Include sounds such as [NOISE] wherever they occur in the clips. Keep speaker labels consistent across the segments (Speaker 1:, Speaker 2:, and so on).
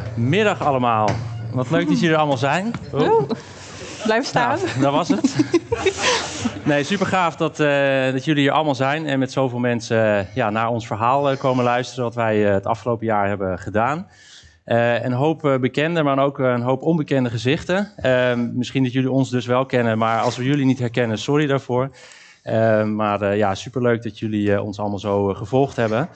Speaker 1: Goedemiddag allemaal. Wat leuk dat jullie er allemaal zijn. Oh. Blijf staan. Nou, dat was het. [LAUGHS] Nee, super gaaf dat, eh, dat jullie hier allemaal zijn en met zoveel mensen eh, ja, naar ons verhaal eh, komen luisteren wat wij het afgelopen jaar hebben gedaan. een hoop bekende, maar ook een hoop onbekende gezichten. Ehm, misschien dat jullie ons dus wel kennen, maar als we jullie niet herkennen, sorry daarvoor. Ehm, maar ja, superleuk dat jullie ons allemaal zo gevolgd hebben.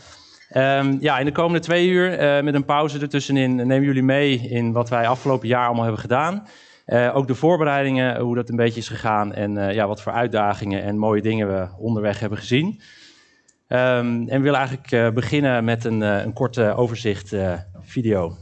Speaker 1: Ehm, ja, in de komende twee uur, eh, met een pauze ertussenin, nemen jullie mee in wat wij afgelopen jaar allemaal hebben gedaan. Eh, ook de voorbereidingen, hoe dat een beetje is gegaan en eh, ja, wat voor uitdagingen en mooie dingen we onderweg hebben gezien. Ehm, en we willen eigenlijk beginnen met een, een korte overzichtvideo. video.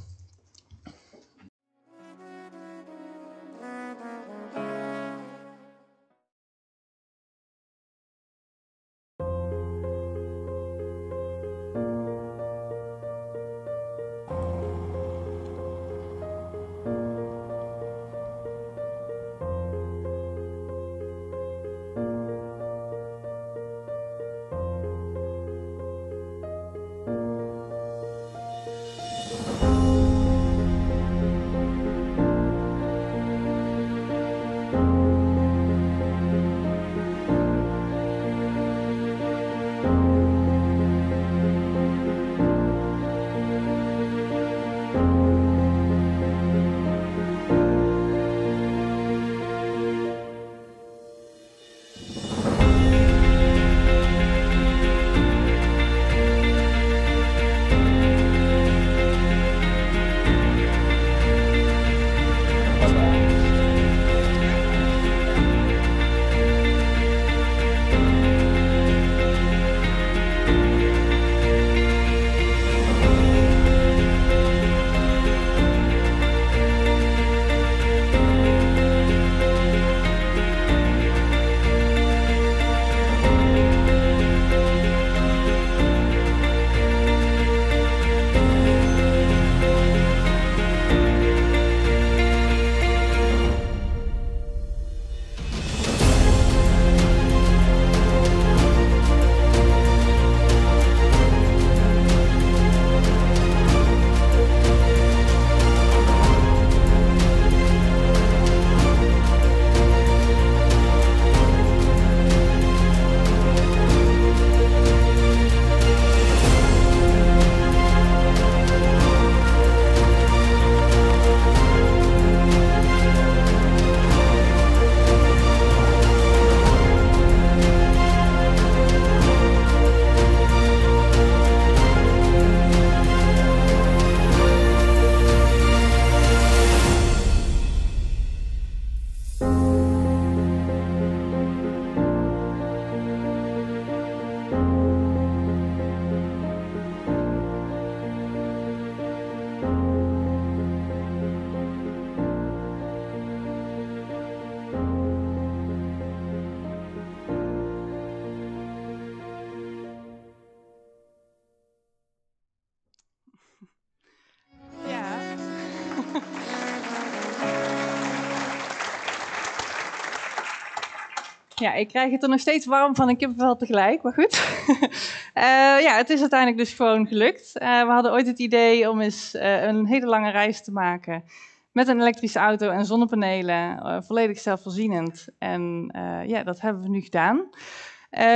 Speaker 2: ja, ik krijg het er nog steeds warm van en kippenvel tegelijk, maar goed. [LAUGHS] Eh, ja, het is uiteindelijk dus gewoon gelukt. Eh, we hadden ooit het idee om eens eh, een hele lange reis te maken met een elektrische auto en zonnepanelen, volledig zelfvoorzienend. En ja, dat hebben we nu gedaan.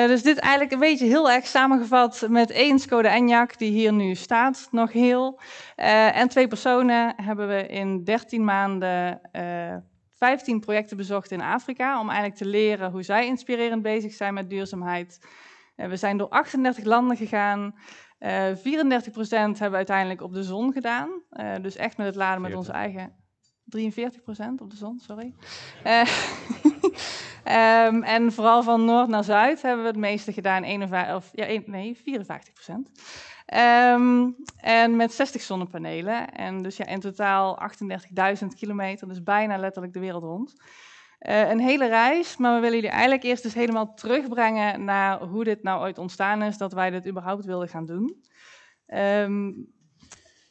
Speaker 2: dus dit eigenlijk een beetje heel erg samengevat met één Skoda Enyaq die hier nu staat, nog heel. en twee personen hebben we in 13 maanden 15 projecten bezocht in Afrika om eigenlijk te leren hoe zij inspirerend bezig zijn met duurzaamheid. Eh, we zijn door 38 landen gegaan. Uh, eh, 34% hebben we uiteindelijk op de zon gedaan. Eh, dus echt met het laden met onze eigen. 43% op de zon, sorry. [LAUGHS] Ehm, en vooral van noord naar zuid hebben we het meeste gedaan. 51, of, ja, nee, 54%. Ehm, en met 60 zonnepanelen. En dus ja, in totaal 38.000 kilometer. Dus bijna letterlijk de wereld rond. Eh, een hele reis, maar we willen jullie eigenlijk eerst dus helemaal terugbrengen naar hoe dit nou ooit ontstaan is, dat wij dit überhaupt wilden gaan doen. Ehm,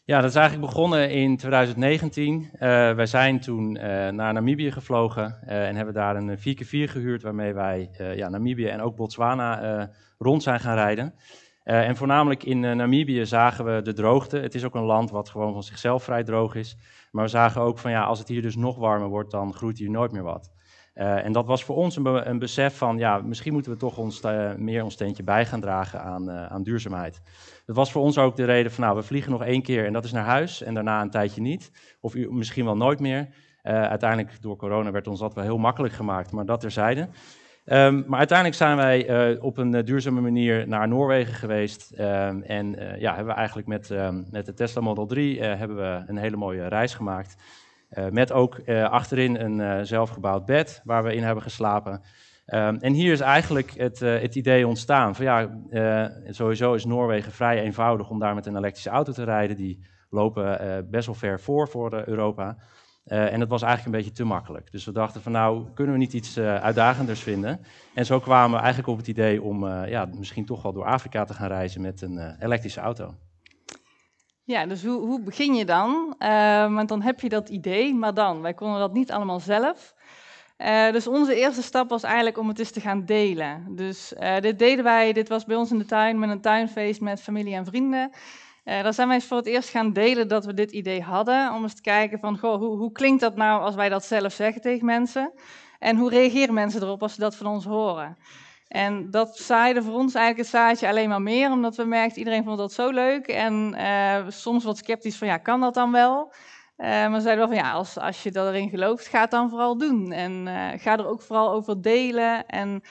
Speaker 1: ja, dat is eigenlijk begonnen in 2019. Uh, eh, wij zijn toen eh, naar Namibië gevlogen en hebben daar een 4x4 gehuurd, waarmee wij ja, Namibië en ook Botswana rond zijn gaan rijden. Eh, en voornamelijk in eh, Namibië zagen we de droogte. Het is ook een land wat gewoon van zichzelf vrij droog is. Maar we zagen ook van ja, als het hier dus nog warmer wordt, dan groeit hier nooit meer wat. Eh, en dat was voor ons een, een, besef van ja, misschien moeten we toch ons, meer ons steentje bij gaan dragen aan, aan, duurzaamheid. Dat was voor ons ook de reden van nou, we vliegen nog één keer en dat is naar huis en daarna een tijdje niet. Of misschien wel nooit meer. uiteindelijk door corona werd ons dat wel heel makkelijk gemaakt, maar dat terzijde. Ehm, maar uiteindelijk zijn wij eh, op een eh, duurzame manier naar Noorwegen geweest. Ehm, en eh, ja, hebben we eigenlijk met, ehm, met de Tesla Model 3 hebben we een hele mooie reis gemaakt. met ook achterin een zelfgebouwd bed waar we in hebben geslapen. en hier is eigenlijk het, het idee ontstaan van ja, sowieso is Noorwegen vrij eenvoudig om daar met een elektrische auto te rijden. Die lopen best wel ver voor voor Europa. Eh, en dat was eigenlijk een beetje te makkelijk. Dus we dachten van nou, kunnen we niet iets eh, uitdagenders vinden? En zo kwamen we eigenlijk op het idee om eh, ja, misschien toch wel door Afrika te gaan reizen met een elektrische auto.
Speaker 2: Ja, dus hoe, hoe begin je dan? want dan heb je dat idee, maar dan, wij konden dat niet allemaal zelf. dus onze eerste stap was eigenlijk om het eens te gaan delen. Dus dit deden wij, dit was bij ons in de tuin met een tuinfeest met familie en vrienden. Uh, eh, daar zijn wij eens voor het eerst gaan delen dat we dit idee hadden. Om eens te kijken van, goh, hoe, hoe klinkt dat nou als wij dat zelf zeggen tegen mensen? En hoe reageren mensen erop als ze dat van ons horen? En dat zaaide voor ons eigenlijk het zaadje alleen maar meer, omdat we merkten, iedereen vond dat zo leuk. En uh, soms wat sceptisch van, ja, kan dat dan wel? Eh, maar zeiden wel van, ja, als, als je dat erin gelooft, ga het dan vooral doen. En ga er ook vooral over delen. En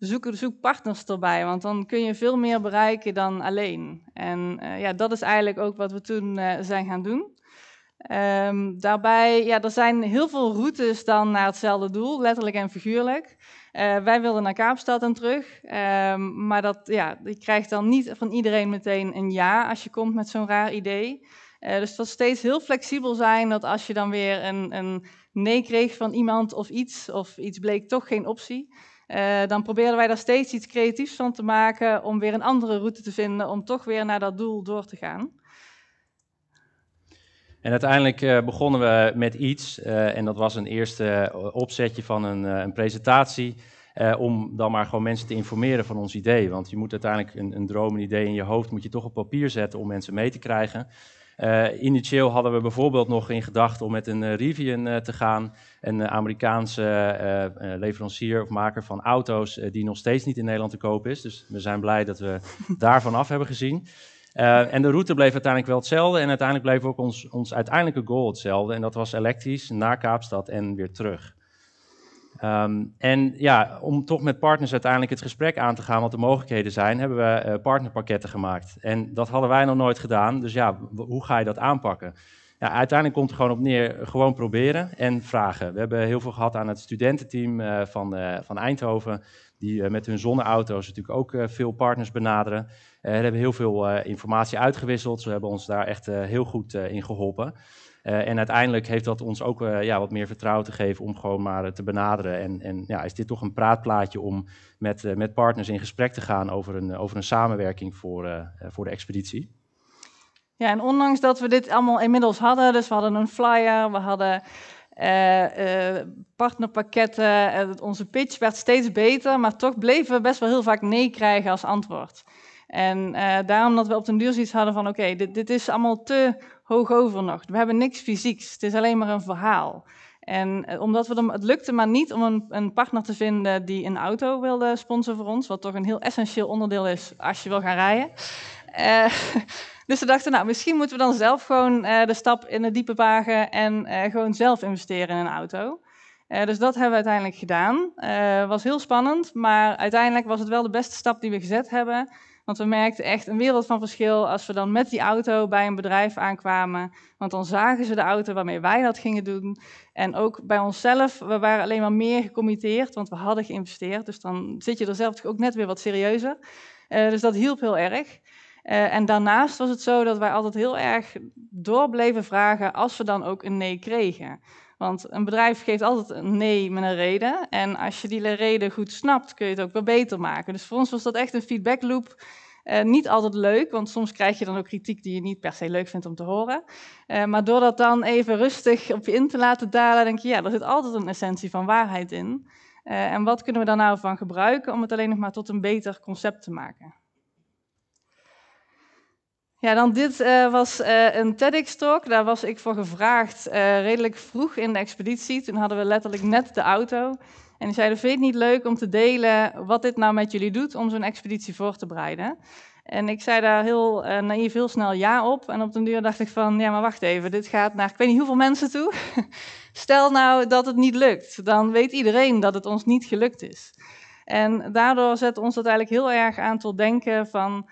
Speaker 2: zoek, zoek partners erbij, want dan kun je veel meer bereiken dan alleen. En eh, ja, dat is eigenlijk ook wat we toen uh, zijn gaan doen. Ehm, daarbij, ja, er zijn heel veel routes dan naar hetzelfde doel, letterlijk en figuurlijk. Eh, wij wilden naar Kaapstad en terug, ehm, maar dat, ja, je krijgt dan niet van iedereen meteen een ja als je komt met zo'n raar idee. dus het was steeds heel flexibel zijn dat als je dan weer een, een nee kreeg van iemand of iets, of iets bleek toch geen optie, eh, dan proberen wij daar steeds iets creatiefs van te maken om weer een andere route te vinden, om toch weer naar dat doel door te gaan.
Speaker 1: En uiteindelijk eh, begonnen we met iets, eh, en dat was een eerste opzetje van een, een presentatie, om dan maar gewoon mensen te informeren van ons idee. Want je moet uiteindelijk een, een droom, een idee in je hoofd, moet je toch op papier zetten om mensen mee te krijgen. Uh, initieel hadden we bijvoorbeeld nog in gedachten om met een eh, Rivian eh, te gaan. Een Amerikaanse leverancier of maker van auto's die nog steeds niet in Nederland te koop is. Dus we zijn blij dat we [LAUGHS] daarvan af hebben gezien. en de route bleef uiteindelijk wel hetzelfde. En uiteindelijk bleef ook ons, ons uiteindelijke goal hetzelfde. En dat was elektrisch naar Kaapstad en weer terug. Ehm, en ja, om toch met partners uiteindelijk het gesprek aan te gaan wat de mogelijkheden zijn, hebben we eh, partnerpakketten gemaakt. En dat hadden wij nog nooit gedaan, dus ja, hoe ga je dat aanpakken? Ja, uiteindelijk komt het gewoon op neer, gewoon proberen en vragen. We hebben heel veel gehad aan het studententeam eh, van, eh, van Eindhoven, die met hun zonneauto's natuurlijk ook veel partners benaderen. we hebben heel veel informatie uitgewisseld, ze hebben ons daar echt heel goed in geholpen. Eh, en uiteindelijk heeft dat ons ook eh, ja, wat meer vertrouwen te geven om gewoon maar eh, te benaderen. En, en ja, is dit toch een praatplaatje om met, met partners in gesprek te gaan over een, over een samenwerking voor, voor de expeditie?
Speaker 2: Ja, en ondanks dat we dit allemaal inmiddels hadden, dus we hadden een flyer, we hadden partnerpakketten, onze pitch werd steeds beter, maar toch bleven we best wel heel vaak nee krijgen als antwoord. En daarom dat we op den duur zoiets hadden van oké, dit, dit is allemaal te hoog overnacht. We hebben niks fysieks, het is alleen maar een verhaal. En eh, omdat we het lukte maar niet om een, een, partner te vinden die een auto wilde sponsoren voor ons, wat toch een heel essentieel onderdeel is als je wil gaan rijden. Eh, [LAUGHS] dus we dachten, nou, misschien moeten we dan zelf gewoon eh, de stap in de diepe wagen en gewoon zelf investeren in een auto. dus dat hebben we uiteindelijk gedaan. was heel spannend, maar uiteindelijk was het wel de beste stap die we gezet hebben. Want we merkten echt een wereld van verschil als we dan met die auto bij een bedrijf aankwamen. Want dan zagen ze de auto waarmee wij dat gingen doen. En ook bij onszelf, we waren alleen maar meer gecommitteerd, want we hadden geïnvesteerd. Dus dan zit je er zelf ook net weer wat serieuzer. Eh, dus dat hielp heel erg. Eh, en daarnaast was het zo dat wij altijd heel erg door bleven vragen als we dan ook een nee kregen. Want een bedrijf geeft altijd een nee met een reden. En als je die reden goed snapt, kun je het ook wel beter maken. Dus voor ons was dat echt een feedback loop. Eh, niet altijd leuk, want soms krijg je dan ook kritiek die je niet per se leuk vindt om te horen. Eh, maar door dat dan even rustig op je in te laten dalen, denk je, ja, er zit altijd een essentie van waarheid in. Eh, en wat kunnen we daar nou van gebruiken om het alleen nog maar tot een beter concept te maken? Ja, dan dit eh, was uh, een TEDx-talk. Daar was ik voor gevraagd eh, redelijk vroeg in de expeditie. Toen hadden we letterlijk net de auto. En die zeiden, vind je het niet leuk om te delen wat dit nou met jullie doet om zo'n expeditie voor te bereiden? En ik zei daar heel naïef heel snel ja op. En op den duur dacht ik van, ja maar wacht even, dit gaat naar ik weet niet hoeveel mensen toe. [LAUGHS] Stel nou dat het niet lukt, dan weet iedereen dat het ons niet gelukt is. En daardoor zet ons dat eigenlijk heel erg aan tot denken van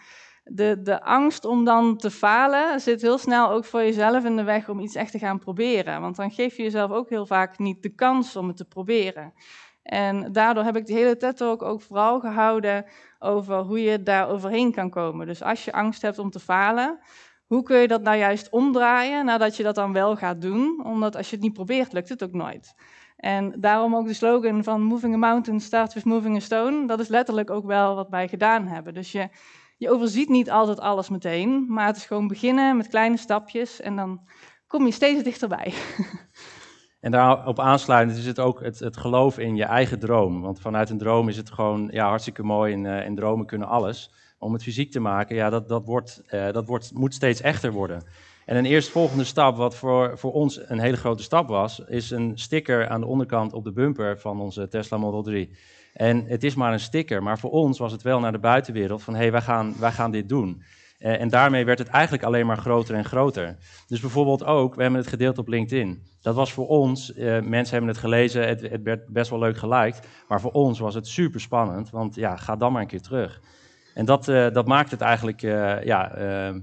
Speaker 2: de, de angst om dan te falen zit heel snel ook voor jezelf in de weg om iets echt te gaan proberen. Want dan geef je jezelf ook heel vaak niet de kans om het te proberen. En daardoor heb ik de hele TED Talk ook vooral gehouden over hoe je daar overheen kan komen. Dus als je angst hebt om te falen, hoe kun je dat nou juist omdraaien nadat je dat dan wel gaat doen? Omdat als je het niet probeert, lukt het ook nooit. En daarom ook de slogan van Moving a Mountain starts with Moving a Stone. Dat is letterlijk ook wel wat wij gedaan hebben. Dus je je overziet niet altijd alles meteen, maar het is gewoon beginnen met kleine stapjes en dan kom je steeds dichterbij. [LAUGHS]
Speaker 1: En daarop aansluitend is het ook het, het, geloof in je eigen droom. Want vanuit een droom is het gewoon ja, hartstikke mooi en, eh, dromen kunnen alles. om het fysiek te maken, ja, dat, dat, wordt, eh, dat wordt, moet steeds echter worden. En een eerstvolgende stap, wat voor, voor ons een hele grote stap was, is een sticker aan de onderkant op de bumper van onze Tesla Model 3. En het is maar een sticker, maar voor ons was het wel naar de buitenwereld van hé, hey, wij, gaan, wij gaan dit doen. Eh, en daarmee werd het eigenlijk alleen maar groter en groter. Dus bijvoorbeeld ook, we hebben het gedeeld op LinkedIn. Dat was voor ons, eh, mensen hebben het gelezen, het, het, werd best wel leuk geliked. Maar voor ons was het super spannend, want ja, ga dan maar een keer terug. En dat, eh, dat maakt het eigenlijk, ja,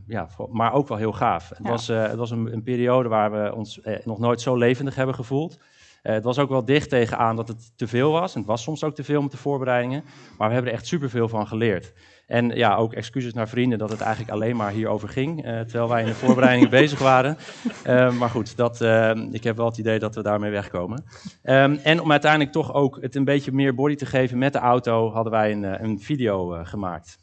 Speaker 1: ja, maar ook wel heel gaaf. Het was, het was een, een, periode waar we ons nog nooit zo levendig hebben gevoeld. Eh, het was ook wel dicht tegenaan dat het te veel was. En het was soms ook te veel met de voorbereidingen. Maar we hebben er echt superveel van geleerd. En ja, ook excuses naar vrienden dat het eigenlijk alleen maar hierover ging, eh, terwijl wij in de voorbereiding [LAUGHS] bezig waren. Ehm, maar goed, dat, ehm, ik heb wel het idee dat we daarmee wegkomen. Ehm, en om uiteindelijk toch ook het een beetje meer body te geven met de auto, hadden wij een, eh, een video gemaakt.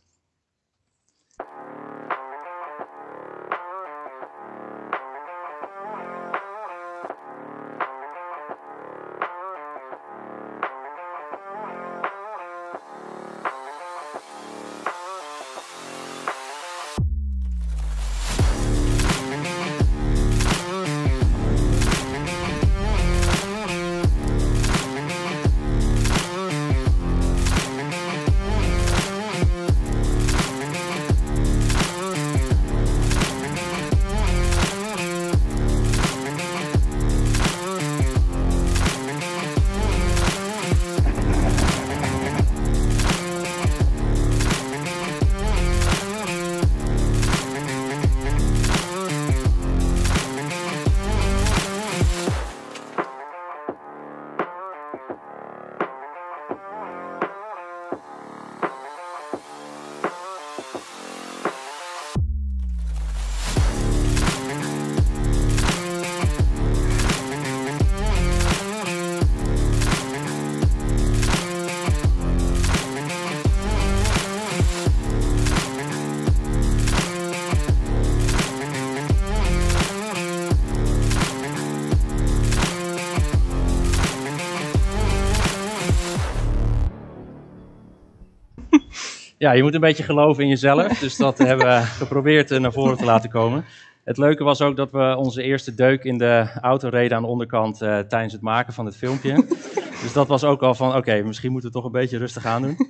Speaker 1: ja, je moet een beetje geloven in jezelf. [LAUGHS] Dus dat hebben we geprobeerd eh, naar voren te laten komen. Het leuke was ook dat we onze eerste deuk in de auto reden aan de onderkant eh, tijdens het maken van het filmpje. [LAUGHS] dus dat was ook al van, oké, misschien moeten we toch een beetje rustig aan doen. [LAUGHS]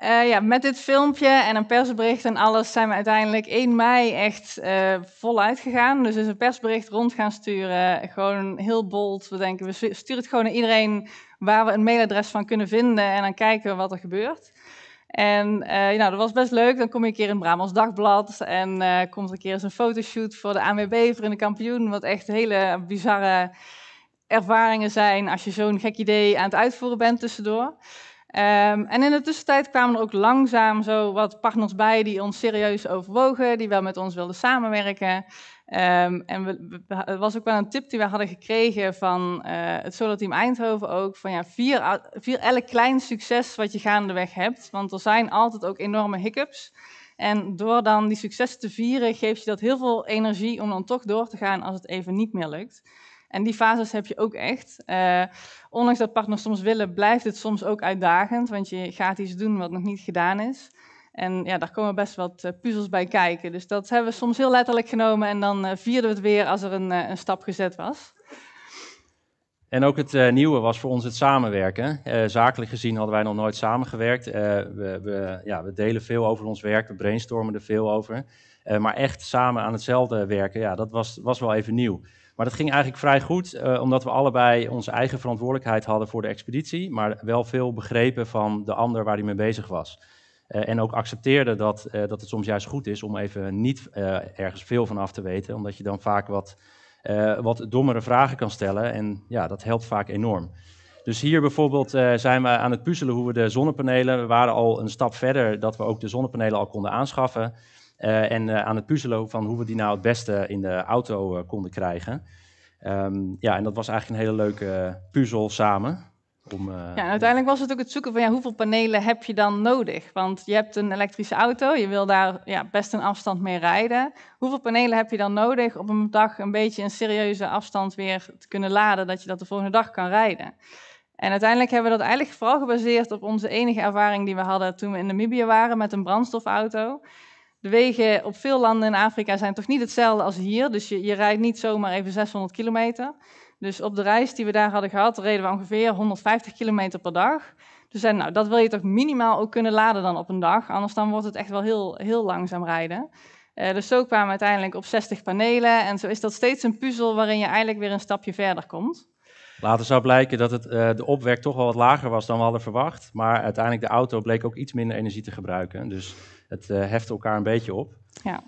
Speaker 2: Eh, ja, met dit filmpje en een persbericht en alles zijn we uiteindelijk 1 mei echt uh, voluit gegaan. Dus is een persbericht rond gaan sturen, gewoon heel bold. We denken, we sturen het gewoon naar iedereen waar we een mailadres van kunnen vinden en dan kijken wat er gebeurt. En eh, nou, dat was best leuk. Dan kom je een keer in het Dagblad en eh, komt er een keer eens een fotoshoot voor de AMB voor in de kampioen. Wat echt hele bizarre ervaringen zijn als je zo'n gek idee aan het uitvoeren bent tussendoor. Ehm, en in de tussentijd kwamen er ook langzaam zo wat partners bij die ons serieus overwogen, die wel met ons wilden samenwerken. Ehm, en het was ook wel een tip die we hadden gekregen van eh, het Solo Team Eindhoven ook. Van ja, vier, vier elk klein succes wat je gaandeweg hebt. Want er zijn altijd ook enorme hiccups. En door dan die successen te vieren, geef je dat heel veel energie om dan toch door te gaan als het even niet meer lukt. En die fases heb je ook echt. Eh, ondanks dat partners soms willen, blijft het soms ook uitdagend. Want je gaat iets doen wat nog niet gedaan is. En ja, daar komen best wat eh, puzzels bij kijken. Dus dat hebben we soms heel letterlijk genomen en dan eh, vierden we het weer als er een, eh, een stap gezet was.
Speaker 1: En ook het nieuwe was voor ons het samenwerken. zakelijk gezien hadden wij nog nooit samengewerkt. we, we, ja, we, delen veel over ons werk, we brainstormen er veel over. maar echt samen aan hetzelfde werken, ja, dat was, was wel even nieuw. Maar dat ging eigenlijk vrij goed, omdat we allebei onze eigen verantwoordelijkheid hadden voor de expeditie, maar wel veel begrepen van de ander waar hij mee bezig was. Eh, en ook accepteerde dat, eh, dat het soms juist goed is om even niet eh, ergens veel van af te weten, omdat je dan vaak wat, wat dommere vragen kan stellen. En ja, dat helpt vaak enorm. Dus hier bijvoorbeeld zijn we aan het puzzelen hoe we de zonnepanelen. We waren al een stap verder dat we ook de zonnepanelen al konden aanschaffen. en aan het puzzelen van hoe we die nou het beste in de auto konden krijgen. Ehm, ja, en dat was eigenlijk een hele leuke puzzel samen. Om, eh, ja,
Speaker 2: uiteindelijk was het ook het zoeken van ja, hoeveel panelen heb je dan nodig? Want je hebt een elektrische auto, je wil daar ja, best een afstand mee rijden. Hoeveel panelen heb je dan nodig om een dag een beetje een serieuze afstand weer te kunnen laden, dat je dat de volgende dag kan rijden? En uiteindelijk hebben we dat eigenlijk vooral gebaseerd op onze enige ervaring die we hadden toen we in Namibië waren met een brandstofauto. De wegen op veel landen in Afrika zijn toch niet hetzelfde als hier, dus je, je rijdt niet zomaar even 600 kilometer. Dus op de reis die we daar hadden gehad, reden we ongeveer 150 kilometer per dag. Dus nou, dat wil je toch minimaal ook kunnen laden dan op een dag. Anders dan wordt het echt wel heel, heel langzaam rijden. Eh, dus zo kwamen we uiteindelijk op 60 panelen. En zo is dat steeds een puzzel waarin je eigenlijk weer een stapje verder komt.
Speaker 1: Later zou blijken dat het, eh, de opwek toch wel wat lager was dan we hadden verwacht. Maar uiteindelijk de auto bleek ook iets minder energie te gebruiken. Dus het uh, elkaar een beetje op. Ja.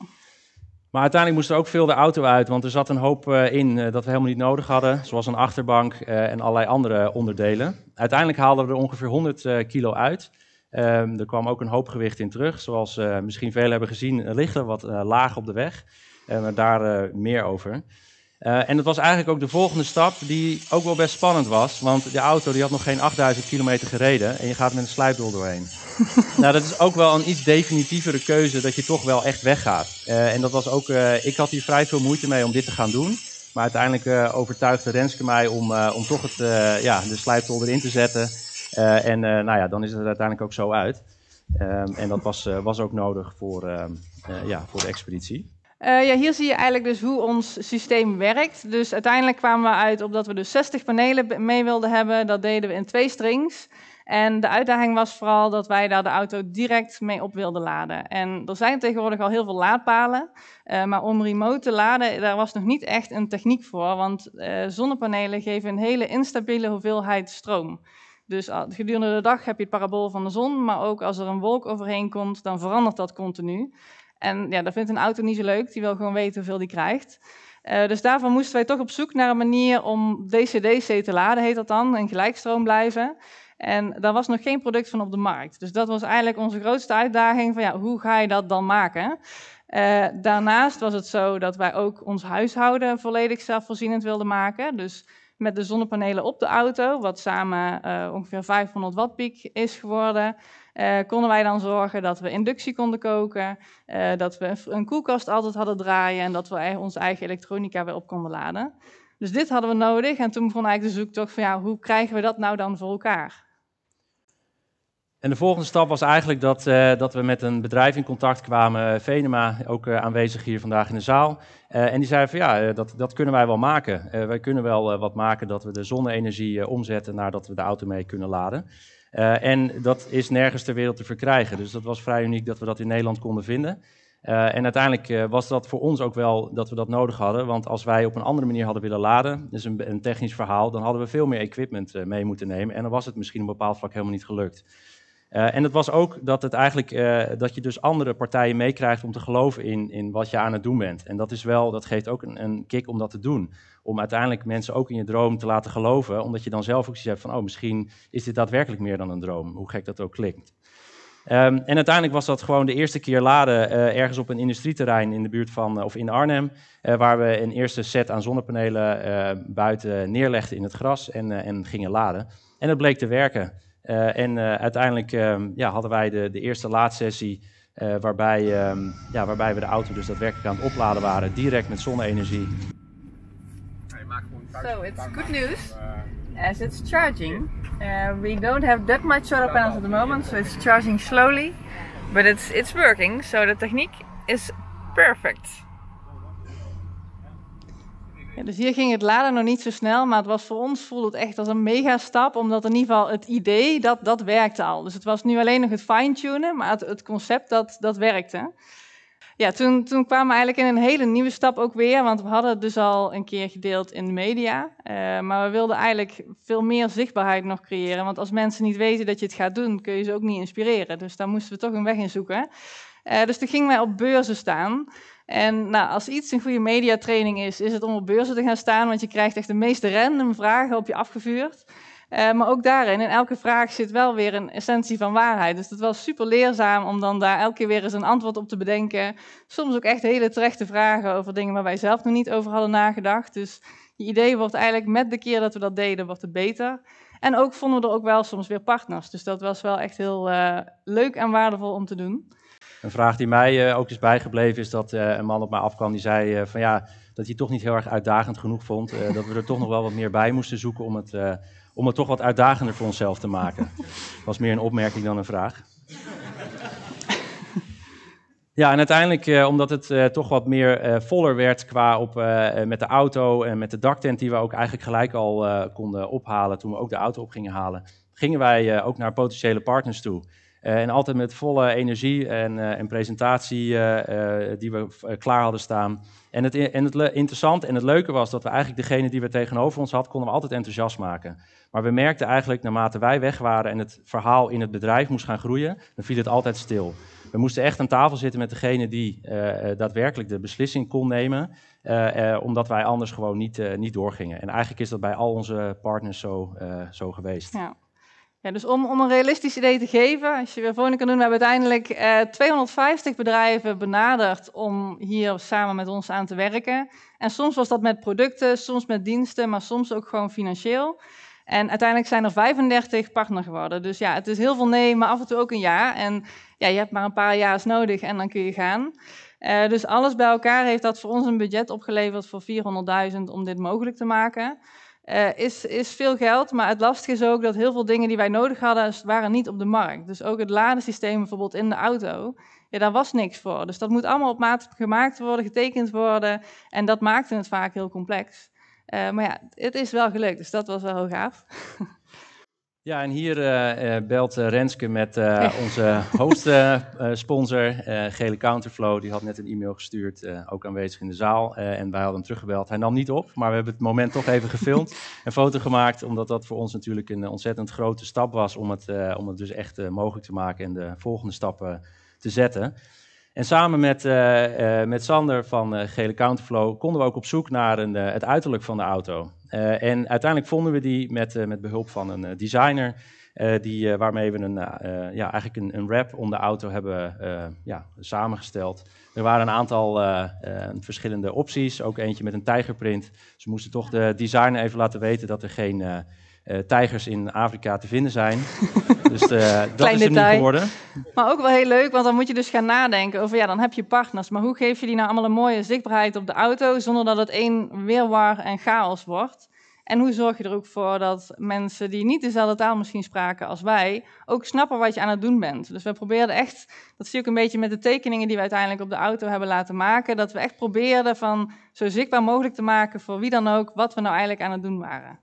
Speaker 1: Maar uiteindelijk moest er ook veel de auto uit, want er zat een hoop eh, in eh, dat we helemaal niet nodig hadden, zoals een achterbank eh, en allerlei andere onderdelen. Uiteindelijk haalden we er ongeveer 100 kilo uit. Ehm, er kwam ook een hoop gewicht in terug, zoals misschien velen hebben gezien, liggen wat laag op de weg. En daar meer over. Eh, en dat was eigenlijk ook de volgende stap die ook wel best spannend was. Want de auto die had nog geen 8000 kilometer gereden en je gaat met een slijpdoel doorheen. [LAUGHS] nou, dat is ook wel een iets definitievere keuze dat je toch wel echt weggaat. Uh, en dat was ook, eh, ik had hier vrij veel moeite mee om dit te gaan doen. Maar uiteindelijk overtuigde Renske mij om, om toch het, ja, de slijptol erin te zetten. en nou ja, dan is het er uiteindelijk ook zo uit. Ehm, en dat was, was ook nodig voor, ehm, ja, voor de expeditie.
Speaker 2: Eh, ja, hier zie je eigenlijk dus hoe ons systeem werkt. Dus uiteindelijk kwamen we uit op dat we dus 60 panelen mee wilden hebben. Dat deden we in twee strings. En de uitdaging was vooral dat wij daar de auto direct mee op wilden laden. En er zijn tegenwoordig al heel veel laadpalen. Eh, maar om remote te laden, daar was nog niet echt een techniek voor. Want uh, zonnepanelen geven een hele instabiele hoeveelheid stroom. Dus gedurende de dag heb je het parabool van de zon, maar ook als er een wolk overheen komt, dan verandert dat continu. En ja, dat vindt een auto niet zo leuk. Die wil gewoon weten hoeveel die krijgt. Eh, dus daarvan moesten wij toch op zoek naar een manier om DC-DC te laden, heet dat dan, in gelijkstroom blijven. En daar was nog geen product van op de markt. Dus dat was eigenlijk onze grootste uitdaging van ja, hoe ga je dat dan maken? Eh, daarnaast was het zo dat wij ook ons huishouden volledig zelfvoorzienend wilden maken. Dus met de zonnepanelen op de auto, wat samen eh, ongeveer 500 watt piek is geworden, eh, konden wij dan zorgen dat we inductie konden koken, eh, dat we een, koelkast altijd hadden draaien en dat we onze eigen elektronica weer op konden laden. Dus dit hadden we nodig en toen begon eigenlijk de zoektocht van ja, hoe krijgen we dat nou dan voor elkaar?
Speaker 1: En de volgende stap was eigenlijk dat, eh, dat we met een bedrijf in contact kwamen, Venema, ook aanwezig hier vandaag in de zaal. en die zei van ja, dat, dat kunnen wij wel maken. wij kunnen wel wat maken dat we de zonne-energie omzetten naar dat we de auto mee kunnen laden. Eh, en dat is nergens ter wereld te verkrijgen. Dus dat was vrij uniek dat we dat in Nederland konden vinden. Eh, en uiteindelijk eh, was dat voor ons ook wel dat we dat nodig hadden. Want als wij op een andere manier hadden willen laden, dus een, een technisch verhaal, dan hadden we veel meer equipment mee moeten nemen. En dan was het misschien op een bepaald vlak helemaal niet gelukt. Eh, en dat was ook dat, het eigenlijk, eh, dat je dus andere partijen meekrijgt om te geloven in, in wat je aan het doen bent. En dat, is wel, dat geeft ook een, een kick om dat te doen. Om uiteindelijk mensen ook in je droom te laten geloven, omdat je dan zelf ook iets hebt van, oh misschien is dit daadwerkelijk meer dan een droom, hoe gek dat ook klinkt. Ehm, en uiteindelijk was dat gewoon de eerste keer laden eh, ergens op een industrieterrein in de buurt van, of in Arnhem, waar we een eerste set aan zonnepanelen buiten neerlegden in het gras en, en gingen laden. En dat bleek te werken. Eh, en eh, uiteindelijk ehm, ja, hadden wij de, de eerste laadsessie eh, waarbij, ehm, ja, waarbij we de auto dus daadwerkelijk aan het opladen waren, direct met zonne-energie.
Speaker 2: So it's good news. as it's charging. Uh, we don't have that much solar panels at the moment, so it's charging slowly, but it's it's working. So the techniek is perfect. Ja, dus hier ging het laden nog niet zo snel, maar het was voor ons voelde het echt als een megastap, omdat in ieder geval het idee, dat, dat werkte al. Dus het was nu alleen nog het fine-tunen, maar het, concept, dat, dat werkte. Ja, toen, toen kwamen we eigenlijk in een hele nieuwe stap ook weer, want we hadden het dus al een keer gedeeld in de media. Eh, maar we wilden eigenlijk veel meer zichtbaarheid nog creëren, want als mensen niet weten dat je het gaat doen, kun je ze ook niet inspireren. Dus daar moesten we toch een weg in zoeken. Eh, dus toen gingen wij op beurzen staan. En nou, als iets een goede mediatraining is, is het om op beurzen te gaan staan, want je krijgt echt de meeste random vragen op je afgevuurd. Eh, maar ook daarin, in elke vraag zit wel weer een essentie van waarheid. Dus dat was super leerzaam om dan daar elke keer weer eens een antwoord op te bedenken. Soms ook echt hele terechte vragen over dingen waar wij zelf nog niet over hadden nagedacht. Dus je idee wordt eigenlijk met de keer dat we dat deden, wordt het beter. En ook vonden we er ook wel soms weer partners. Dus dat was wel echt heel eh, leuk en waardevol om te doen.
Speaker 1: Een vraag die mij eh, ook is bijgebleven is dat eh, een man op mij afkwam die zei eh, van ja, dat hij toch niet heel erg uitdagend genoeg vond. dat we er toch nog wel wat meer bij moesten zoeken om het, om het toch wat uitdagender voor onszelf te maken. [LAUGHS] was meer een opmerking dan een vraag. Ja, en uiteindelijk, eh, omdat het eh, toch wat meer eh, voller werd qua op, met de auto en met de daktent die we ook eigenlijk gelijk al konden ophalen toen we ook de auto op gingen halen, gingen wij ook naar potentiële partners toe. Eh, en altijd met volle energie en, eh, presentatie eh, die we klaar hadden staan. En het, en het interessante en het leuke was dat we eigenlijk degene die we tegenover ons hadden, konden we altijd enthousiast maken. Maar we merkten eigenlijk, naarmate wij weg waren en het verhaal in het bedrijf moest gaan groeien, dan viel het altijd stil. We moesten echt aan tafel zitten met degene die daadwerkelijk de beslissing kon nemen, omdat wij anders gewoon niet, niet doorgingen. En eigenlijk is dat bij al onze partners zo, zo geweest. Ja
Speaker 2: dus om, om een realistisch idee te geven, als je weer voor kan doen, we hebben uiteindelijk 250 eh, bedrijven benaderd om hier samen met ons aan te werken. En soms was dat met producten, soms met diensten, maar soms ook gewoon financieel. En uiteindelijk zijn er 35 partner geworden. Dus ja, het is heel veel nee, maar af en toe ook een ja. En ja, je hebt maar een paar jaars nodig en dan kun je gaan. Eh, dus alles bij elkaar heeft dat voor ons een budget opgeleverd voor 400.000 om dit mogelijk te maken. Eh, is, is veel geld, maar het lastige is ook dat heel veel dingen die wij nodig hadden, waren niet op de markt. Dus ook het ladensysteem bijvoorbeeld in de auto, ja, daar was niks voor. Dus dat moet allemaal op maat gemaakt worden, getekend worden. En dat maakte het vaak heel complex. Eh, maar ja, het is wel gelukt, dus dat was wel heel gaaf. [LAUGHS]
Speaker 1: Ja, en hier eh, eh, belt eh, Renske met onze [LAUGHS] hoofdsponsor, Gele Counterflow. Die had net een e-mail gestuurd, ook aanwezig in de zaal. en wij hadden hem teruggebeld. Hij nam niet op, maar we hebben het moment toch even gefilmd [LAUGHS] en foto gemaakt. Omdat dat voor ons natuurlijk een ontzettend grote stap was om het, om het dus echt mogelijk te maken en de volgende stappen te zetten. En samen met, eh, eh, met Sander van eh, Gele Counterflow konden we ook op zoek naar een, het uiterlijk van de auto. en uiteindelijk vonden we die met, met behulp van een designer die, waarmee we een, uh, ja, eigenlijk een, een wrap om de auto hebben ja, samengesteld. Er waren een aantal verschillende opties, ook eentje met een tijgerprint. Ze moesten toch de designer even laten weten dat er geen eh, tijgers in Afrika te vinden zijn. [LAUGHS] dus eh, dat is detail. hem geworden.
Speaker 2: Maar ook wel heel leuk, want dan moet je dus gaan nadenken over... ja, dan heb je partners, maar hoe geef je die nou allemaal een mooie zichtbaarheid op de auto... zonder dat het één weerwar en chaos wordt? En hoe zorg je er ook voor dat mensen die niet dezelfde taal misschien spraken als wij, ook snappen wat je aan het doen bent? Dus we probeerden echt, dat zie ik een beetje met de tekeningen die we uiteindelijk op de auto hebben laten maken, dat we echt probeerden van zo zichtbaar mogelijk te maken voor wie dan ook wat we nou eigenlijk aan het doen waren.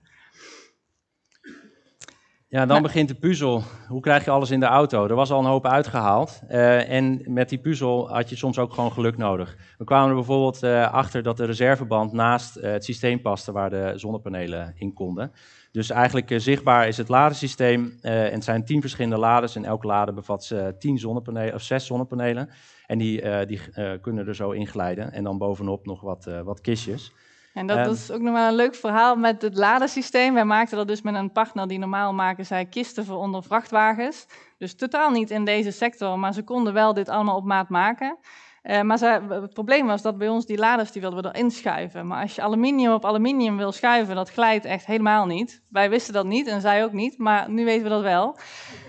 Speaker 1: Ja, dan begint de puzzel. Hoe krijg je alles in de auto? Er was al een hoop uitgehaald. Eh, en met die puzzel had je soms ook gewoon geluk nodig. We kwamen er bijvoorbeeld eh, achter dat de reserveband naast eh, het systeem paste waar de zonnepanelen in konden. Dus eigenlijk zichtbaar is het ladensysteem. en het zijn tien verschillende lades. En elke lade bevat tien zonnepanelen, of zes zonnepanelen. En die, die kunnen er zo inglijden. En dan bovenop nog wat, wat kistjes.
Speaker 2: En dat, um, is ook nog wel een leuk verhaal met het ladersysteem. Wij maakten dat dus met een partner die normaal maken zij kisten voor onder vrachtwagens. Dus totaal niet in deze sector, maar ze konden wel dit allemaal op maat maken. Eh, maar het probleem was dat bij ons die laders die wilden we erin schuiven. Maar als je aluminium op aluminium wil schuiven, dat glijdt echt helemaal niet. Wij wisten dat niet en zij ook niet, maar nu weten we dat wel.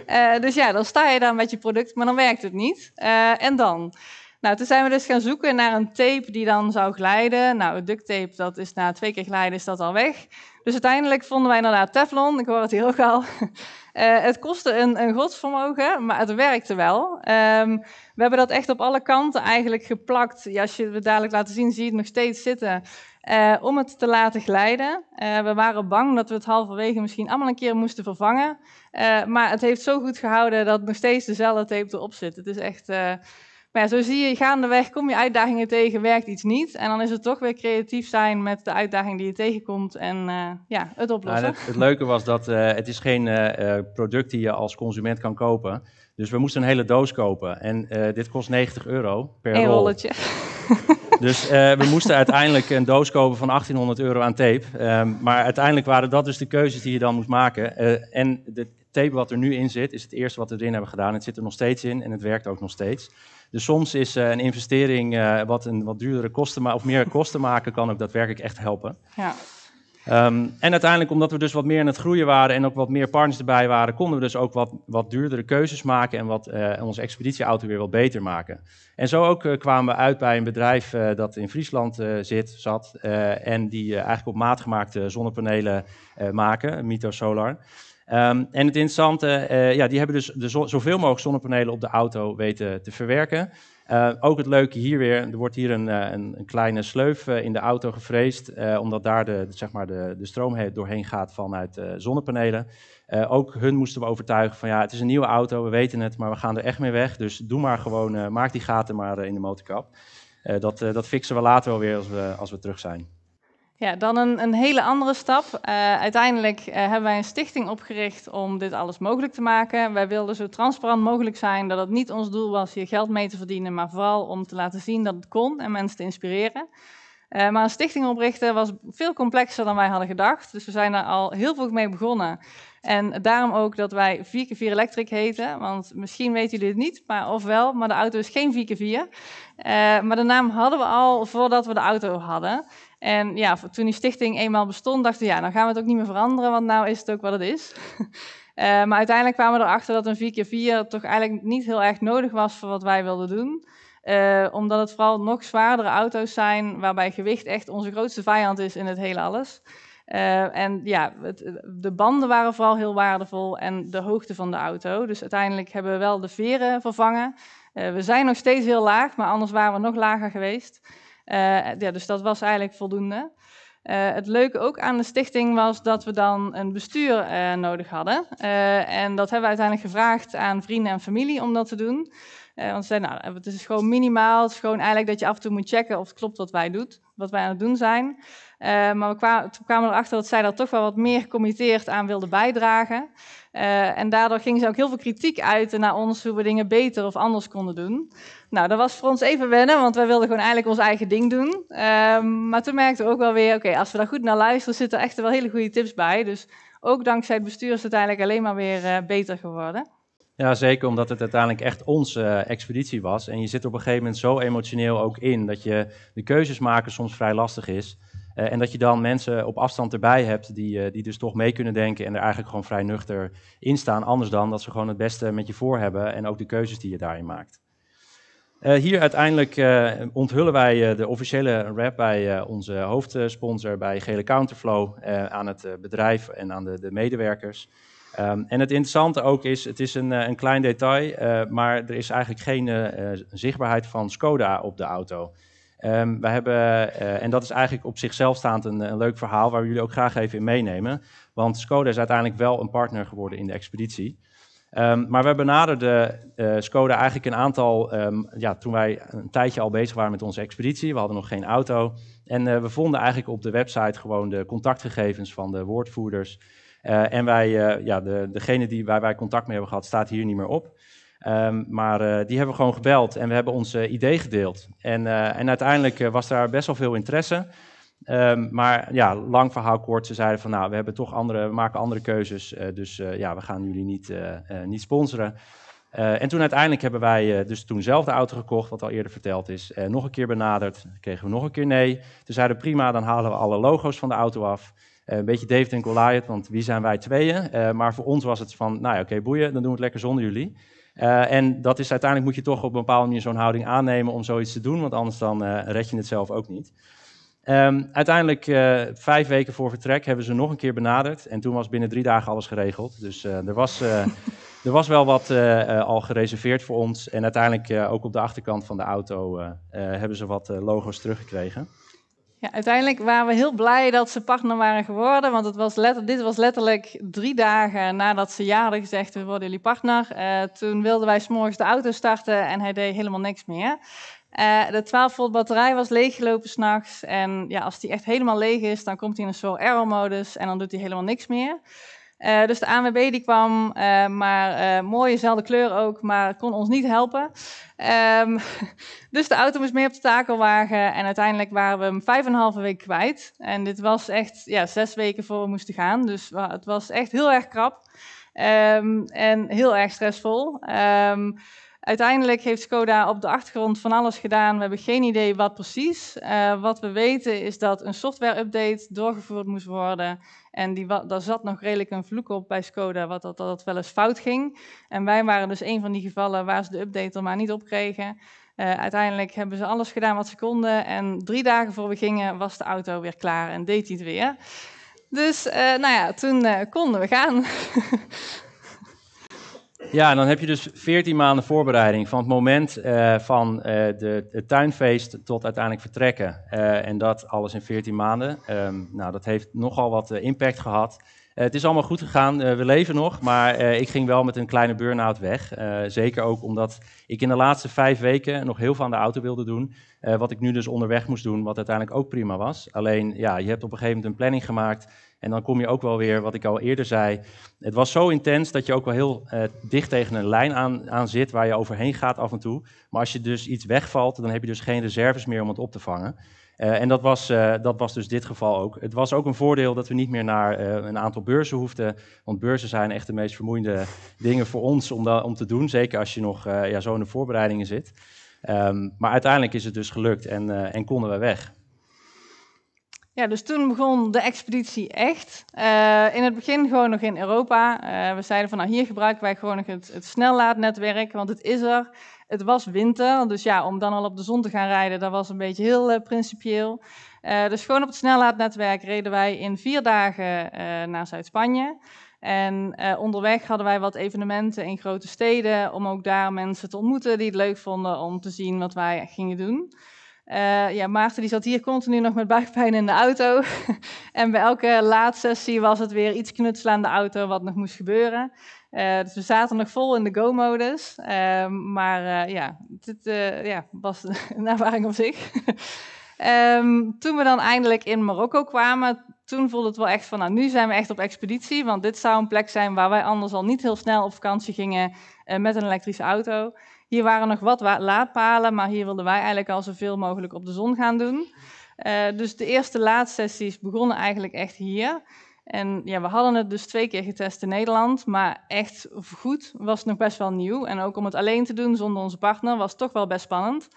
Speaker 2: Eh, dus ja, dan sta je daar met je product, maar dan werkt het niet. Eh, en dan? Nou, toen zijn we dus gaan zoeken naar een tape die dan zou glijden. Nou, duct tape, dat is na twee keer glijden is dat al weg. Dus uiteindelijk vonden wij inderdaad Teflon, ik hoor het hier ook al. [LAUGHS] Eh, het kostte een, een, godsvermogen, maar het werkte wel. Ehm, we hebben dat echt op alle kanten eigenlijk geplakt. Ja, als je het dadelijk laat zien, zie je het nog steeds zitten. Eh, om het te laten glijden. Eh, we waren bang dat we het halverwege misschien allemaal een keer moesten vervangen. maar het heeft zo goed gehouden dat nog steeds dezelfde tape erop zit. Het is echt maar ja, zo zie je gaandeweg, kom je uitdagingen tegen, werkt iets niet. En dan is het toch weer creatief zijn met de uitdaging die je tegenkomt en eh, ja, het nou, oplossen. het,
Speaker 1: leuke was dat eh, het is geen uh, product die je als consument kan kopen. Dus we moesten een hele doos kopen. En dit kost 90 euro per rolletje. [LAUGHS] Dus we moesten uiteindelijk een doos kopen van 1800 euro aan tape. Ehm, maar uiteindelijk waren dat dus de keuzes die je dan moest maken. en de tape wat er nu in zit, is het eerste wat we erin hebben gedaan. Het zit er nog steeds in en het werkt ook nog steeds. Dus soms is eh, een investering eh, wat een wat duurdere kosten of meer kosten maken, kan ook daadwerkelijk echt helpen. Ja. Ehm, en uiteindelijk, omdat we dus wat meer aan het groeien waren en ook wat meer partners erbij waren, konden we dus ook wat, wat duurdere keuzes maken en wat, eh, onze expeditieauto weer wat beter maken. En zo ook kwamen we uit bij een bedrijf dat in Friesland zit, zat en die eigenlijk op maat gemaakte zonnepanelen maken, Mito Solar. Ehm, en het interessante, eh, ja, die hebben dus zoveel mogelijk zonnepanelen op de auto weten te verwerken. Eh, ook het leuke hier weer, er wordt hier een, eh, een kleine sleuf in de auto gevreesd, omdat daar de, zeg maar de, de stroom doorheen gaat vanuit zonnepanelen. ook hun moesten we overtuigen van ja, het is een nieuwe auto, we weten het, maar we gaan er echt mee weg. Dus doe maar gewoon, maak die gaten maar in de motorkap. dat, dat fixen we later wel weer als we, als we terug zijn.
Speaker 2: Ja, dan een, een hele andere stap. Eh, uiteindelijk eh, hebben wij een stichting opgericht om dit alles mogelijk te maken. Wij wilden zo transparant mogelijk zijn dat het niet ons doel was hier geld mee te verdienen, maar vooral om te laten zien dat het kon en mensen te inspireren. Eh, maar een stichting oprichten was veel complexer dan wij hadden gedacht. Dus we zijn daar al heel vroeg mee begonnen. En daarom ook dat wij 4x4 Electric heten. Want misschien weten jullie het niet, maar ofwel, maar de auto is geen 4x4. maar de naam hadden we al voordat we de auto hadden. En ja, toen die stichting eenmaal bestond, dachten we, ja, dan gaan we het ook niet meer veranderen, want nou is het ook wat het is. [LAUGHS] Eh, maar uiteindelijk kwamen we erachter dat een 4x4 toch eigenlijk niet heel erg nodig was voor wat wij wilden doen. Eh, omdat het vooral nog zwaardere auto's zijn, waarbij gewicht echt onze grootste vijand is in het hele alles. Eh, en ja, de banden waren vooral heel waardevol en de hoogte van de auto. Dus uiteindelijk hebben we wel de veren vervangen. we zijn nog steeds heel laag, maar anders waren we nog lager geweest. Eh, ja, dus dat was eigenlijk voldoende. Eh, het leuke ook aan de stichting was dat we dan een bestuur eh, nodig hadden. en dat hebben we uiteindelijk gevraagd aan vrienden en familie om dat te doen. want ze zeiden, nou, het is gewoon minimaal. Het is gewoon eigenlijk dat je af en toe moet checken of het klopt wat wij, doet, wat wij aan het doen zijn. Eh, maar we kwamen, toen kwamen we erachter dat zij daar toch wel wat meer gecommitteerd aan wilde bijdragen. Eh, en daardoor ging ze ook heel veel kritiek uiten naar ons hoe we dingen beter of anders konden doen. Nou, dat was voor ons even wennen, want wij wilden gewoon eigenlijk ons eigen ding doen. Ehm, maar toen merkten we ook wel weer, oké, als we daar goed naar luisteren, zitten er echt wel hele goede tips bij. Dus ook dankzij het bestuur is het uiteindelijk alleen maar weer eh, beter geworden.
Speaker 1: Ja, zeker omdat het uiteindelijk echt onze expeditie was. En je zit er op een gegeven moment zo emotioneel ook in dat je de keuzes maken soms vrij lastig is. Eh, en dat je dan mensen op afstand erbij hebt die, eh, die dus toch mee kunnen denken en er eigenlijk gewoon vrij nuchter in staan. Anders dan dat ze gewoon het beste met je voor hebben en ook de keuzes die je daarin maakt. Eh, hier uiteindelijk onthullen wij de officiële rap bij onze hoofdsponsor, bij Gele Counterflow, aan het bedrijf en aan de, de medewerkers. Ehm, en het interessante ook is, het is een, een klein detail, maar er is eigenlijk geen zichtbaarheid van Skoda op de auto. Ehm, we hebben, eh, en dat is eigenlijk op zichzelf staand een, een, leuk verhaal waar we jullie ook graag even in meenemen. Want Skoda is uiteindelijk wel een partner geworden in de expeditie. Ehm, maar we benaderden uh, Skoda eigenlijk een aantal, ehm, ja, toen wij een tijdje al bezig waren met onze expeditie, we hadden nog geen auto. En eh, we vonden eigenlijk op de website gewoon de contactgegevens van de woordvoerders. en wij, ja, de, degene die, waar wij contact mee hebben gehad, staat hier niet meer op. Ehm, maar eh, die hebben we gewoon gebeld en we hebben ons idee gedeeld. En, eh, en uiteindelijk eh, was daar best wel veel interesse. Ehm, maar ja, lang verhaal kort, ze zeiden van nou, we, hebben toch andere, we maken andere keuzes, dus ja, we gaan jullie niet, niet sponsoren. en toen uiteindelijk hebben wij dus toen zelf de auto gekocht, wat al eerder verteld is. nog een keer benaderd, kregen we nog een keer nee. Toen zeiden we prima, dan halen we alle logo's van de auto af. een beetje David en Goliath, want wie zijn wij tweeën? maar voor ons was het van, nou ja, oké, boeien, dan doen we het lekker zonder jullie. Eh, en dat is uiteindelijk moet je toch op een bepaalde manier zo'n houding aannemen om zoiets te doen, want anders dan uh, red je het zelf ook niet. Ehm, uiteindelijk, eh, vijf weken voor vertrek, hebben ze nog een keer benaderd. En toen was binnen drie dagen alles geregeld. Dus er, was, er was wel wat al gereserveerd voor ons. En uiteindelijk, ook op de achterkant van de auto, hebben ze wat logo's teruggekregen.
Speaker 2: Ja, uiteindelijk waren we heel blij dat ze partner waren geworden. Want het was dit was letterlijk drie dagen nadat ze ja hadden gezegd: we worden jullie partner. Eh, toen wilden wij s'morgens de auto starten en hij deed helemaal niks meer. Eh, de 12 volt batterij was leeggelopen s'nachts. En ja, als die echt helemaal leeg is, dan komt hij in een soort error modus en dan doet hij helemaal niks meer. Eh, dus de ANWB die kwam, eh, maar uh, mooie, kleur ook, maar kon ons niet helpen. Ehm, [LAUGHS] dus de auto moest mee op de takelwagen en uiteindelijk waren we hem vijf en een halve week kwijt. En dit was echt ja, zes weken voor we moesten gaan, dus het was echt heel erg krap ehm, en heel erg stressvol. Ehm, uiteindelijk heeft Skoda op de achtergrond van alles gedaan. We hebben geen idee wat precies. wat we weten is dat een software-update doorgevoerd moest worden en die, daar zat nog redelijk een vloek op bij Skoda, wat dat, dat wel eens fout ging. En wij waren dus een van die gevallen waar ze de update er maar niet op kregen. Eh, uiteindelijk hebben ze alles gedaan wat ze konden. En drie dagen voor we gingen was de auto weer klaar en deed hij het weer. Dus eh, nou ja, toen eh, konden we gaan. [LAUGHS]
Speaker 1: Ja, en dan heb je dus 14 maanden voorbereiding van het moment eh, van eh, de, het tuinfeest tot uiteindelijk vertrekken. Eh, en dat alles in 14 maanden. Ehm, nou, dat heeft nogal wat impact gehad. het is allemaal goed gegaan, we leven nog, maar ik ging wel met een kleine burn-out weg. zeker ook omdat ik in de laatste vijf weken nog heel veel aan de auto wilde doen. wat ik nu dus onderweg moest doen, wat uiteindelijk ook prima was. Alleen, ja, je hebt op een gegeven moment een planning gemaakt en dan kom je ook wel weer, wat ik al eerder zei. Het was zo intens dat je ook wel heel eh, dicht tegen een lijn aan, aan zit waar je overheen gaat af en toe. Maar als je dus iets wegvalt, dan heb je dus geen reserves meer om het op te vangen. Eh, en dat was, eh, dat was dus dit geval ook. Het was ook een voordeel dat we niet meer naar een aantal beurzen hoefden. Want beurzen zijn echt de meest vermoeiende dingen voor ons om, om te doen. Zeker als je nog ja, zo in de voorbereidingen zit. Ehm, maar uiteindelijk is het dus gelukt en, en konden we weg.
Speaker 2: Ja, dus toen begon de expeditie echt. Eh, in het begin gewoon nog in Europa. Eh, we zeiden van nou hier gebruiken wij gewoon nog het, het snellaadnetwerk, want het is er. Het was winter, dus ja, om dan al op de zon te gaan rijden, dat was een beetje heel eh, principieel. dus gewoon op het snellaadnetwerk reden wij in vier dagen naar Zuid-Spanje. En onderweg hadden wij wat evenementen in grote steden om ook daar mensen te ontmoeten die het leuk vonden om te zien wat wij gingen doen. Eh, ja, Maarten die zat hier continu nog met buikpijn in de auto. [LAUGHS] en bij elke sessie was het weer iets knutselen aan de auto wat nog moest gebeuren. Eh, dus we zaten nog vol in de go-modus. Ehm, maar eh, ja, dit ja, was [LAUGHS] een ervaring op zich. [LAUGHS] Ehm, toen we dan eindelijk in Marokko kwamen, toen voelde het wel echt van, nou nu zijn we echt op expeditie. Want dit zou een plek zijn waar wij anders al niet heel snel op vakantie gingen met een elektrische auto. Hier waren nog wat laadpalen, maar hier wilden wij eigenlijk al zoveel mogelijk op de zon gaan doen. Eh, dus de eerste laadsessies begonnen eigenlijk echt hier. En ja, we hadden het dus twee keer getest in Nederland, maar echt goed was het nog best wel nieuw. En ook om het alleen te doen zonder onze partner was toch wel best spannend.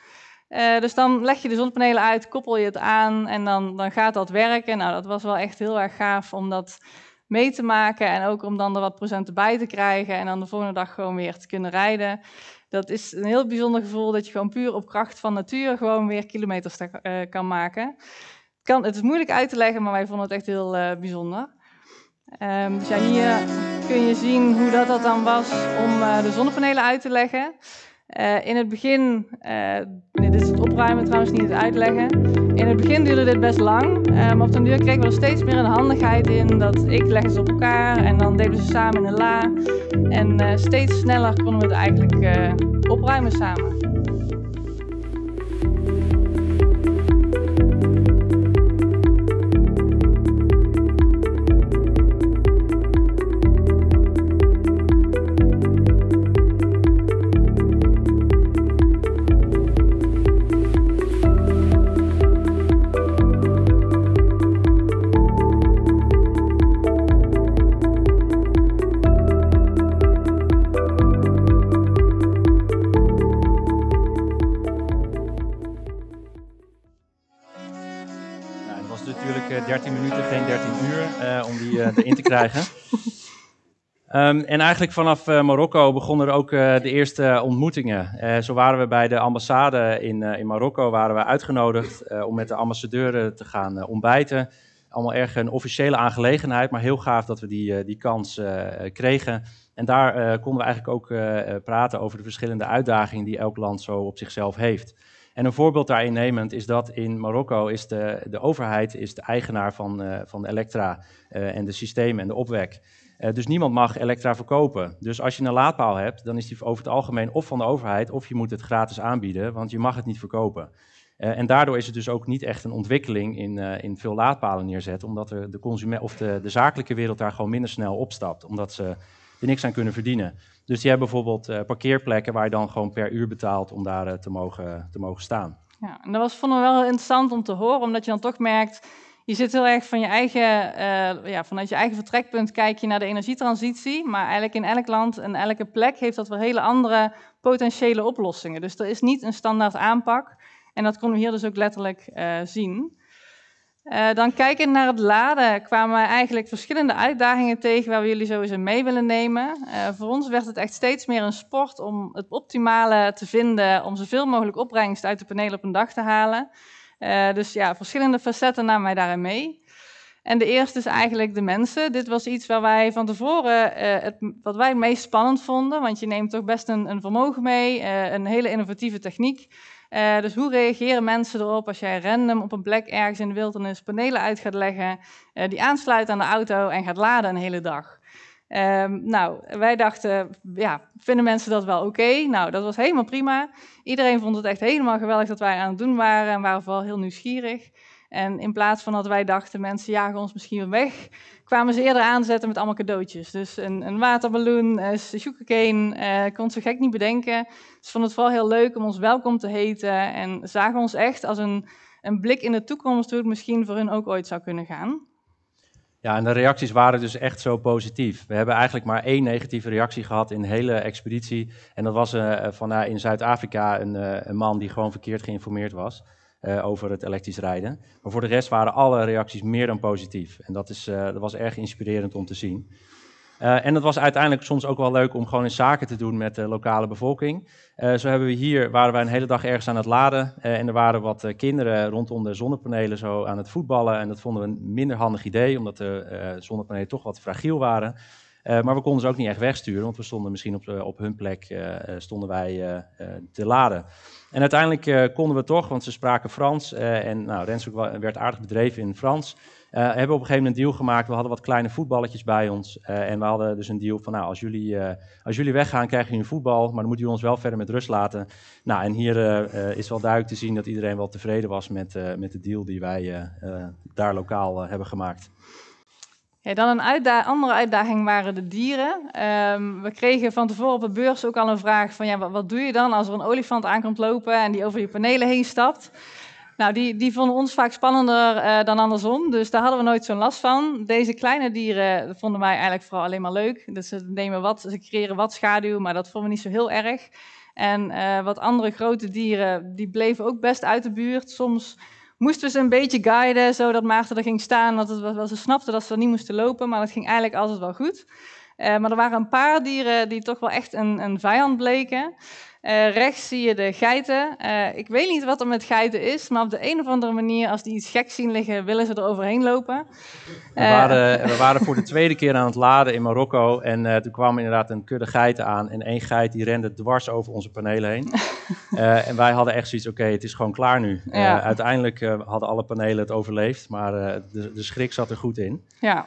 Speaker 2: Eh, dus dan leg je de zonnepanelen uit, koppel je het aan en dan, dan gaat dat werken. Nou, dat was wel echt heel erg gaaf om dat mee te maken en ook om dan er wat procenten bij te krijgen en dan de volgende dag gewoon weer te kunnen rijden dat is een heel bijzonder gevoel dat je gewoon puur op kracht van natuur gewoon weer kilometers eh, kan maken. Kan, het is moeilijk uit te leggen, maar wij vonden het echt heel eh, bijzonder. Ehm, dus ja, hier kun je zien hoe dat, dat dan was om eh, de zonnepanelen uit te leggen. in het begin, dit is het opruimen trouwens, niet het uitleggen. In het begin duurde dit best lang, maar ehm, op den duur kregen we er steeds meer een handigheid in. Dat ik legde ze op elkaar en dan deden ze samen in de la. En eh, steeds sneller konden we het eigenlijk eh, opruimen samen.
Speaker 1: krijgen. [LAUGHS] Ehm, en eigenlijk vanaf eh, Marokko begonnen er ook eh, de eerste ontmoetingen. Eh, zo waren we bij de ambassade in, in Marokko waren we uitgenodigd om met de ambassadeuren te gaan ontbijten. Allemaal erg een officiële aangelegenheid, maar heel gaaf dat we die, die kans kregen. En daar konden we eigenlijk ook praten over de verschillende uitdagingen die elk land zo op zichzelf heeft. En een voorbeeld daarin nemend is dat in Marokko is de, de overheid is de eigenaar van, eh, van Elektra eh, en de systeem en de opwek. Eh, dus niemand mag Elektra verkopen. Dus als je een laadpaal hebt, dan is die over het algemeen of van de overheid of je moet het gratis aanbieden, want je mag het niet verkopen. en daardoor is het dus ook niet echt een ontwikkeling in, in veel laadpalen neerzetten, omdat de, de, consument, of de, de zakelijke wereld daar gewoon minder snel opstapt, omdat ze er niks aan kunnen verdienen. Dus die hebben bijvoorbeeld eh, parkeerplekken waar je dan gewoon per uur betaalt om daar eh, te, mogen, te mogen staan.
Speaker 2: Ja, en dat was, vonden we wel interessant om te horen, omdat je dan toch merkt, je zit heel erg van je eigen, eh, ja, vanuit je eigen vertrekpunt kijk je naar de energietransitie. Maar eigenlijk in elk land en elke plek heeft dat wel hele andere potentiële oplossingen. Dus er is niet een standaard aanpak. En dat konden we hier dus ook letterlijk zien. Uh, dan kijkend naar het laden kwamen we eigenlijk verschillende uitdagingen tegen waar we jullie sowieso mee willen nemen. Eh, voor ons werd het echt steeds meer een sport om het optimale te vinden, om zoveel mogelijk opbrengst uit de panelen op een dag te halen. Eh, dus ja, verschillende facetten namen wij daarin mee. En de eerste is eigenlijk de mensen. Dit was iets waar wij van tevoren, het, wat wij het meest spannend vonden, want je neemt toch best een, een vermogen mee, een hele innovatieve techniek. Eh, dus hoe reageren mensen erop als jij random op een plek ergens in de wildernis panelen uit gaat leggen, eh, die aansluiten aan de auto en gaat laden een hele dag? Ehm, nou, wij dachten, ja, vinden mensen dat wel oké? Nou, dat was helemaal prima. Iedereen vond het echt helemaal geweldig dat wij aan het doen waren en waren vooral heel nieuwsgierig. En in plaats van dat wij dachten, mensen jagen ons misschien weg, kwamen ze eerder aanzetten met allemaal cadeautjes. Dus een, een waterballoon, eh, een sugarcane, eh, kon ze gek niet bedenken. Ze vonden het vooral heel leuk om ons welkom te heten en zagen ons echt als een, een blik in de toekomst hoe het misschien voor hun ook ooit zou kunnen gaan.
Speaker 1: Ja, en de reacties waren dus echt zo positief. We hebben eigenlijk maar één negatieve reactie gehad in de hele expeditie. En dat was uh, van, uh, in Zuid-Afrika een, een man die gewoon verkeerd geïnformeerd was. Eh, over het elektrisch rijden. Maar voor de rest waren alle reacties meer dan positief. En dat, is, eh, dat was erg inspirerend om te zien. Eh, en dat was uiteindelijk soms ook wel leuk om gewoon in zaken te doen met de lokale bevolking. zo hebben we hier, waren wij een hele dag ergens aan het laden. en er waren wat kinderen rondom de zonnepanelen zo aan het voetballen. En dat vonden we een minder handig idee, omdat de zonnepanelen toch wat fragiel waren. maar we konden ze ook niet echt wegsturen, want we stonden misschien op, op hun plek stonden wij te laden. En uiteindelijk eh, konden we toch, want ze spraken Frans eh, en nou, Renshoek werd aardig bedreven in Frans. Uh, hebben we op een gegeven moment een deal gemaakt. We hadden wat kleine voetballetjes bij ons. en we hadden dus een deal van, nou, als jullie, als jullie weggaan, krijgen jullie een voetbal. Maar dan moeten jullie ons wel verder met rust laten. Nou, en hier is wel duidelijk te zien dat iedereen wel tevreden was met, met de deal die wij daar lokaal hebben gemaakt
Speaker 2: dan een andere uitdaging waren de dieren. Ehm, we kregen van tevoren op de beurs ook al een vraag van... Ja, wat, doe je dan als er een olifant aankomt lopen en die over je panelen heen stapt? Nou, die, die vonden ons vaak spannender eh, dan andersom. Dus daar hadden we nooit zo'n last van. Deze kleine dieren vonden wij eigenlijk vooral alleen maar leuk. Dus ze, nemen wat, ze creëren wat schaduw, maar dat vonden we niet zo heel erg. En eh, wat andere grote dieren, die bleven ook best uit de buurt. Soms moesten we dus ze een beetje guiden, zodat Maarten er ging staan. Dat, het, ze snapte dat ze niet moesten lopen, maar dat ging eigenlijk altijd wel goed. Eh, maar er waren een paar dieren die toch wel echt een, een vijand bleken. Eh, rechts zie je de geiten. Eh, ik weet niet wat er met geiten is, maar op de een of andere manier, als die iets geks zien liggen, willen ze er overheen lopen.
Speaker 1: We waren, [LAUGHS] we waren voor de tweede keer aan het laden in Marokko en toen kwam inderdaad een kudde geiten aan. En één geit die rende dwars over onze panelen heen. [LAUGHS] en wij hadden echt zoiets, oké, het is gewoon klaar nu. uiteindelijk hadden alle panelen het overleefd, maar de, de schrik zat er goed in.
Speaker 2: Ja.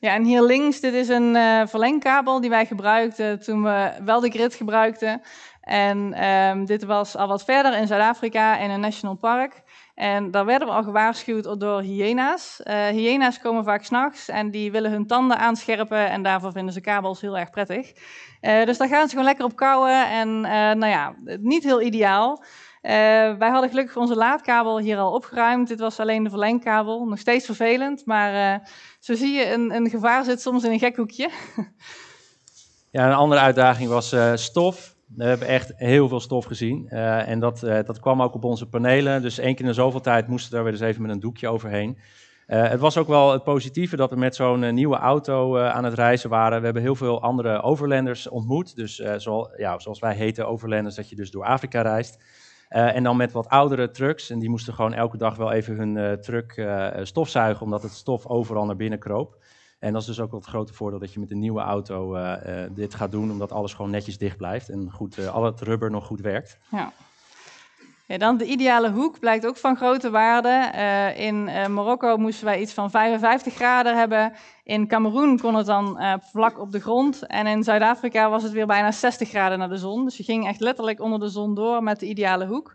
Speaker 2: Ja, en hier links, dit is een eh, verlengkabel die wij gebruikten toen we wel de grid gebruikten. En ehm, dit was al wat verder in Zuid-Afrika in een national park. En daar werden we al gewaarschuwd door hyena's. Uh, hyena's komen vaak s'nachts en die willen hun tanden aanscherpen en daarvoor vinden ze kabels heel erg prettig. Eh, dus daar gaan ze gewoon lekker op kouwen en nou ja, niet heel ideaal. Eh, wij hadden gelukkig onze laadkabel hier al opgeruimd. Dit was alleen de verlengkabel. Nog steeds vervelend, maar eh, zo zie je, een, een, gevaar zit soms in een gek hoekje.
Speaker 1: [LAUGHS] ja, een andere uitdaging was eh, stof. We hebben echt heel veel stof gezien. en dat, dat kwam ook op onze panelen. Dus één keer in zoveel tijd moesten we daar weer eens even met een doekje overheen. het was ook wel het positieve dat we met zo'n nieuwe auto aan het reizen waren. We hebben heel veel andere overlanders ontmoet. Dus zoals, ja, zoals wij heten, overlanders, dat je dus door Afrika reist. Eh, en dan met wat oudere trucks. En die moesten gewoon elke dag wel even hun uh, truck uh, stofzuigen, omdat het stof overal naar binnen kroop. En dat is dus ook wel het grote voordeel dat je met een nieuwe auto dit gaat doen, omdat alles gewoon netjes dicht blijft en goed, al het rubber nog goed werkt.
Speaker 2: Ja dan de ideale hoek blijkt ook van grote waarde. Eh, in eh, Marokko moesten wij iets van 55 graden hebben. In Cameroen kon het dan eh, vlak op de grond. En in Zuid-Afrika was het weer bijna 60 graden naar de zon. Dus je ging echt letterlijk onder de zon door met de ideale hoek.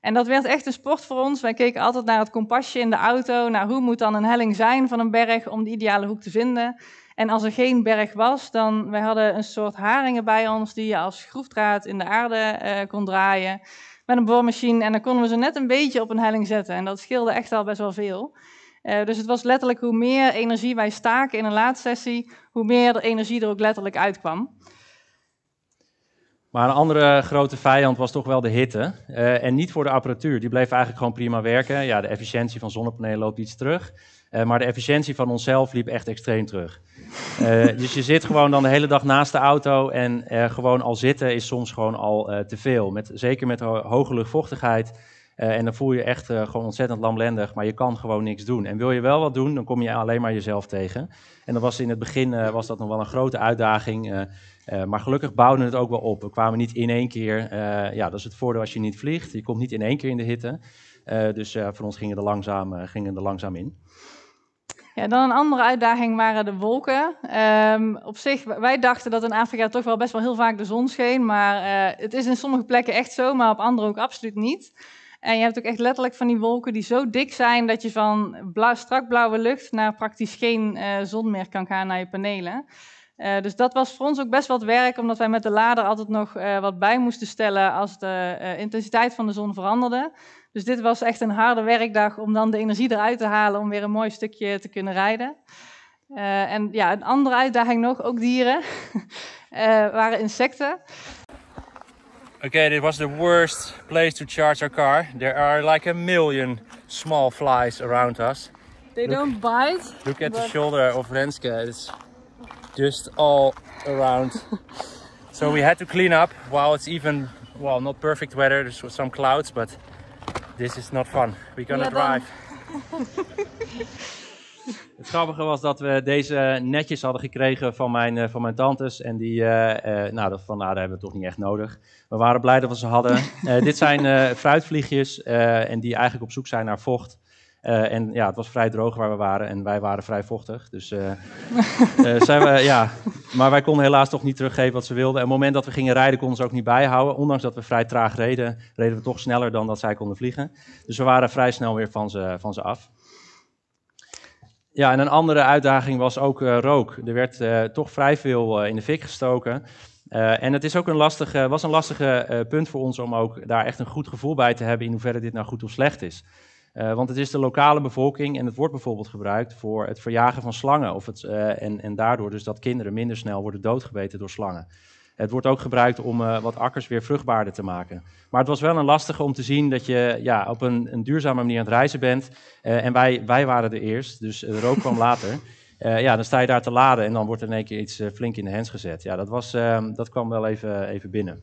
Speaker 2: En dat werd echt een sport voor ons. Wij keken altijd naar het kompasje in de auto. Naar hoe moet dan een helling zijn van een berg om de ideale hoek te vinden. En als er geen berg was, dan wij hadden een soort haringen bij ons die je als schroefdraad in de aarde kon draaien met een boormachine. En dan konden we ze net een beetje op een helling zetten. En dat scheelde echt al best wel veel. Eh, dus het was letterlijk hoe meer energie wij staken in een laatste sessie, hoe meer energie er ook letterlijk uitkwam.
Speaker 1: Maar een andere grote vijand was toch wel de hitte. Eh, en niet voor de apparatuur. Die bleef eigenlijk gewoon prima werken. Ja, de efficiëntie van zonnepanelen loopt iets terug. Eh, maar de efficiëntie van onszelf liep echt extreem terug. Eh, [LAUGHS] dus je zit gewoon dan de hele dag naast de auto en eh, gewoon al zitten is soms gewoon al te veel. Met, zeker met hoge luchtvochtigheid. en dan voel je echt gewoon ontzettend lamlendig, maar je kan gewoon niks doen. En wil je wel wat doen, dan kom je alleen maar jezelf tegen. En dat was in het begin was dat nog wel een grote uitdaging. maar gelukkig bouwden het ook wel op. We kwamen niet in één keer. ja, dat is het voordeel als je niet vliegt. Je komt niet in één keer in de hitte. dus voor ons gingen er langzaam, gingen er langzaam in.
Speaker 2: Ja, dan een andere uitdaging waren de wolken. Ehm, op zich, wij dachten dat in Afrika toch wel best wel heel vaak de zon scheen. Maar eh, het is in sommige plekken echt zo, maar op andere ook absoluut niet. En je hebt ook echt letterlijk van die wolken die zo dik zijn dat je van strak blauwe lucht naar praktisch geen eh, zon meer kan gaan naar je panelen. Eh, dus dat was voor ons ook best wat werk, omdat wij met de lader altijd nog eh, wat bij moesten stellen als de eh, intensiteit van de zon veranderde. Dus dit was echt een harde werkdag om dan de energie eruit te halen om weer een mooi stukje te kunnen rijden. en ja, een andere uitdaging nog, ook dieren, [LAUGHS] waren insecten.
Speaker 1: Okay, dit was the worst place to charge our car. There are like a million small flies around us.
Speaker 2: They don't bite. Look at the shoulder
Speaker 1: of Renske just all around. [LAUGHS] so we had to clean up while it's even, well, not perfect weather. There's some clouds, but this is not fun. We're gonna drive. [LAUGHS] Het grappige was dat we deze netjes hadden gekregen van mijn, eh, van mijn tantes. En die, eh, eh, nou, van, nou, hebben we toch niet echt nodig. We waren blij dat we ze hadden. [LAUGHS] dit zijn fruitvliegjes en die eigenlijk op zoek zijn naar vocht. Eh, en ja, het was vrij droog waar we waren en wij waren vrij vochtig. Dus uh, zijn we, ja. Maar wij konden helaas toch niet teruggeven wat ze wilden. En op het moment dat we gingen rijden konden ze ook niet bijhouden. Ondanks dat we vrij traag reden, reden we toch sneller dan dat zij konden vliegen. Dus we waren vrij snel weer van ze, van ze af. Ja, en een andere uitdaging was ook rook. Er werd toch vrij veel in de fik gestoken. en het is ook een lastige, was een lastige punt voor ons om ook daar echt een goed gevoel bij te hebben in hoeverre dit nou goed of slecht is. Eh, want het is de lokale bevolking en het wordt bijvoorbeeld gebruikt voor het verjagen van slangen. Of het, eh, en, en daardoor dus dat kinderen minder snel worden doodgebeten door slangen. Het wordt ook gebruikt om eh, wat akkers weer vruchtbaarder te maken. Maar het was wel een lastige om te zien dat je ja, op een, een duurzame manier aan het reizen bent. en wij, wij waren de eerst, dus de rook kwam [LAUGHS] later. ja, dan sta je daar te laden en dan wordt er in één keer iets flink in de hens gezet. Ja, dat, was, ehm, dat kwam wel even, even binnen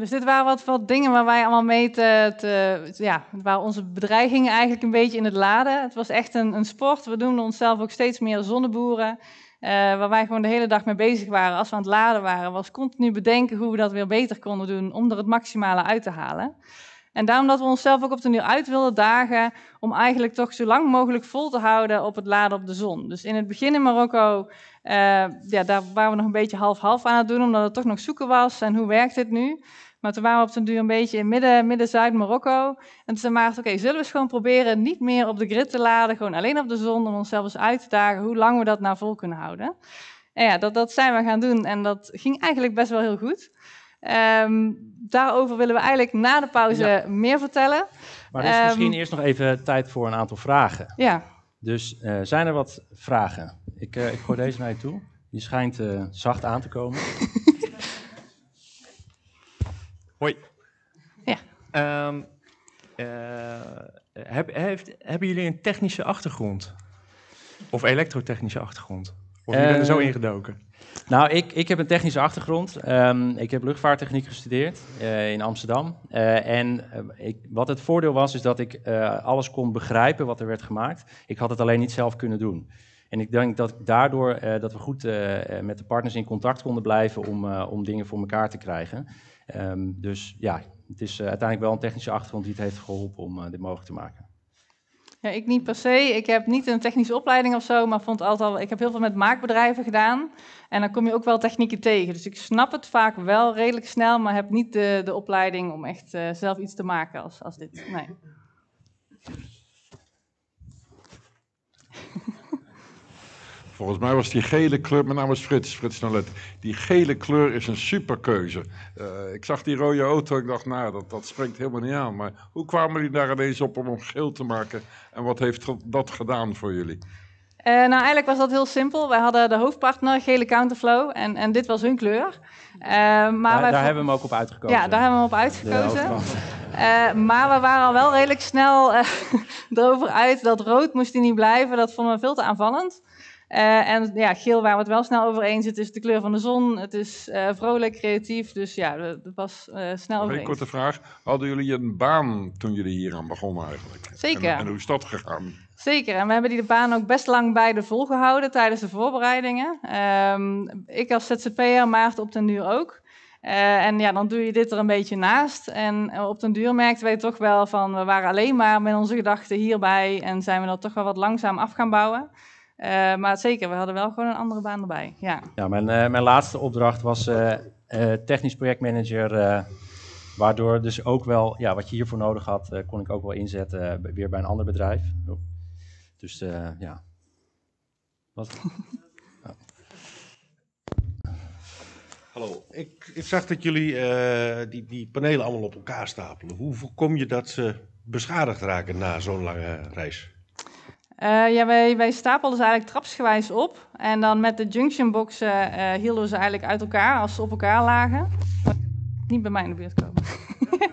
Speaker 2: dus dit waren wat, dingen waar wij allemaal mee te, te ja, waar onze bedreigingen eigenlijk een beetje in het laden. Het was echt een, een sport. We noemden onszelf ook steeds meer zonneboeren. Eh, waar wij gewoon de hele dag mee bezig waren als we aan het laden waren, was continu bedenken hoe we dat weer beter konden doen om er het maximale uit te halen. En daarom dat we onszelf ook op de nu uit wilden dagen om eigenlijk toch zo lang mogelijk vol te houden op het laden op de zon. Dus in het begin in Marokko eh, ja, daar waren we nog een beetje half-half aan het doen, omdat het toch nog zoeken was en hoe werkt dit nu. Maar toen waren we op den duur een beetje in midden, midden Zuid-Marokko. En toen zei Maarten, oké, zullen we eens gewoon proberen niet meer op de grid te laden, gewoon alleen op de zon, om onszelf eens uit te dagen hoe lang we dat nou vol kunnen houden. En ja, dat, dat zijn we gaan doen en dat ging eigenlijk best wel heel goed. Ehm, daarover willen we eigenlijk na de pauze meer vertellen. Maar er is ehm, misschien eerst
Speaker 1: nog even tijd voor een aantal vragen. Ja. Dus eh, zijn er wat vragen? Ik, uh, ik gooi deze naar je toe. Die schijnt eh, zacht aan te komen. [LAUGHS] Hoi. Ja. Ehm, eh, heb, heeft, hebben jullie een technische achtergrond? Of elektrotechnische achtergrond? Of ben je er zo ehm, ingedoken? Nou, ik, ik heb een technische achtergrond. Ehm, ik heb luchtvaarttechniek gestudeerd in Amsterdam. en ik, wat het voordeel was, is dat ik alles kon begrijpen wat er werd gemaakt. Ik had het alleen niet zelf kunnen doen. En ik denk dat daardoor eh, dat we goed eh, eh, met de partners in contact konden blijven om, om dingen voor elkaar te krijgen. Ehm, dus ja, het is uiteindelijk wel een technische achtergrond die het heeft geholpen om dit mogelijk te maken.
Speaker 2: Ja, ik niet per se. Ik heb niet een technische opleiding of zo, maar vond altijd ik heb heel veel met maakbedrijven gedaan. En dan kom je ook wel technieken tegen. Dus ik snap het vaak wel redelijk snel, maar heb niet de, de opleiding om echt zelf iets te maken als, als dit. Nee.
Speaker 3: Volgens mij was die gele kleur, mijn naam is Frits, Frits Nolet. Die gele kleur is een superkeuze. Eh, ik zag die rode auto, ik dacht, nou, dat, dat spreekt helemaal niet aan. Maar hoe kwamen jullie daar ineens op om hem geel te maken? En wat heeft dat gedaan voor jullie?
Speaker 2: Eh, nou, eigenlijk was dat heel simpel. Wij hadden de hoofdpartner, gele counterflow, en, en dit was hun kleur. Eh, maar daar, wij daar hebben we hem ook op uitgekozen. Ja, daar hebben we hem op uitgekozen. maar we waren al wel redelijk snel [LAUGHS] erover uit dat rood moest hij niet blijven. Dat vonden we veel te aanvallend. Eh, en ja, geel, waar we het wel snel over eens het is de kleur van de zon. Het is eh, vrolijk, creatief. Dus ja, dat was eh, snel over Een korte
Speaker 3: vraag. Hadden jullie een baan toen jullie hier aan begonnen eigenlijk? Zeker. En, hoe is dat gegaan?
Speaker 2: Zeker. En we hebben die baan ook best lang bij de volgehouden tijdens de voorbereidingen. Ehm, ik als ZZP'er, maart op den duur ook. en ja, dan doe je dit er een beetje naast. En op den duur merkten wij toch wel van, we waren alleen maar met onze gedachten hierbij. En zijn we dat toch wel wat langzaam af gaan bouwen. Eh, maar zeker, we hadden wel gewoon een andere baan erbij. Ja,
Speaker 1: ja mijn, eh, mijn laatste opdracht was eh, technisch projectmanager. waardoor dus ook wel, ja, wat je hiervoor nodig had, kon ik ook wel inzetten weer bij een ander bedrijf. Dus ja. Wat? [LAUGHS]
Speaker 3: Hallo, ik, ik, zag dat jullie die, die, panelen allemaal op elkaar stapelen. Hoe voorkom je dat ze beschadigd raken na zo'n lange reis?
Speaker 2: Eh, ja, wij, wij stapelden ze eigenlijk trapsgewijs op. En dan met de junctionboxen uh, eh, hielden we ze eigenlijk uit elkaar als ze op elkaar lagen. Niet bij mij in de buurt komen. [LAUGHS]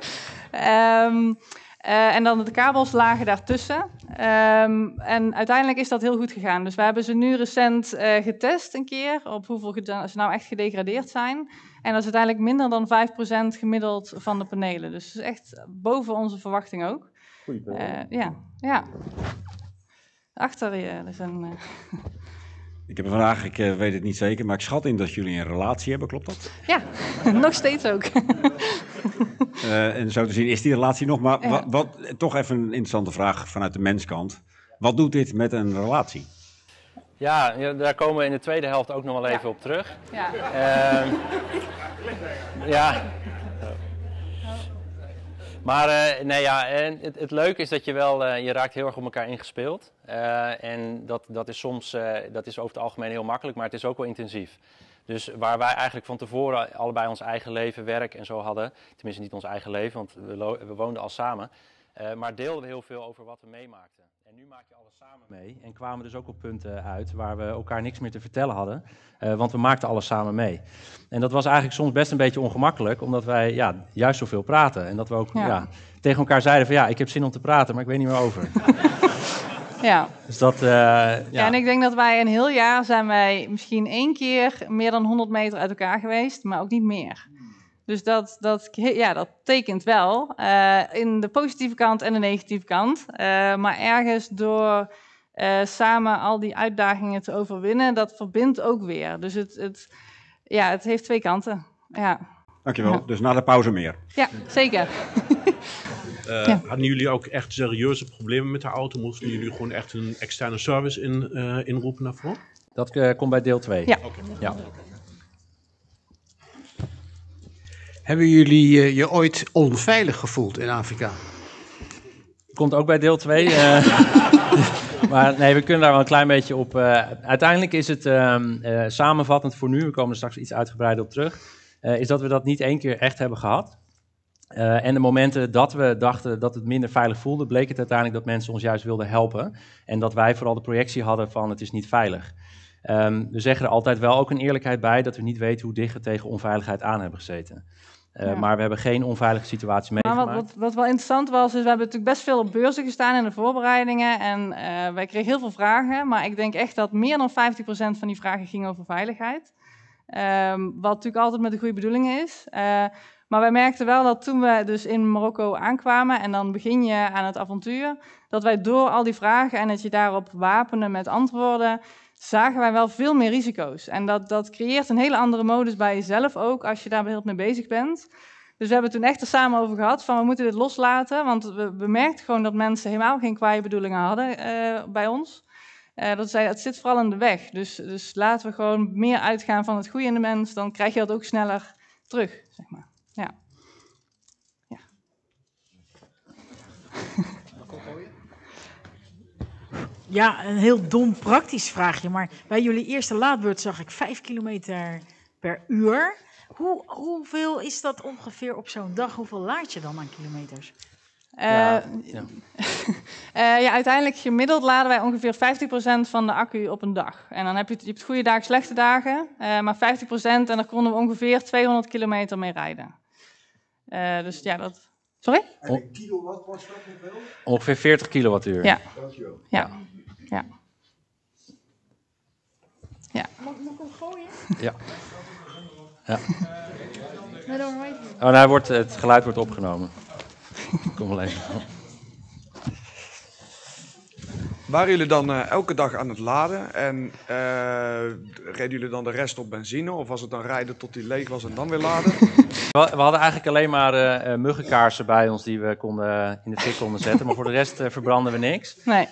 Speaker 2: Ehm, eh, en dan de kabels lagen daartussen. Ehm, en uiteindelijk is dat heel goed gegaan. Dus we hebben ze nu recent getest een keer op hoeveel ze nou echt gedegradeerd zijn. En dat is uiteindelijk minder dan 5% gemiddeld van de panelen. Dus dat is echt boven onze verwachting ook. Goed uh, ja, ja achter je. Dus een, eh,
Speaker 3: ik heb een vraag, ik eh, weet het niet zeker, maar ik schat in dat jullie een relatie hebben, klopt dat?
Speaker 2: Ja, [LAUGHS] nog steeds ook. [LAUGHS]
Speaker 3: Eh, en zo te zien is die relatie nog, maar wat, toch even een interessante vraag vanuit de menskant. Wat doet dit met een relatie?
Speaker 1: Ja, daar komen we in de tweede helft ook nog wel even op terug. Ja. Ehm, ja. Maar nee, ja, en het, leuke is dat je wel, je raakt heel erg op elkaar ingespeeld. Eh, en dat, dat is soms, eh, dat is over het algemeen heel makkelijk, maar het is ook wel intensief. Dus waar wij eigenlijk van tevoren allebei ons eigen leven, werk en zo hadden, tenminste niet ons eigen leven, want we, woonden al samen, eh, maar deelden we heel veel over wat we meemaakten. En nu maak je alles samen mee en kwamen dus ook op punten uit waar we elkaar niks meer te vertellen hadden, want we maakten alles samen mee. En dat was eigenlijk soms best een beetje ongemakkelijk, omdat wij ja, juist zoveel praten en dat we ook Ja, tegen elkaar zeiden van ja, ik heb zin om te praten, maar ik weet niet meer over. [LAUGHS] Ja. Dus dat, eh, ja. ja. en ik
Speaker 2: denk dat wij een heel jaar zijn wij misschien één keer meer dan 100 meter uit elkaar geweest, maar ook niet meer. Dus dat, dat, ja, dat tekent wel eh, in de positieve kant en de negatieve kant. Eh, maar ergens door samen al die uitdagingen te overwinnen, dat verbindt ook weer. Dus het, het, ja, het heeft twee kanten. Ja.
Speaker 3: Dankjewel. Dus na de pauze meer.
Speaker 2: Ja, zeker. [LAUGHS]
Speaker 3: Eh, hadden jullie ook echt serieuze problemen met de auto? Moesten jullie gewoon echt een externe service in, uh,
Speaker 1: inroepen Dat eh, komt bij deel 2. Ja. ja. Hebben jullie je ooit onveilig gevoeld in Afrika? Komt ook bij deel 2. [LAUGHS] maar nee, we kunnen daar wel een klein beetje op. uiteindelijk is het ehm, samenvattend voor nu, we komen straks iets uitgebreider op terug. is dat we dat niet één keer echt hebben gehad. Eh, en de momenten dat we dachten dat het minder veilig voelde, bleek het uiteindelijk dat mensen ons juist wilden helpen. En dat wij vooral de projectie hadden van het is niet veilig. Ehm, we zeggen er altijd wel ook een eerlijkheid bij dat we niet weten hoe dicht we tegen onveiligheid aan hebben gezeten. Eh, maar we hebben geen onveilige situatie meegemaakt. Maar wat,
Speaker 2: wat, wel interessant was, is we hebben natuurlijk best veel op beurzen gestaan in de voorbereidingen. En eh, wij kregen heel veel vragen. Maar ik denk echt dat meer dan 50% van die vragen ging over veiligheid. Ehm, wat natuurlijk altijd met de goede bedoelingen is. Maar wij merkten wel dat toen we dus in Marokko aankwamen en dan begin je aan het avontuur, dat wij door al die vragen en dat je daarop wapenen met antwoorden, zagen wij wel veel meer risico's. En dat, dat creëert een hele andere modus bij jezelf ook, als je daar heel mee bezig bent. Dus we hebben het toen echt er samen over gehad van we moeten dit loslaten, want we, we merkten gewoon dat mensen helemaal geen kwaaie bedoelingen hadden eh, bij ons. Eh, dat zei, het zit vooral in de weg. Dus, dus laten we gewoon meer uitgaan van het goede in de mens. Dan krijg je dat ook sneller terug, zeg maar. Ja, een heel dom praktisch vraagje. Maar bij jullie eerste laadbeurt zag ik 5 kilometer per uur. Hoe, hoeveel is dat ongeveer op zo'n dag? Hoeveel laad je dan aan kilometers? Eh, ja,
Speaker 1: [LAUGHS]
Speaker 2: eh, ja, uiteindelijk gemiddeld laden wij ongeveer 50% van de accu op een dag. En dan heb je, je hebt goede dagen, slechte dagen, uh, maar 50% en daar konden we ongeveer 200 kilometer mee rijden. dus ja, dat... Sorry? En kilowatt
Speaker 3: was dat
Speaker 1: wel? Ongeveer 40 kilowattuur. Ja. Dankjewel. Ja. Ja. ja. Mag ik hem gooien? Ja. ja. Oh, nou, wordt, het geluid wordt opgenomen. [LAUGHS] Kom alleen. Waren jullie dan eh, elke dag aan het laden
Speaker 3: en eh, reden jullie dan de rest op benzine? Of was het dan rijden tot die leeg was en dan weer
Speaker 1: laden? [LAUGHS] We, we hadden eigenlijk alleen maar eh, muggenkaarsen bij ons die we konden, in de fik konden zetten. Maar voor de rest verbranden we niks. Nee.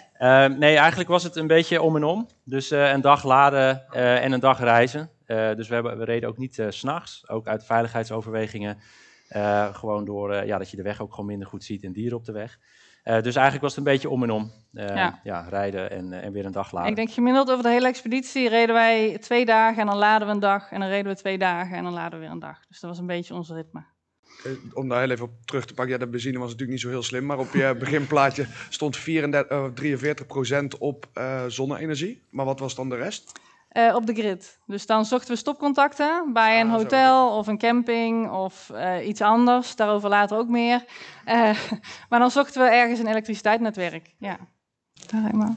Speaker 1: nee, eigenlijk was het een beetje om en om. Dus een dag laden en een dag reizen. dus we, hebben, we reden ook niet s s'nachts, ook uit veiligheidsoverwegingen. gewoon door ja, dat je de weg ook gewoon minder goed ziet en dieren op de weg. Eh, dus eigenlijk was het een beetje om en om. Eh, ja. rijden en, eh, en weer een dag later. Ik
Speaker 2: denk gemiddeld over de hele expeditie reden wij twee dagen en dan laden we een dag. En dan reden we twee dagen en dan laden we weer een dag. Dus dat was een beetje ons ritme.
Speaker 3: Om daar heel even op terug te pakken. Ja, de benzine was natuurlijk niet zo heel slim. Maar op je [LAUGHS] beginplaatje stond 34, uh, 43% op uh, zonne-energie. Maar wat was dan de rest?
Speaker 2: Eh, op de grid. Dus dan zochten we stopcontacten bij ah, een hotel of een camping of eh, iets anders. Daarover later ook meer. Eh, [LAUGHS] maar dan zochten we ergens een elektriciteitsnetwerk. Ja, daar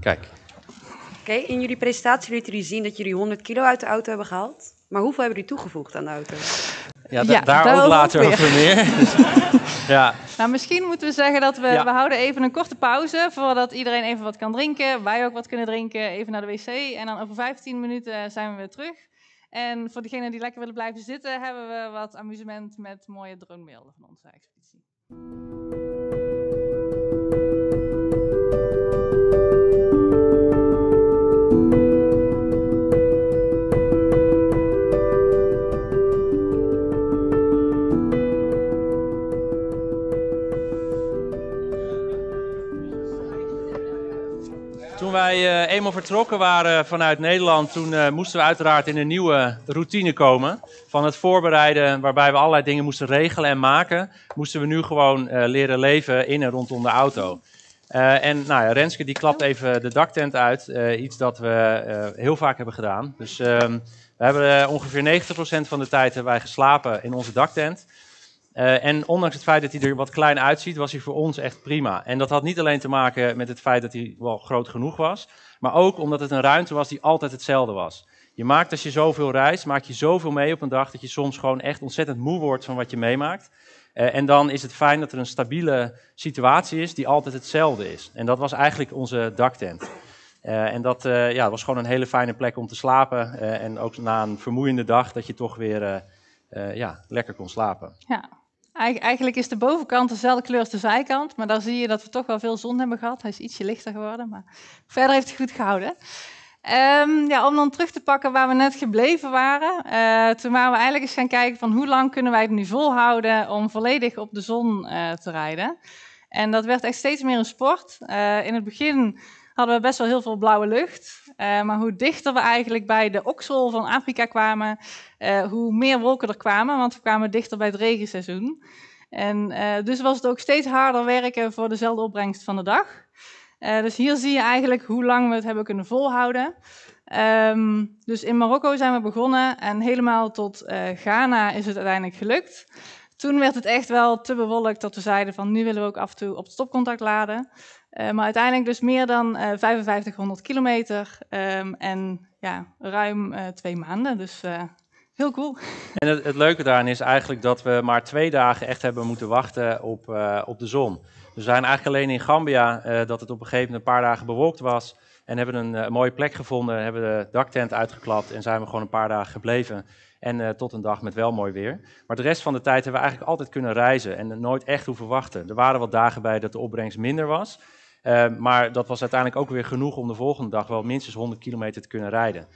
Speaker 2: Kijk. Oké, in jullie presentatie liet jullie zien dat jullie 100 kilo uit de auto hebben gehaald. Maar hoeveel hebben die toegevoegd aan de auto?
Speaker 1: Ja, daar, ook later over meer. [LAUGHS] ja.
Speaker 2: Nou, misschien moeten we zeggen dat we, we houden even een korte pauze. Voordat iedereen even wat kan drinken. Wij ook wat kunnen drinken. Even naar de wc. En dan over 15 minuten eh, zijn we weer terug. En voor degenen die lekker willen blijven zitten, hebben we wat amusement met mooie dronebeelden van onze expeditie.
Speaker 1: wij eh, eenmaal vertrokken waren vanuit Nederland, toen eh, moesten we uiteraard in een nieuwe routine komen. Van het voorbereiden, waarbij we allerlei dingen moesten regelen en maken, moesten we nu gewoon eh, leren leven in en rondom de auto. en nou ja, Renske die klapt even de daktent uit. iets dat we heel vaak hebben gedaan. Dus ehm, we hebben ongeveer 90% van de tijd hebben wij geslapen in onze daktent. Eh, en ondanks het feit dat hij er wat klein uitziet, was hij voor ons echt prima. En dat had niet alleen te maken met het feit dat hij wel groot genoeg was, maar ook omdat het een ruimte was die altijd hetzelfde was. Je maakt als je zoveel reist, maak je zoveel mee op een dag dat je soms gewoon echt ontzettend moe wordt van wat je meemaakt. Eh, en dan is het fijn dat er een stabiele situatie is die altijd hetzelfde is. En dat was eigenlijk onze daktent. Eh, en dat ja, was gewoon een hele fijne plek om te slapen. en ook na een vermoeiende dag dat je toch weer ja, lekker kon slapen.
Speaker 2: Ja, Eigenlijk is de bovenkant dezelfde kleur als de zijkant, maar daar zie je dat we toch wel veel zon hebben gehad. Hij is ietsje lichter geworden, maar verder heeft hij goed gehouden. Ehm, ja, om dan terug te pakken waar we net gebleven waren. Eh, toen waren we eigenlijk eens gaan kijken van hoe lang kunnen wij het nu volhouden om volledig op de zon eh, te rijden. En dat werd echt steeds meer een sport. Eh, in het begin hadden we best wel heel veel blauwe lucht. Eh, maar hoe dichter we eigenlijk bij de oksel van Afrika kwamen, eh, hoe meer wolken er kwamen, want we kwamen dichter bij het regenseizoen. En eh, dus was het ook steeds harder werken voor dezelfde opbrengst van de dag. dus hier zie je eigenlijk hoe lang we het hebben kunnen volhouden. Ehm, dus in Marokko zijn we begonnen en helemaal tot Ghana is het uiteindelijk gelukt toen werd het echt wel te bewolkt dat we zeiden van nu willen we ook af en toe op het stopcontact laden. Eh, maar uiteindelijk dus meer dan 5500 eh, kilometer ehm, en ja, ruim eh, twee maanden. Dus heel cool. [LAUGHS]
Speaker 1: En het, het, leuke daarin is eigenlijk dat we maar twee dagen echt hebben moeten wachten op, op de zon. we zijn eigenlijk alleen in Gambia dat het op een gegeven moment een paar dagen bewolkt was. En hebben een mooie plek gevonden, hebben de daktent uitgeklapt en zijn we gewoon een paar dagen gebleven. En tot een dag met wel mooi weer. Maar de rest van de tijd hebben we eigenlijk altijd kunnen reizen en nooit echt hoeven wachten. Er waren wat dagen bij dat de opbrengst minder was. Ehm, maar dat was uiteindelijk ook weer genoeg om de volgende dag wel minstens 100 kilometer te kunnen rijden.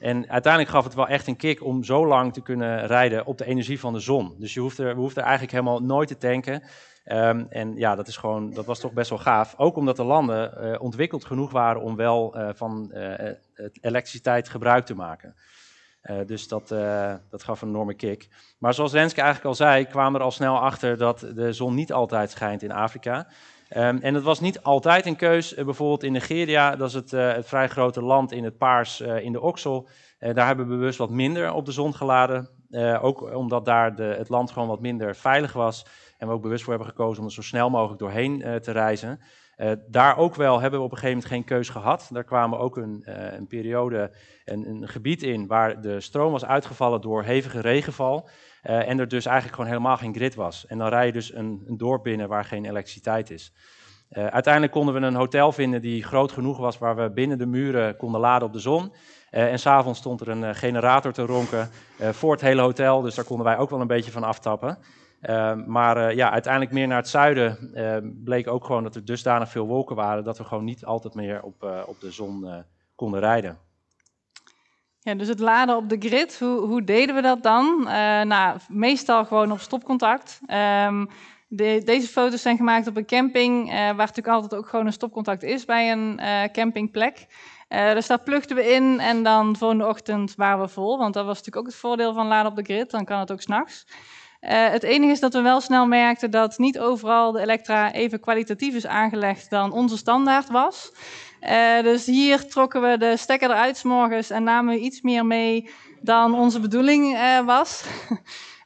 Speaker 1: En uiteindelijk gaf het wel echt een kick om zo lang te kunnen rijden op de energie van de zon. Dus je hoeft er, we hoefden eigenlijk helemaal nooit te tanken. Ehm, en ja, dat, is gewoon, dat was toch best wel gaaf. Ook omdat de landen eh, ontwikkeld genoeg waren om wel eh, van eh, elektriciteit gebruik te maken. dus dat, dat gaf een enorme kick. Maar zoals Renske eigenlijk al zei, kwamen er al snel achter dat de zon niet altijd schijnt in Afrika. Ehm, en het was niet altijd een keus. Eh, bijvoorbeeld in Nigeria, dat is het, eh, het, vrij grote land in het paars eh, in de oksel. daar hebben we bewust wat minder op de zon geladen. ook omdat daar de, het land gewoon wat minder veilig was. En we ook bewust voor hebben gekozen om er zo snel mogelijk doorheen te reizen. daar ook wel hebben we op een gegeven moment geen keus gehad. Daar kwamen ook een, een periode, een, een gebied in waar de stroom was uitgevallen door hevige regenval. Eh, en er dus eigenlijk gewoon helemaal geen grid was. En dan rij je dus een, een dorp binnen waar geen elektriciteit is. Eh, uiteindelijk konden we een hotel vinden die groot genoeg was waar we binnen de muren konden laden op de zon. Uh, en s'avonds stond er een generator te ronken voor het hele hotel, dus daar konden wij ook wel een beetje van aftappen. Ehm, maar ja, uiteindelijk meer naar het zuiden ehm, bleek ook gewoon dat er dusdanig veel wolken waren dat we gewoon niet altijd meer op, op de zon konden rijden.
Speaker 2: Ja, dus het laden op de grid, hoe, hoe deden we dat dan? Uh, nou, meestal gewoon op stopcontact. Ehm, deze foto's zijn gemaakt op een camping, eh, waar natuurlijk altijd ook gewoon een stopcontact is bij een eh, campingplek. dus daar plugden we in en dan volgende ochtend waren we vol, want dat was natuurlijk ook het voordeel van laden op de grid, dan kan het ook s'nachts. Uh, het enige is dat we wel snel merkten dat niet overal de Elektra even kwalitatief is aangelegd dan onze standaard was. Eh, dus hier trokken we de stekker eruit s morgens en namen we iets meer mee dan onze bedoeling eh, was. [LAUGHS]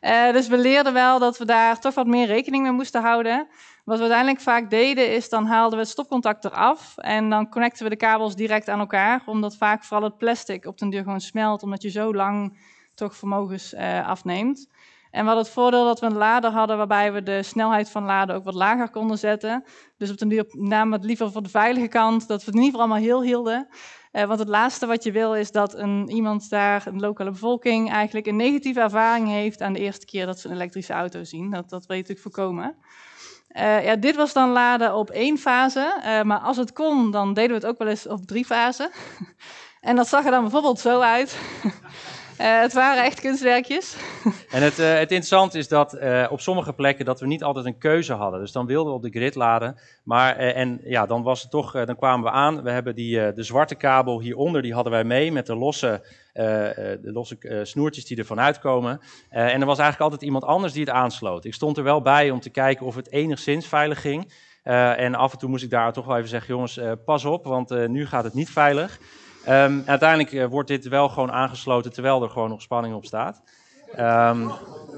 Speaker 2: Eh, dus we leerden wel dat we daar toch wat meer rekening mee moesten houden. Wat we uiteindelijk vaak deden is, dan haalden we het stopcontact eraf en dan connecten we de kabels direct aan elkaar, omdat vaak vooral het plastic op den duur gewoon smelt, omdat je zo lang toch vermogens afneemt. En we het voordeel dat we een lader hadden waarbij we de snelheid van laden ook wat lager konden zetten. Dus op de duur namen het liever voor de veilige kant, dat we het in ieder geval allemaal heel hielden. Eh, want het laatste wat je wil is dat een, iemand daar, een lokale bevolking, eigenlijk een negatieve ervaring heeft aan de eerste keer dat ze een elektrische auto zien. Dat, dat wil je natuurlijk voorkomen. Eh, ja, dit was dan laden op één fase, eh, maar als het kon, dan deden we het ook wel eens op drie fasen. [LAUGHS] en dat zag er dan bijvoorbeeld zo uit. [LAUGHS] Eh, het waren echt kunstwerkjes.
Speaker 1: [LAUGHS] En het, uh, het interessante is dat uh, op sommige plekken dat we niet altijd een keuze hadden. Dus dan wilden we op de grid laden. Maar en, ja, dan, was het toch, dan kwamen we aan. We hebben die, de zwarte kabel hieronder, die hadden wij mee met de losse, de losse snoertjes die er vanuit komen. en er was eigenlijk altijd iemand anders die het aansloot. Ik stond er wel bij om te kijken of het enigszins veilig ging. en af en toe moest ik daar toch wel even zeggen, jongens, pas op, want nu gaat het niet veilig. Ehm, uiteindelijk eh, wordt dit wel gewoon aangesloten terwijl er gewoon nog spanning op staat. Ehm,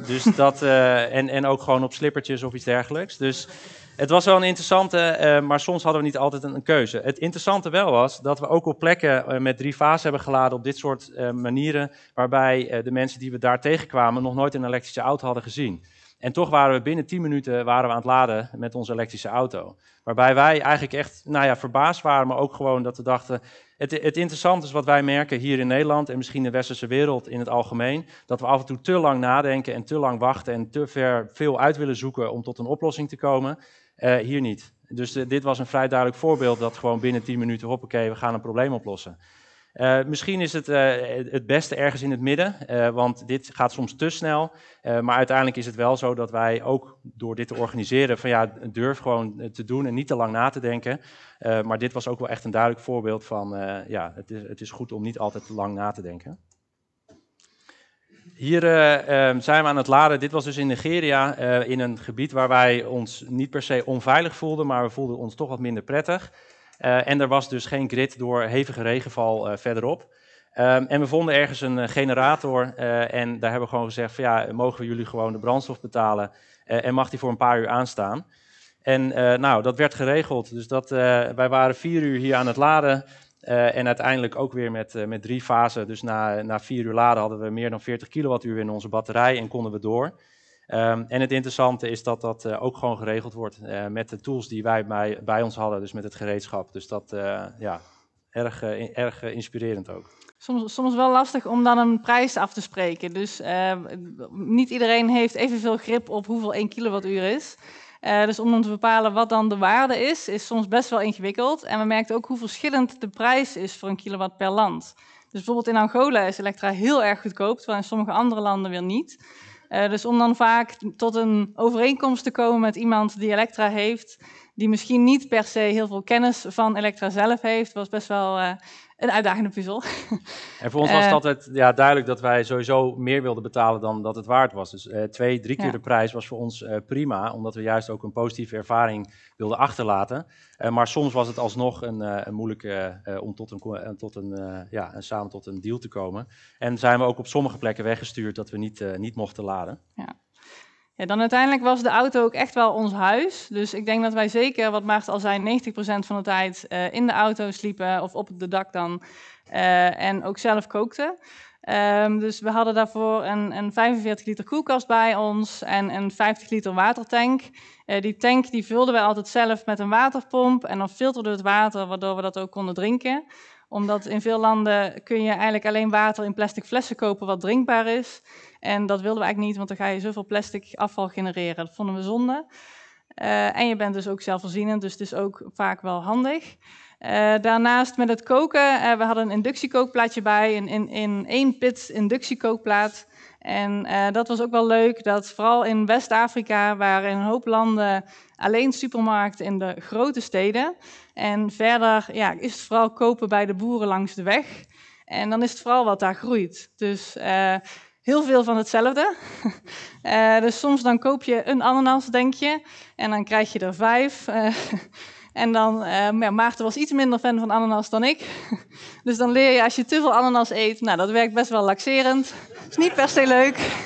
Speaker 1: dus dat, eh, en, en ook gewoon op slippertjes of iets dergelijks. Dus het was wel een interessante, eh, maar soms hadden we niet altijd een, keuze. Het interessante wel was dat we ook op plekken met drie fasen hebben geladen op dit soort manieren, waarbij de mensen die we daar tegenkwamen nog nooit een elektrische auto hadden gezien. En toch waren we binnen 10 minuten waren we aan het laden met onze elektrische auto. Waarbij wij eigenlijk echt nou ja, verbaasd waren, maar ook gewoon dat we dachten: het, het interessante is wat wij merken hier in Nederland en misschien de westerse wereld in het algemeen, dat we af en toe te lang nadenken en te lang wachten en te ver veel uit willen zoeken om tot een oplossing te komen. Eh, hier niet. Dus eh, dit was een vrij duidelijk voorbeeld dat gewoon binnen 10 minuten, hoppakee, we gaan een probleem oplossen. Eh, misschien is het eh, het beste ergens in het midden, eh, want dit gaat soms te snel. maar uiteindelijk is het wel zo dat wij ook door dit te organiseren, van ja, durf gewoon te doen en niet te lang na te denken. maar dit was ook wel echt een duidelijk voorbeeld van, ja, het is, het is goed om niet altijd te lang na te denken. Hier ehm, zijn we aan het laden. Dit was dus in Nigeria, in een gebied waar wij ons niet per se onveilig voelden, maar we voelden ons toch wat minder prettig. Eh, en er was dus geen grid door hevige regenval eh, verderop. Ehm, en we vonden ergens een eh, generator en daar hebben we gewoon gezegd van ja, mogen we jullie gewoon de brandstof betalen en mag die voor een paar uur aanstaan. En nou, dat werd geregeld. Dus dat, wij waren vier uur hier aan het laden en uiteindelijk ook weer met, met drie fasen. Dus na, na vier uur laden hadden we meer dan 40 kilowattuur in onze batterij en konden we door. Ehm, en het interessante is dat dat eh, ook gewoon geregeld wordt eh, met de tools die wij bij, ons hadden, dus met het gereedschap. Dus dat, eh, ja, erg, erg inspirerend ook.
Speaker 2: Soms, soms wel lastig om dan een prijs af te spreken. Dus ehm, niet iedereen heeft evenveel grip op hoeveel 1 kilowattuur is. dus om dan te bepalen wat dan de waarde is, is soms best wel ingewikkeld. En we merken ook hoe verschillend de prijs is voor een kilowatt per land. Dus bijvoorbeeld in Angola is elektra heel erg goedkoop, terwijl in sommige andere landen weer niet. Eh, dus om dan vaak tot een overeenkomst te komen met iemand die Elektra heeft, die misschien niet per se heel veel kennis van Elektra zelf heeft, was best wel eh, een uitdagende puzzel.
Speaker 1: En voor ons was het eh. altijd ja, duidelijk dat wij sowieso meer wilden betalen dan dat het waard was. Dus eh, twee, drie keer de prijs was voor ons eh, prima, omdat we juist ook een positieve ervaring wilden achterlaten. maar soms was het alsnog een, een moeilijke om tot, een, tot een, ja, samen tot een deal te komen. En zijn we ook op sommige plekken weggestuurd dat we niet, niet mochten laden. Ja.
Speaker 2: Ja, dan uiteindelijk was de auto ook echt wel ons huis. Dus ik denk dat wij zeker, wat Maart al zei, 90% van de tijd eh, in de auto sliepen of op het dak dan. Eh, en ook zelf kookten. Ehm, dus we hadden daarvoor een, een, 45 liter koelkast bij ons en een 50 liter watertank. Eh, die tank die vulden wij altijd zelf met een waterpomp en dan filterde het water, waardoor we dat ook konden drinken. Omdat in veel landen kun je eigenlijk alleen water in plastic flessen kopen wat drinkbaar is. En dat wilden we eigenlijk niet, want dan ga je zoveel plastic afval genereren. Dat vonden we zonde. Eh, en je bent dus ook zelfvoorzienend, dus het is ook vaak wel handig. Eh, daarnaast met het koken, eh, we hadden een inductiekookplaatje bij, een in, in één pit inductiekookplaat. En dat was ook wel leuk, dat vooral in West-Afrika, waar in een hoop landen alleen supermarkten in de grote steden. En verder ja, is het vooral kopen bij de boeren langs de weg. En dan is het vooral wat daar groeit. Dus heel veel van hetzelfde. [LAUGHS] Eh, dus soms dan koop je een ananas, denk je, en dan krijg je er vijf. Uh, [LAUGHS] en dan, eh, ja, Maarten was iets minder fan van ananas dan ik. [LAUGHS] Dus dan leer je als je te veel ananas eet, nou dat werkt best wel laxerend. Is niet per se leuk.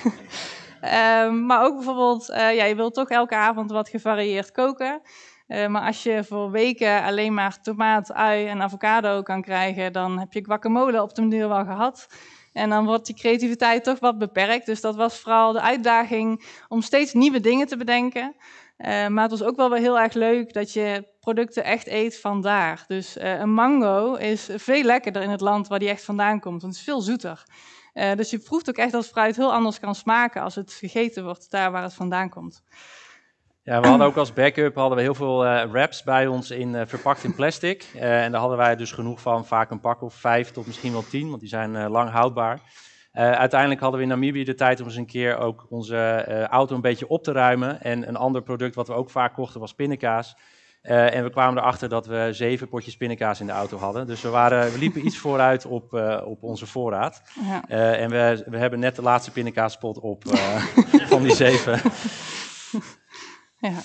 Speaker 2: Ehm, maar ook bijvoorbeeld, ja, je wilt toch elke avond wat gevarieerd koken. maar als je voor weken alleen maar tomaat, ui en avocado kan krijgen, dan heb je guacamole op de muur wel gehad. En dan wordt die creativiteit toch wat beperkt. Dus dat was vooral de uitdaging om steeds nieuwe dingen te bedenken. Eh, maar het was ook wel weer heel erg leuk dat je producten echt eet vandaar. Dus eh, een mango is veel lekkerder in het land waar die echt vandaan komt, want het is veel zoeter. Eh, dus je proeft ook echt dat fruit heel anders kan smaken als het gegeten wordt daar waar het vandaan komt.
Speaker 1: Ja, we hadden ook als backup hadden we heel veel eh, wraps bij ons in, eh, verpakt in plastic. Eh, en daar hadden wij dus genoeg van, vaak een pak of vijf tot misschien wel tien, want die zijn lang houdbaar. uiteindelijk hadden we in Namibië de tijd om eens een keer ook onze auto een beetje op te ruimen. En een ander product wat we ook vaak kochten was pindakaas. en we kwamen erachter dat we zeven potjes pindakaas in de auto hadden. Dus we, waren, we liepen iets vooruit op, op onze voorraad. Ja. en we, we hebben net de laatste pindakaaspot op [LAUGHS] van die zeven. Ja.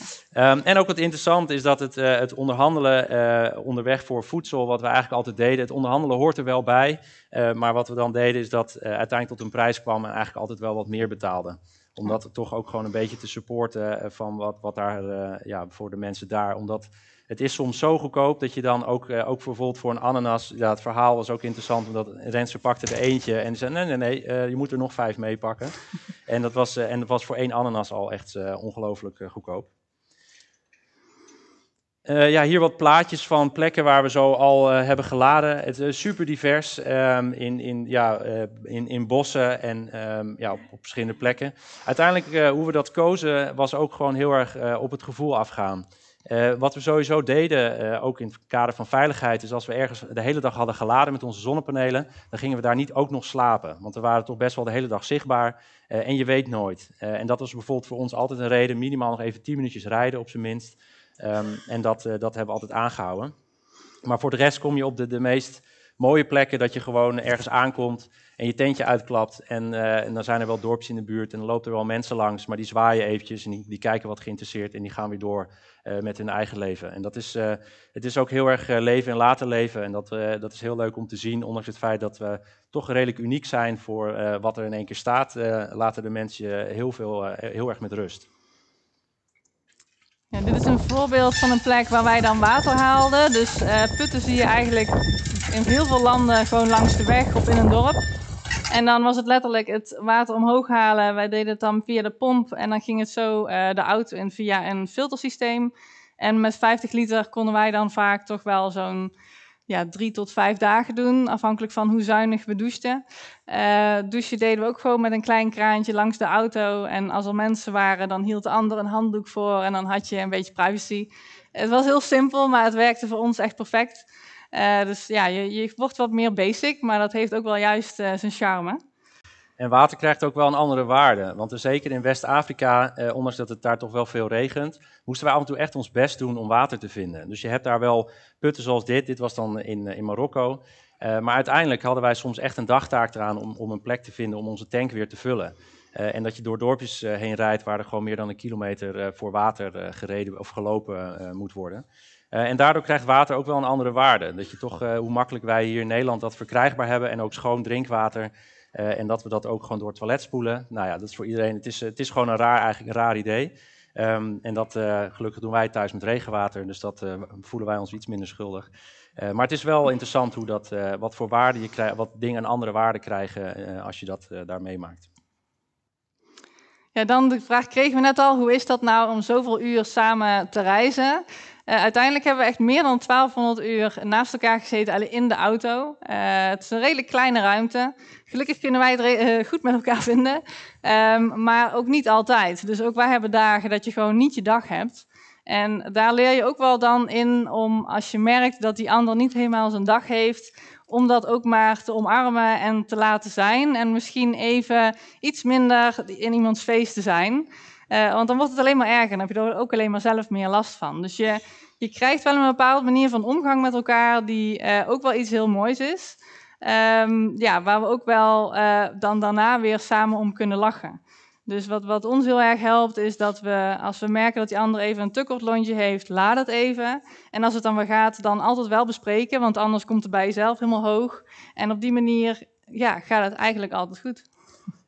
Speaker 1: Ehm, en ook wat interessant is dat het, eh, het onderhandelen eh, onderweg voor voedsel, wat we eigenlijk altijd deden, het onderhandelen hoort er wel bij. Eh, maar wat we dan deden is dat uiteindelijk tot een prijs kwam en eigenlijk altijd wel wat meer betaalden. Om dat toch ook gewoon een beetje te supporten van wat, wat daar ja, voor de mensen daar. Omdat het is soms zo goedkoop dat je dan ook, eh, ook bijvoorbeeld voor een ananas, ja, het verhaal was ook interessant, omdat Rensen pakte er eentje en zei, nee, nee, nee, eh, je moet er nog vijf pakken. [LAUGHS] en, dat was, eh, en dat was voor één ananas al echt ongelooflijk goedkoop. ja, hier wat plaatjes van plekken waar we zo al hebben geladen. Het is super divers ehm, in, in, ja, in, in bossen en ehm, ja, op, op, verschillende plekken. Uiteindelijk, hoe we dat kozen, was ook gewoon heel erg op het gevoel afgaan. Eh, wat we sowieso deden, eh, ook in het kader van veiligheid, is als we ergens de hele dag hadden geladen met onze zonnepanelen, dan gingen we daar niet ook nog slapen. Want we waren toch best wel de hele dag zichtbaar eh, en je weet nooit. en dat was bijvoorbeeld voor ons altijd een reden, minimaal nog even 10 minuutjes rijden op zijn minst. Ehm, en dat, dat hebben we altijd aangehouden. Maar voor de rest kom je op de, de meest mooie plekken dat je gewoon ergens aankomt en je tentje uitklapt. En, en, dan zijn er wel dorpjes in de buurt en dan lopen er wel mensen langs, maar die zwaaien eventjes en die kijken wat geïnteresseerd en die gaan weer door eh, met hun eigen leven. En dat is, eh, het is ook heel erg eh, leven en laten leven. En dat, dat is heel leuk om te zien, ondanks het feit dat we toch redelijk uniek zijn voor wat er in één keer staat, laten de mensen heel, veel, heel erg met rust.
Speaker 2: Ja, dit is een voorbeeld van een plek waar wij dan water haalden. Dus putten zie je eigenlijk in heel veel landen gewoon langs de weg of in een dorp. En dan was het letterlijk het water omhoog halen. Wij deden het dan via de pomp en dan ging het zo eh, de auto in via een filtersysteem. En met 50 liter konden wij dan vaak toch wel zo'n ja, drie tot vijf dagen doen, afhankelijk van hoe zuinig we douchten. Uh, douchen deden we ook gewoon met een klein kraantje langs de auto. En als er mensen waren, dan hield de ander een handdoek voor en dan had je een beetje privacy. Het was heel simpel, maar het werkte voor ons echt perfect. Eh, dus ja, je, je, wordt wat meer basic, maar dat heeft ook wel juist eh, zijn charme.
Speaker 1: En water krijgt ook wel een andere waarde. Want zeker in West-Afrika, eh, ondanks dat het daar toch wel veel regent, moesten wij af en toe echt ons best doen om water te vinden. Dus je hebt daar wel putten zoals dit. Dit was dan in, eh, in Marokko. maar uiteindelijk hadden wij soms echt een dagtaak eraan om, om een plek te vinden om onze tank weer te vullen. en dat je door dorpjes heen rijdt waar er gewoon meer dan een kilometer voor water gereden of gelopen moet worden. Eh, en daardoor krijgt water ook wel een andere waarde. Dat je toch, eh, hoe makkelijk wij hier in Nederland dat verkrijgbaar hebben en ook schoon drinkwater. Eh, en dat we dat ook gewoon door het toilet spoelen. Nou ja, dat is voor iedereen. Het is, het is gewoon een raar, eigenlijk een raar idee. Ehm, en dat gelukkig doen wij thuis met regenwater, dus dat voelen wij ons iets minder schuldig. maar het is wel interessant hoe dat, wat voor waarde je krijgt, wat dingen een andere waarde krijgen als je dat daar meemaakt.
Speaker 2: Ja, dan de vraag kregen we net al, hoe is dat nou om zoveel uur samen te reizen? Eh, uiteindelijk hebben we echt meer dan 1200 uur naast elkaar gezeten, alleen in de auto. Eh, het is een redelijk kleine ruimte. Gelukkig kunnen wij het eh, goed met elkaar [LAUGHS] vinden, ehm, maar ook niet altijd. Dus ook wij hebben dagen dat je gewoon niet je dag hebt. En daar leer je ook wel dan in om, als je merkt dat die ander niet helemaal zijn dag heeft, om dat ook maar te omarmen en te laten zijn. En misschien even iets minder in iemands feest te zijn. Eh, want dan wordt het alleen maar erger. Dan heb je er ook alleen maar zelf meer last van. Dus je, je krijgt wel een bepaalde manier van omgang met elkaar, die eh, ook wel iets heel moois is. Ehm, ja, waar we ook wel eh, dan daarna weer samen om kunnen lachen. Dus wat, wat ons heel erg helpt, is dat we als we merken dat die ander even een tekortlontje heeft, laat het even. En als het dan weer gaat, dan altijd wel bespreken, want anders komt het bij jezelf helemaal hoog. En op die manier ja, gaat het eigenlijk altijd goed.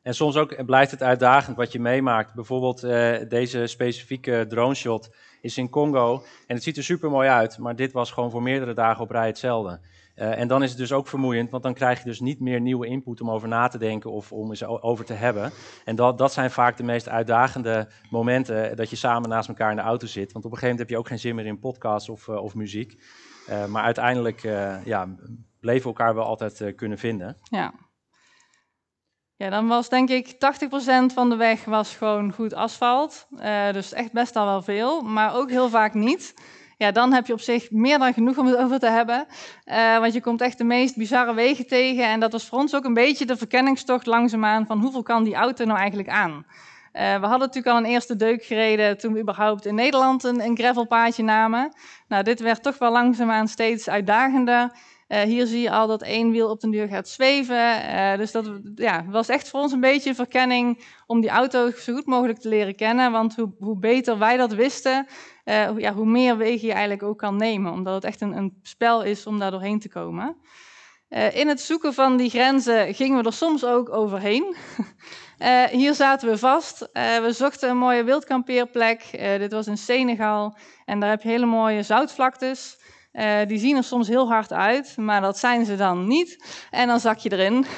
Speaker 1: En soms ook blijft het uitdagend wat je meemaakt. Bijvoorbeeld eh, deze specifieke drone shot is in Congo en het ziet er super mooi uit, maar dit was gewoon voor meerdere dagen op rij hetzelfde. Eh, en dan is het dus ook vermoeiend, want dan krijg je dus niet meer nieuwe input om over na te denken of om eens over te hebben. En dat, dat zijn vaak de meest uitdagende momenten eh, dat je samen naast elkaar in de auto zit. Want op een gegeven moment heb je ook geen zin meer in podcasts of, of muziek. maar uiteindelijk ja, bleven elkaar wel altijd kunnen vinden.
Speaker 2: Ja. Ja, dan was denk ik 80% van de weg was gewoon goed asfalt. Eh, dus echt best al wel veel, maar ook heel vaak niet. Ja, dan heb je op zich meer dan genoeg om het [LAUGHS] over te hebben. Eh, want je komt echt de meest bizarre wegen tegen. En dat was voor ons ook een beetje de verkenningstocht langzaamaan van hoeveel kan die auto nou eigenlijk aan? Eh, we hadden natuurlijk al een eerste deuk gereden toen we überhaupt in Nederland een, een gravelpaadje namen. Nou, dit werd toch wel langzaamaan steeds uitdagender. Eh, hier zie je al dat één wiel op den duur gaat zweven. Eh, dus dat ja, was echt voor ons een beetje een verkenning om die auto zo goed mogelijk te leren kennen. Want hoe, hoe beter wij dat wisten, eh, ja, hoe meer wegen je eigenlijk ook kan nemen. Omdat het echt een, een spel is om daar doorheen te komen. in het zoeken van die grenzen gingen we er soms ook overheen. [LAUGHS] hier zaten we vast. we zochten een mooie wildkampeerplek. dit was in Senegal. En daar heb je hele mooie zoutvlaktes. Eh, die zien er soms heel hard uit, maar dat zijn ze dan niet. En dan zak je erin. [LAUGHS]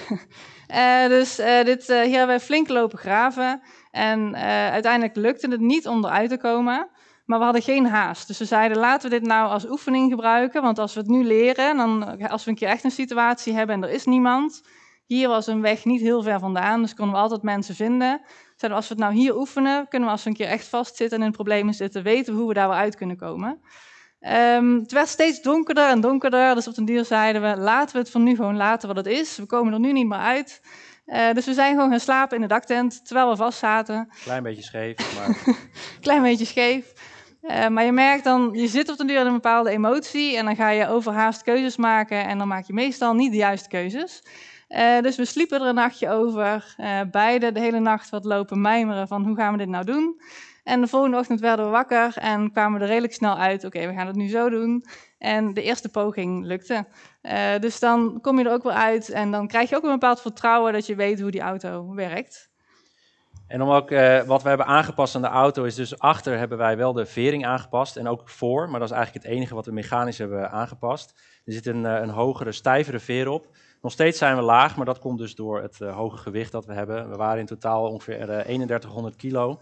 Speaker 2: Eh, dus eh, dit, hier hebben we flink lopen graven. En uiteindelijk lukte het niet om eruit te komen. Maar we hadden geen haast. Dus we zeiden: laten we dit nou als oefening gebruiken. Want als we het nu leren, dan, als we een keer echt een situatie hebben en er is niemand. Hier was een weg niet heel ver vandaan, dus konden we altijd mensen vinden. Zeiden we, als we het nou hier oefenen, kunnen we als we een keer echt vastzitten en in problemen zitten, weten we hoe we daar wel uit kunnen komen. Um, het werd steeds donkerder en donkerder. Dus op den duur zeiden we: laten we het van nu gewoon laten wat het is. We komen er nu niet meer uit. Eh, dus we zijn gewoon gaan slapen in de daktent terwijl we vast zaten.
Speaker 1: Klein beetje scheef, [LAUGHS] maar.
Speaker 2: Klein beetje scheef. Eh, maar je merkt dan, je zit op den duur in een bepaalde emotie. En dan ga je overhaast keuzes maken. En dan maak je meestal niet de juiste keuzes. Eh, dus we sliepen er een nachtje over. beide de hele nacht wat lopen mijmeren van hoe gaan we dit nou doen. En de volgende ochtend werden we wakker en kwamen we er redelijk snel uit. Oké, we gaan het nu zo doen. En de eerste poging lukte. Uh, dus dan kom je er ook wel uit en dan krijg je ook een bepaald vertrouwen dat je weet hoe die auto werkt.
Speaker 1: En om ook eh, wat we hebben aangepast aan de auto is dus achter hebben wij wel de vering aangepast en ook voor, maar dat is eigenlijk het enige wat we mechanisch hebben aangepast. Er zit een, eh, een hogere, stijvere veer op. Nog steeds zijn we laag, maar dat komt dus door het hoge gewicht dat we hebben. We waren in totaal ongeveer 3100 kilo.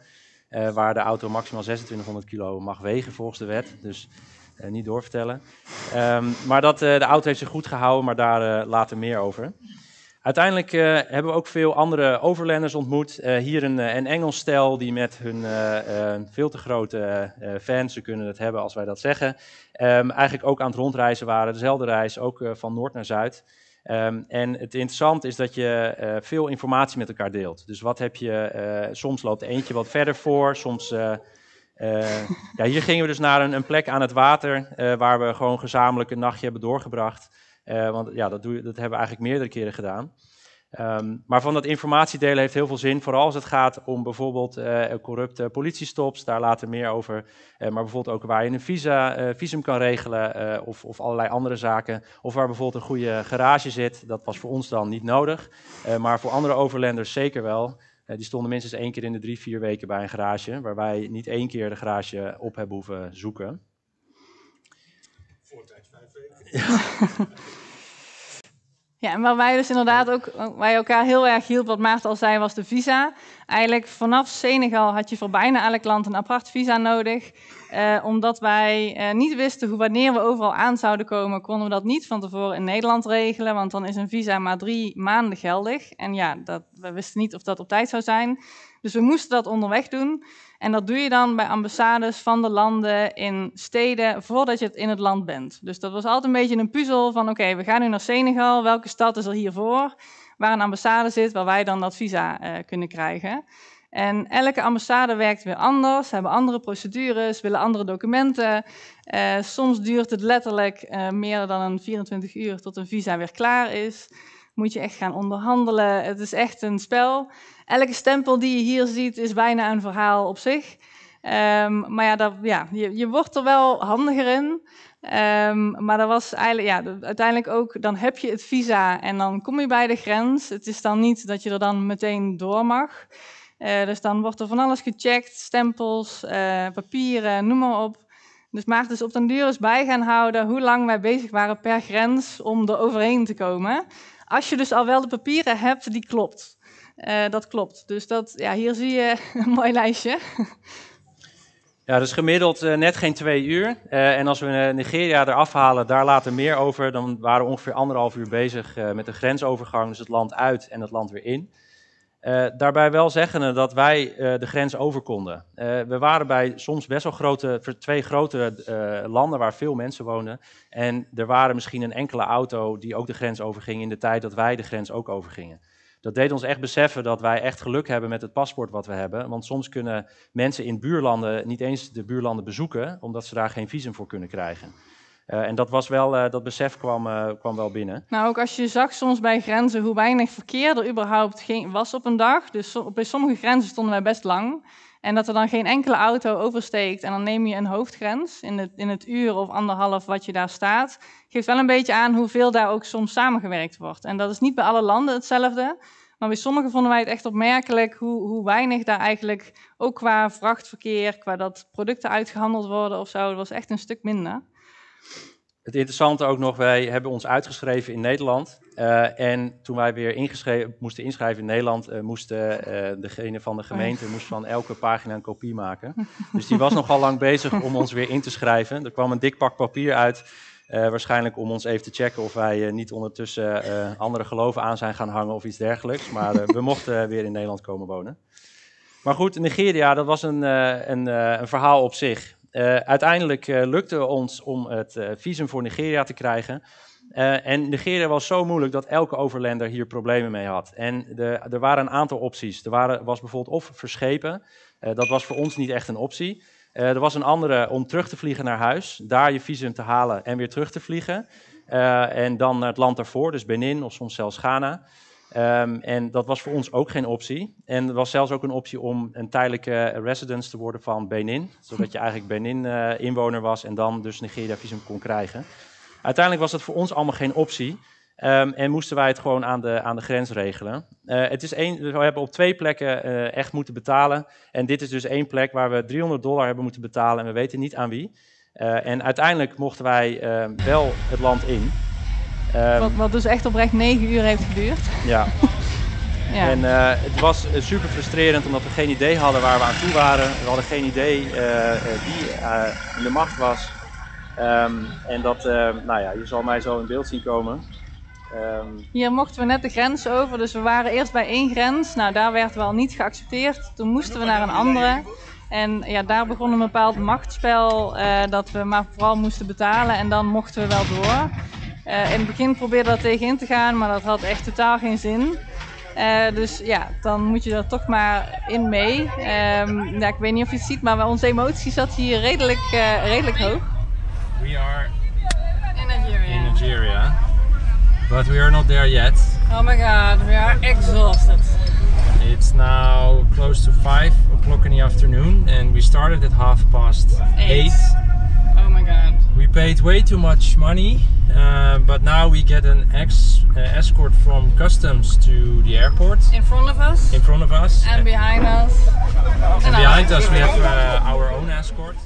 Speaker 1: Eh, waar de auto maximaal 2600 kilo mag wegen volgens de wet. Dus eh, niet doorvertellen. Ehm, maar dat, eh, de auto heeft zich goed gehouden, maar daar later meer over. Uiteindelijk hebben we ook veel andere overlanders ontmoet. hier een, een Engels stel die met hun veel te grote fans, ze kunnen het hebben als wij dat zeggen, ehm, eigenlijk ook aan het rondreizen waren. Dezelfde reis, ook van noord naar zuid. Ehm, en het interessante is dat je eh, veel informatie met elkaar deelt. Dus wat heb je, eh, soms loopt eentje wat verder voor, soms... Eh, ja, hier gingen we dus naar een, een plek aan het water, waar we gewoon gezamenlijk een nachtje hebben doorgebracht. want ja, dat, doe, dat hebben we eigenlijk meerdere keren gedaan. Ehm, maar van dat informatiedelen heeft heel veel zin, vooral als het gaat om bijvoorbeeld eh, corrupte politiestops, daar later meer over. Eh, maar bijvoorbeeld ook waar je een visa, eh, visum kan regelen of, of, allerlei andere zaken. Of waar bijvoorbeeld een goede garage zit, dat was voor ons dan niet nodig. maar voor andere overlanders zeker wel. die stonden minstens één keer in de drie, vier weken bij een garage, waar wij niet één keer de garage op hebben hoeven zoeken.
Speaker 3: Voortijds vijf weken. [LAUGHS]
Speaker 2: Ja, en waar wij dus inderdaad ook, wij elkaar heel erg hielp, wat Maarten al zei, was de visa. Eigenlijk vanaf Senegal had je voor bijna elk land een apart visa nodig. Eh, omdat wij eh, niet wisten hoe, wanneer we overal aan zouden komen, konden we dat niet van tevoren in Nederland regelen. Want dan is een visa maar drie maanden geldig. En ja, dat, we wisten niet of dat op tijd zou zijn. Dus we moesten dat onderweg doen. En dat doe je dan bij ambassades van de landen in steden voordat je het in het land bent. Dus dat was altijd een beetje een puzzel van oké, we gaan nu naar Senegal, welke stad is er hiervoor? Waar een ambassade zit, waar wij dan dat visa eh, kunnen krijgen. En elke ambassade werkt weer anders, hebben andere procedures, willen andere documenten. Eh, soms duurt het letterlijk eh, meer dan een 24 uur tot een visa weer klaar is. Moet je echt gaan onderhandelen. Het is echt een spel elke stempel die je hier ziet is bijna een verhaal op zich. Ehm, maar ja, dat, ja je, je, wordt er wel handiger in. Ehm, maar dat was eigenlijk, ja, uiteindelijk ook, dan heb je het visa en dan kom je bij de grens. Het is dan niet dat je er dan meteen door mag. Eh, dus dan wordt er van alles gecheckt, stempels, eh, papieren, noem maar op. Dus Maarten is op den duur eens bij gaan houden hoe lang wij bezig waren per grens om er overheen te komen. Als je dus al wel de papieren hebt, die klopt. Eh, dat klopt. Dus dat, ja, hier zie je [LAUGHS] een mooi lijstje.
Speaker 1: Ja, dus gemiddeld eh, net geen twee uur. Eh, en als we Nigeria eraf halen, daar later meer over. Dan waren we ongeveer anderhalf uur bezig met de grensovergang. Dus het land uit en het land weer in. daarbij wel zeggen dat wij de grens over konden. we waren bij soms best wel grote, twee grote landen waar veel mensen woonden. En er waren misschien een enkele auto die ook de grens overging in de tijd dat wij de grens ook overgingen dat deed ons echt beseffen dat wij echt geluk hebben met het paspoort wat we hebben. Want soms kunnen mensen in buurlanden niet eens de buurlanden bezoeken, omdat ze daar geen visum voor kunnen krijgen. Eh, en dat, was wel, eh, dat besef kwam, eh, kwam wel binnen.
Speaker 2: Nou, ook als je zag soms bij grenzen hoe weinig verkeer er überhaupt was op een dag. Dus bij sommige grenzen stonden wij best lang. En dat er dan geen enkele auto oversteekt en dan neem je een hoofdgrens in het, in het uur of anderhalf wat je daar staat, geeft wel een beetje aan hoeveel daar ook soms samengewerkt wordt. En dat is niet bij alle landen hetzelfde, maar bij sommigen vonden wij het echt opmerkelijk hoe, hoe weinig daar eigenlijk, ook qua vrachtverkeer, qua dat producten uitgehandeld worden of zo, dat was echt een stuk minder.
Speaker 1: Het interessante ook nog, wij hebben ons uitgeschreven in Nederland eh, en toen wij weer ingeschreven, moesten inschrijven in Nederland, uh, moest eh, degene van de gemeente moest van elke pagina een kopie maken. Dus die was nogal lang bezig om ons weer in te schrijven. Er kwam een dik pak papier uit, waarschijnlijk om ons even te checken of wij niet ondertussen andere geloven aan zijn gaan hangen of iets dergelijks. Maar we mochten weer in Nederland komen wonen. Maar goed, Nigeria, dat was een, een, een verhaal op zich. uiteindelijk lukte ons om het visum voor Nigeria te krijgen. Eh, en negeren was zo moeilijk dat elke overlander hier problemen mee had. En de, er waren een aantal opties. Er waren, was bijvoorbeeld of verschepen. Eh, dat was voor ons niet echt een optie. Eh, er was een andere om terug te vliegen naar huis, daar je visum te halen en weer terug te vliegen. en dan naar het land daarvoor, dus Benin of soms zelfs Ghana. Ehm, en dat was voor ons ook geen optie. En er was zelfs ook een optie om een tijdelijke residence te worden van Benin. Zodat je eigenlijk Benin-inwoner was en dan dus Nigeria-visum kon krijgen. Uiteindelijk was het voor ons allemaal geen optie. Ehm, en moesten wij het gewoon aan de, aan de grens regelen. Eh, het is één, we hebben op twee plekken eh, echt moeten betalen. En dit is dus één plek waar we 300 dollar hebben moeten betalen. En we weten niet aan wie. Eh, en uiteindelijk mochten wij ehm, wel het land in. Ehm,
Speaker 2: wat, dus echt oprecht negen uur heeft geduurd.
Speaker 1: Ja. [LAUGHS] ja. En het was super frustrerend omdat we geen idee hadden waar we aan toe waren. We hadden geen idee wie in de macht was. Ehm, en dat, ehm, nou ja, je zal mij zo in beeld zien komen. Ehm,
Speaker 2: hier mochten we net de grens over, dus we waren eerst bij één grens. Nou, daar werd wel niet geaccepteerd. Toen moesten we naar een andere. En ja, daar begon een bepaald machtsspel eh, dat we maar vooral moesten betalen en dan mochten we wel door. Eh, in het begin probeerde dat tegenin te gaan, maar dat had echt totaal geen zin. Eh, dus ja, dan moet je er toch maar in mee. ja, ik weet niet of je het ziet, maar onze emoties zat hier redelijk, redelijk hoog.
Speaker 1: We are in Nigeria. in Nigeria, but we are not there yet.
Speaker 2: Oh my god, we are exhausted.
Speaker 1: It's now close to 5 o'clock in the afternoon and we started at half past 8. eight. Oh my god. We paid way too much money, uh, but now we get an ex uh, escort from customs to the airport. In
Speaker 2: front of us?
Speaker 1: In front of us. And
Speaker 2: behind us.
Speaker 1: And, and behind us we have uh, our own escort.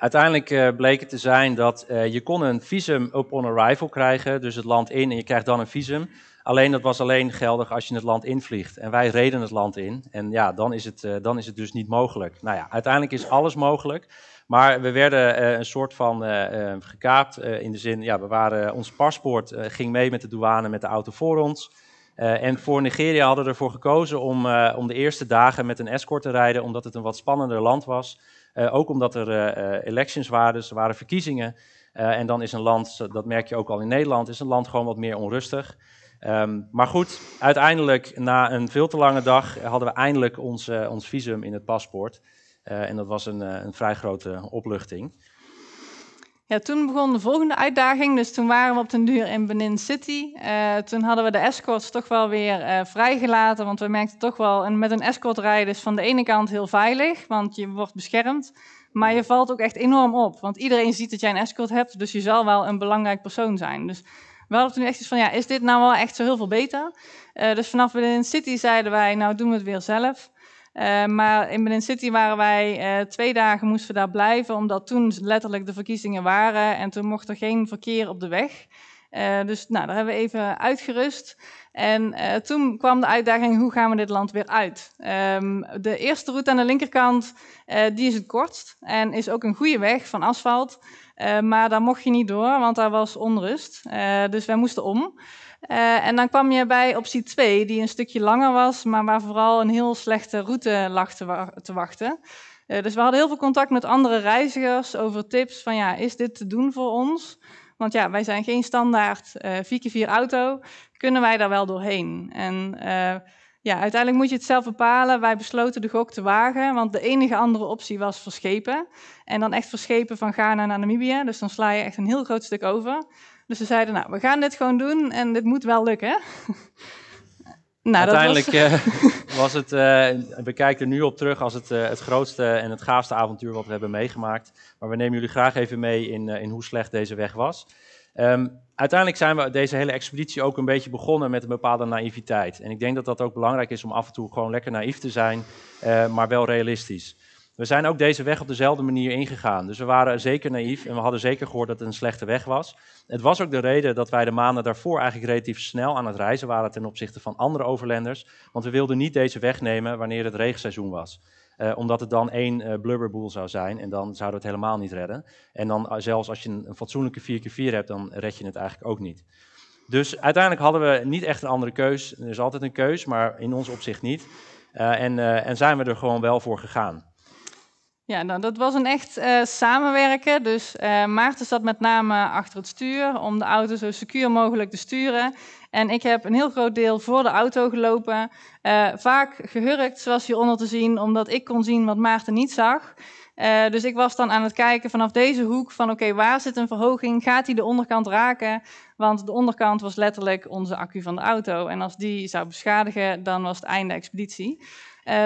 Speaker 1: Uiteindelijk eh, bleek het te zijn dat eh, je kon een visum upon arrival krijgen, dus het land in en je krijgt dan een visum. Alleen dat was alleen geldig als je het land invliegt. En wij reden het land in en ja, dan is het, eh, dan is het dus niet mogelijk. Nou ja, uiteindelijk is alles mogelijk. Maar we werden een soort van uh, gekaapt. in de zin, ja, we waren, ons paspoort ging mee met de douane met de auto voor ons. en voor Nigeria hadden we ervoor gekozen om, om de eerste dagen met een escort te rijden, omdat het een wat spannender land was. Eh, ook omdat er eh, eh, elections waren, dus er waren verkiezingen. en dan is een land, dat merk je ook al in Nederland, is een land gewoon wat meer onrustig. Ehm, maar goed, uiteindelijk, na een veel te lange dag, hadden we eindelijk ons, ons visum in het paspoort. en dat was een, een vrij grote opluchting.
Speaker 2: Ja, toen begon de volgende uitdaging. Dus toen waren we op den duur in Benin City. Eh, toen hadden we de escorts toch wel weer eh, vrijgelaten. Want we merkten toch wel, en met een escort rijden is van de ene kant heel veilig, want je wordt beschermd. Maar je valt ook echt enorm op. Want iedereen ziet dat jij een escort hebt, dus je zal wel een belangrijk persoon zijn. Dus we hadden toen echt iets van, ja, is dit nou wel echt zo heel veel beter? Eh, dus vanaf Benin City zeiden wij, nou doen we het weer zelf. Eh, maar in Benin City waren wij eh, twee dagen, moesten daar blijven, omdat toen letterlijk de verkiezingen waren en toen mocht er geen verkeer op de weg. Eh, dus nou, daar hebben we even uitgerust. En toen kwam de uitdaging, hoe gaan we dit land weer uit? Ehm, de eerste route aan de linkerkant, die is het kortst en is ook een goede weg van asfalt. maar daar mocht je niet door, want daar was onrust. dus wij moesten om. Eh, en dan kwam je bij optie 2, die een stukje langer was, maar waar vooral een heel slechte route lag te, wachten. Eh, dus we hadden heel veel contact met andere reizigers over tips van ja, is dit te doen voor ons? Want ja, wij zijn geen standaard uh, eh, 4x4 auto, kunnen wij daar wel doorheen? En ja, uiteindelijk moet je het zelf bepalen. Wij besloten de gok te wagen, want de enige andere optie was verschepen. En dan echt verschepen van Ghana naar Namibië, dus dan sla je echt een heel groot stuk over. Dus ze zeiden, nou, we gaan dit gewoon doen en dit moet wel lukken. [LAUGHS] nou, Uiteindelijk dat
Speaker 1: was... Eh, [LAUGHS] was het, eh, we kijken er nu op terug als het, eh, het grootste en het gaafste avontuur wat we hebben meegemaakt. Maar we nemen jullie graag even mee in, in hoe slecht deze weg was. Ehm, uiteindelijk zijn we deze hele expeditie ook een beetje begonnen met een bepaalde naïviteit. En ik denk dat dat ook belangrijk is om af en toe gewoon lekker naïef te zijn, maar wel realistisch. We zijn ook deze weg op dezelfde manier ingegaan. Dus we waren zeker naïef en we hadden zeker gehoord dat het een slechte weg was. Het was ook de reden dat wij de maanden daarvoor eigenlijk relatief snel aan het reizen waren ten opzichte van andere overlanders. Want we wilden niet deze weg nemen wanneer het regenseizoen was. Eh, omdat het dan één eh, blubberboel zou zijn en dan zouden we het helemaal niet redden. En dan eh, zelfs als je een, fatsoenlijke 4x4 hebt, dan red je het eigenlijk ook niet. Dus uiteindelijk hadden we niet echt een andere keus. Er is altijd een keus, maar in ons opzicht niet. en, en zijn we er gewoon wel voor gegaan.
Speaker 2: Ja, nou, dat was een echt eh, samenwerken. Dus eh, Maarten zat met name achter het stuur om de auto zo secuur mogelijk te sturen. En ik heb een heel groot deel voor de auto gelopen. Eh, vaak gehurkt, zoals hieronder te zien, omdat ik kon zien wat Maarten niet zag. dus ik was dan aan het kijken vanaf deze hoek van oké, waar zit een verhoging? Gaat hij de onderkant raken? Want de onderkant was letterlijk onze accu van de auto. En als die zou beschadigen, dan was het einde expeditie.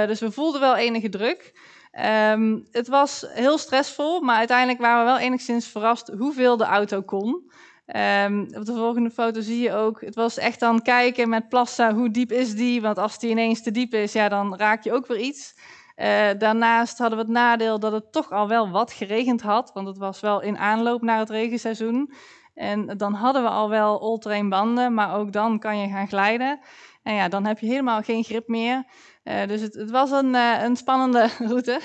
Speaker 2: dus we voelden wel enige druk. Ehm, het was heel stressvol, maar uiteindelijk waren we wel enigszins verrast hoeveel de auto kon. Ehm, op de volgende foto zie je ook, het was echt dan kijken met plassen hoe diep is die? Want als die ineens te diep is, ja, dan raak je ook weer iets. Eh, daarnaast hadden we het nadeel dat het toch al wel wat geregend had, want het was wel in aanloop naar het regenseizoen. En dan hadden we al wel all-terrain banden, maar ook dan kan je gaan glijden. En ja, dan heb je helemaal geen grip meer. Eh, dus het, het, was een, eh, een spannende [LAUGHS] route.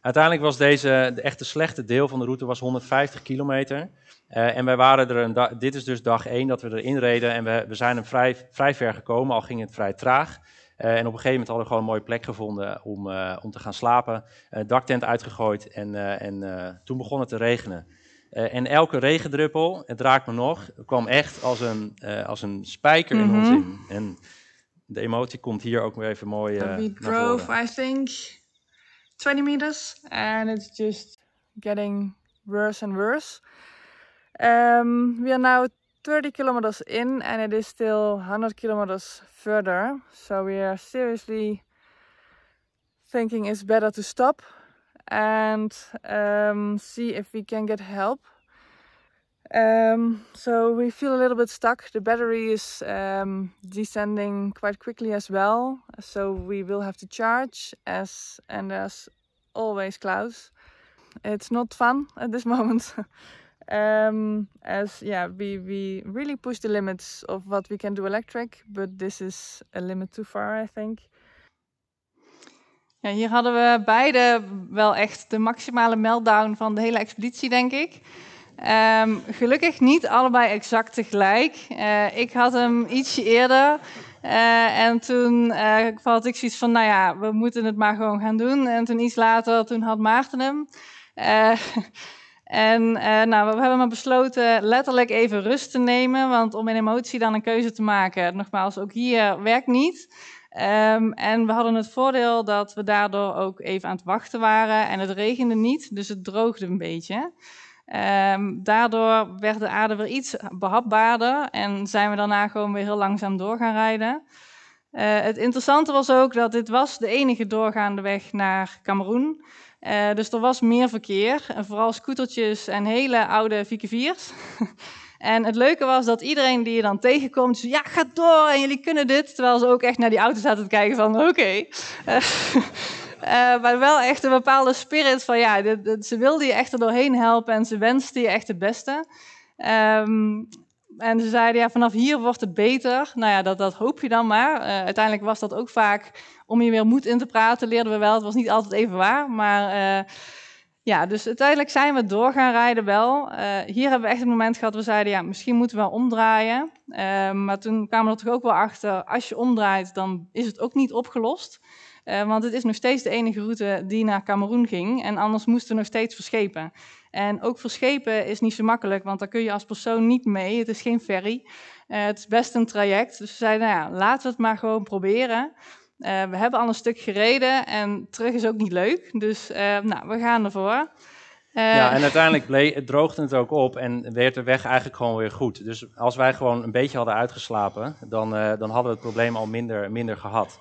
Speaker 1: Uiteindelijk was deze, de echte slechte deel van de route was 150 kilometer. Eh, en wij waren er een dit is dus dag 1 dat we erin reden en we, we zijn hem vrij, vrij ver gekomen, al ging het vrij traag. en op een gegeven moment hadden we gewoon een mooie plek gevonden om, om te gaan slapen. daktent uitgegooid en, en toen begon het te regenen. en elke regendruppel, het raakt me nog, kwam echt als een, als een spijker in ons mhm. in. En, de emotie komt hier ook weer even mooi. Eh, we drove, I
Speaker 2: think, 20 meters. And it's just getting worse and worse. Um, we are now 30 kilometers in and it is still 100 kilometers further. So we are seriously thinking it's better to stop and um, see if we can get help. Um, so we feel a little bit stuck. The battery is um, descending quite quickly as well. So we will have to charge as and as always clouds. It's not fun at this [LAUGHS] moment. um, as yeah, we, we really push the limits of what we can do electric, but this is a limit too far, I think. Ja, hier hadden we beide wel echt de maximale meltdown van de hele expeditie, denk ik. Um, gelukkig niet allebei exact tegelijk. Uh, ik had hem ietsje eerder. Uh, en toen uh, had ik zoiets van, nou ja, we moeten het maar gewoon gaan doen. En toen iets later, toen had Maarten hem. [LAUGHS] en nou, we hebben maar besloten letterlijk even rust te nemen. Want om in emotie dan een keuze te maken, nogmaals, ook hier werkt niet. Um, en we hadden het voordeel dat we daardoor ook even aan het wachten waren. En het regende niet, dus het droogde een beetje. Ehm, daardoor werd de aarde weer iets behapbaarder en zijn we daarna gewoon weer heel langzaam door gaan rijden. Eh, het interessante was ook dat dit was de enige doorgaande weg naar Cameroen. Uh, dus er was meer verkeer, en vooral scootertjes en hele oude viekeviers. [LAUGHS] en het leuke was dat iedereen die je dan tegenkomt, zei, ja, ga door en jullie kunnen dit. Terwijl ze ook echt naar die auto zaten te kijken van, oké. Eh, [LAUGHS] Eh, maar wel echt een bepaalde spirit van ja, ze wilde je echt er doorheen helpen en ze wenste je echt het beste. Ehm, en ze zeiden ja, vanaf hier wordt het beter. Nou ja, dat, dat hoop je dan maar. Eh, uiteindelijk was dat ook vaak om je weer moed in te praten, leerden we wel. Het was niet altijd even waar, maar. Eh, ja, dus uiteindelijk zijn we door gaan rijden wel. hier hebben we echt een moment gehad, we zeiden ja, misschien moeten we wel omdraaien. Ehm, maar toen kwamen we er toch ook wel achter, als je omdraait, dan is het ook niet opgelost. Eh, want het is nog steeds de enige route die naar Cameroen ging. En anders moesten we nog steeds verschepen. En ook verschepen is niet zo makkelijk, want daar kun je als persoon niet mee. Het is geen ferry. Eh, het is best een traject. Dus we zeiden, nou ja, laten we het maar gewoon proberen. Eh, we hebben al een stuk gereden en terug is ook niet leuk. Dus nou, we gaan ervoor. ja, en
Speaker 1: uiteindelijk droogde het ook op en werd de weg eigenlijk gewoon weer goed. Dus als wij gewoon een beetje hadden uitgeslapen, dan, dan hadden we het probleem al minder, minder gehad.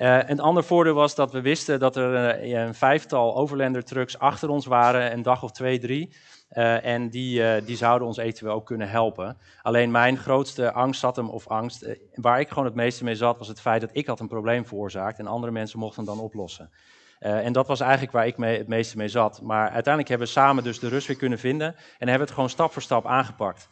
Speaker 1: Eh, een ander voordeel was dat we wisten dat er eh, een vijftal Overlander trucks achter ons waren, een dag of twee, drie. Eh, en die, die zouden ons eventueel ook kunnen helpen. Alleen mijn grootste angst zat hem, of angst, waar ik gewoon het meeste mee zat, was het feit dat ik had een probleem veroorzaakt en andere mensen mochten dan oplossen. en dat was eigenlijk waar ik mee, het meeste mee zat. Maar uiteindelijk hebben we samen dus de rust weer kunnen vinden en hebben we het gewoon stap voor stap aangepakt.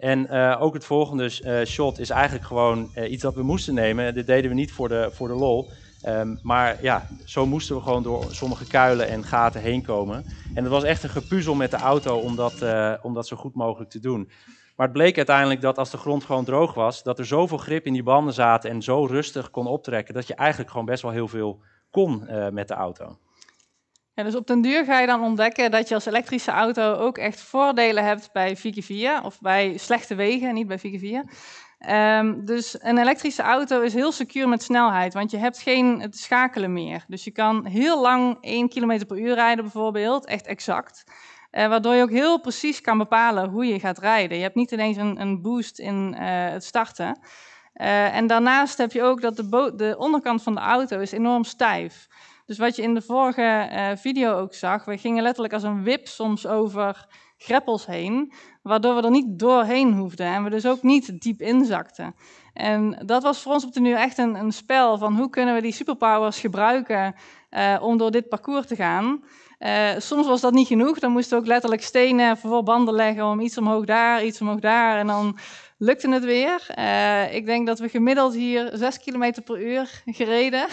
Speaker 1: En eh, ook het volgende eh, shot is eigenlijk gewoon eh, iets dat we moesten nemen. Dit deden we niet voor de, voor de lol. Ehm, maar ja, zo moesten we gewoon door sommige kuilen en gaten heen komen. En het was echt een gepuzzel met de auto om dat, om dat zo goed mogelijk te doen. Maar het bleek uiteindelijk dat als de grond gewoon droog was, dat er zoveel grip in die banden zaten en zo rustig kon optrekken, dat je eigenlijk gewoon best wel heel veel kon met de auto
Speaker 2: dus op den duur ga je dan ontdekken dat je als elektrische auto ook echt voordelen hebt bij Vigi of bij slechte wegen, niet bij Vigi 4. Ehm, dus een elektrische auto is heel secuur met snelheid, want je hebt geen schakelen meer. Dus je kan heel lang 1 km per uur rijden bijvoorbeeld, echt exact. Eh, waardoor je ook heel precies kan bepalen hoe je gaat rijden. Je hebt niet ineens een, een boost in eh, het starten. Eh, en daarnaast heb je ook dat de, de onderkant van de auto is enorm stijf. Dus wat je in de vorige eh, video ook zag, we gingen letterlijk als een wip soms over greppels heen, waardoor we er niet doorheen hoefden en we dus ook niet diep inzakten. En dat was voor ons op de nu echt een, een spel van hoe kunnen we die superpowers gebruiken eh, om door dit parcours te gaan. Eh, soms was dat niet genoeg, dan moesten we ook letterlijk stenen voor banden leggen om iets omhoog daar, iets omhoog daar en dan lukte het weer. Eh, ik denk dat we gemiddeld hier 6 km per uur gereden.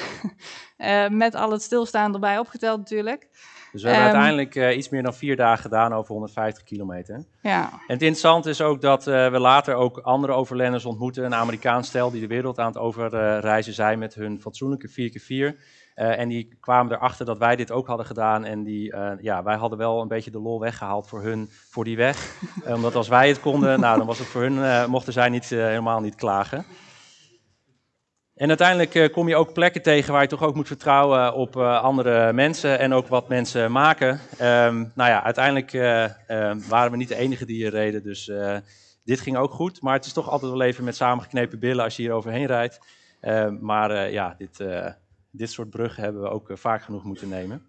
Speaker 2: Uh, [LAUGHS] met al het stilstaan erbij opgeteld natuurlijk.
Speaker 1: Dus we hebben ehm, uiteindelijk eh, iets meer dan vier dagen gedaan over 150 kilometer. Ja. En het interessante is ook dat we later ook andere overlenners ontmoeten. Een Amerikaans stel die de wereld aan het overreizen zijn met hun fatsoenlijke 4x4. Eh, en die kwamen erachter dat wij dit ook hadden gedaan. En die, eh, ja, wij hadden wel een beetje de lol weggehaald voor hun, voor die weg. [LAUGHS] Eh, omdat als wij het konden, nou, dan was het voor hun, mochten zij niet, helemaal niet klagen. En uiteindelijk kom je ook plekken tegen waar je toch ook moet vertrouwen op andere mensen en ook wat mensen maken. Um, nou ja, uiteindelijk ehm, waren we niet de enige die hier reden, dus dit ging ook goed. Maar het is toch altijd wel even met samengeknepen billen als je hier overheen rijdt. Ehm, maar ja, dit, dit soort bruggen hebben we ook eh, vaak genoeg moeten nemen.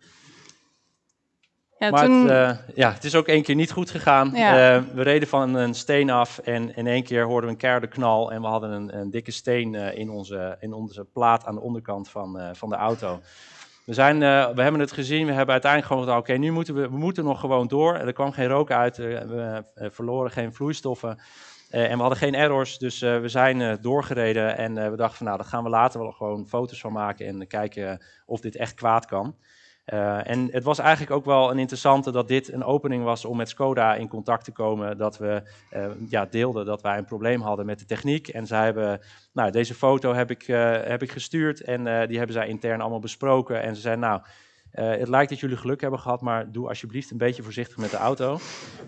Speaker 1: Ja, maar het, eh, ja, het is ook één keer niet goed gegaan. Eh, we reden van een steen af en in één keer hoorden we een keerde knal. En we hadden een, een dikke steen in, onze, in onze plaat aan de onderkant van, van de auto. We, zijn, we hebben het gezien, we hebben uiteindelijk gewoon gedacht, oké, nu moeten we, we moeten nog gewoon door. Er kwam geen rook uit, we verloren geen vloeistoffen. Eh, en we hadden geen errors, dus eh, we zijn eh, doorgereden en we dachten van nou, daar gaan we later wel gewoon foto's van maken en kijken of dit echt kwaad kan. en het was eigenlijk ook wel een interessante dat dit een opening was om met Skoda in contact te komen. Dat we ja, deelden dat wij een probleem hadden met de techniek. En zij hebben, nou, deze foto heb ik, heb ik gestuurd en die hebben zij intern allemaal besproken. En ze zeiden, nou, eh, het lijkt dat jullie geluk hebben gehad, maar doe alsjeblieft een beetje voorzichtig met de auto.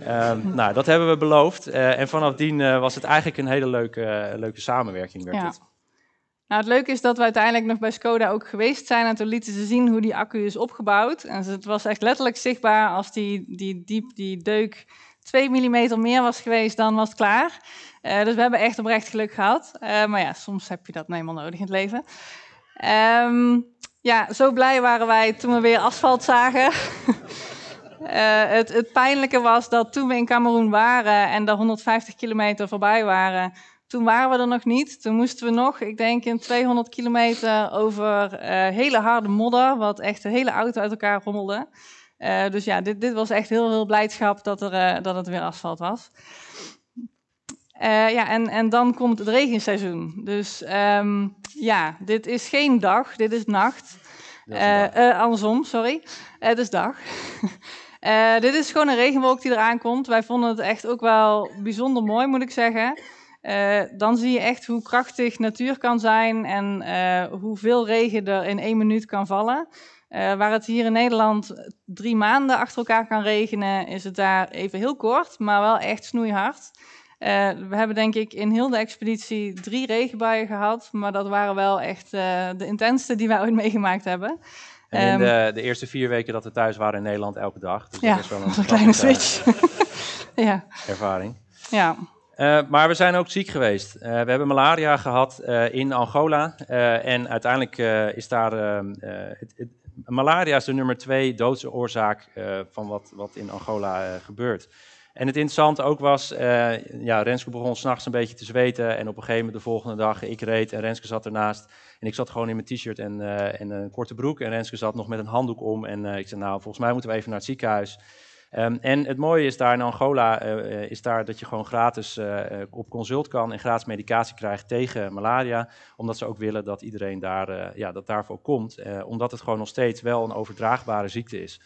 Speaker 1: Ehm, [LAUGHS] nou, dat hebben we beloofd. Uh, en vanafdien eh, was het eigenlijk een hele leuke, leuke samenwerking. ja. het.
Speaker 2: Nou, het leuke is dat we uiteindelijk nog bij Skoda ook geweest zijn. En toen lieten ze zien hoe die accu is opgebouwd. En het was echt letterlijk zichtbaar als die, die, diep, die deuk 2 mm meer was geweest, dan was het klaar. dus we hebben echt oprecht geluk gehad. maar ja, soms heb je dat nou nodig in het leven. Ehm, ja, zo blij waren wij toen we weer asfalt zagen. [LAUGHS] Eh, het, het, pijnlijke was dat toen we in Cameroen waren en de 150 kilometer voorbij waren, toen waren we er nog niet. Toen moesten we nog, ik denk, in 200 kilometer over eh, hele harde modder, wat echt de hele auto uit elkaar rommelde. Eh, dus ja, dit, dit, was echt heel veel blijdschap dat, er, dat het weer asfalt was. Eh, ja, en, en dan komt het regenseizoen. Dus ehm, ja, dit is geen dag, dit is nacht. Uh, andersom, sorry. Het is dag. [LAUGHS] dit is gewoon een regenwolk die eraan komt. Wij vonden het echt ook wel bijzonder mooi, moet ik zeggen. dan zie je echt hoe krachtig natuur kan zijn en hoeveel regen er in één minuut kan vallen. waar het hier in Nederland drie maanden achter elkaar kan regenen, is het daar even heel kort, maar wel echt snoeihard. Eh, we hebben denk ik in heel de expeditie drie regenbuien gehad. Maar dat waren wel echt eh, de intenste die wij ooit meegemaakt hebben.
Speaker 1: En ehm, de, eerste vier weken dat we thuis waren in Nederland elke dag. Dus ja, dat is wel een, kleine eh, switch.
Speaker 2: [LAUGHS] ja. Ervaring. Ja.
Speaker 1: maar we zijn ook ziek geweest. we hebben malaria gehad in Angola. en uiteindelijk is daar. Ehm, het, malaria is de nummer twee oorzaak van wat, wat in Angola gebeurt. En het interessante ook was, eh, ja, Renske begon s'nachts een beetje te zweten. En op een gegeven moment de volgende dag, ik reed en Renske zat ernaast. En ik zat gewoon in mijn t-shirt en, eh, een korte broek. En Renske zat nog met een handdoek om. En eh, ik zei, nou, volgens mij moeten we even naar het ziekenhuis. Ehm, en het mooie is daar in Angola, is daar dat je gewoon gratis op consult kan en gratis medicatie krijgt tegen malaria. Omdat ze ook willen dat iedereen daar, ja, dat daarvoor komt. omdat het gewoon nog steeds wel een overdraagbare ziekte is.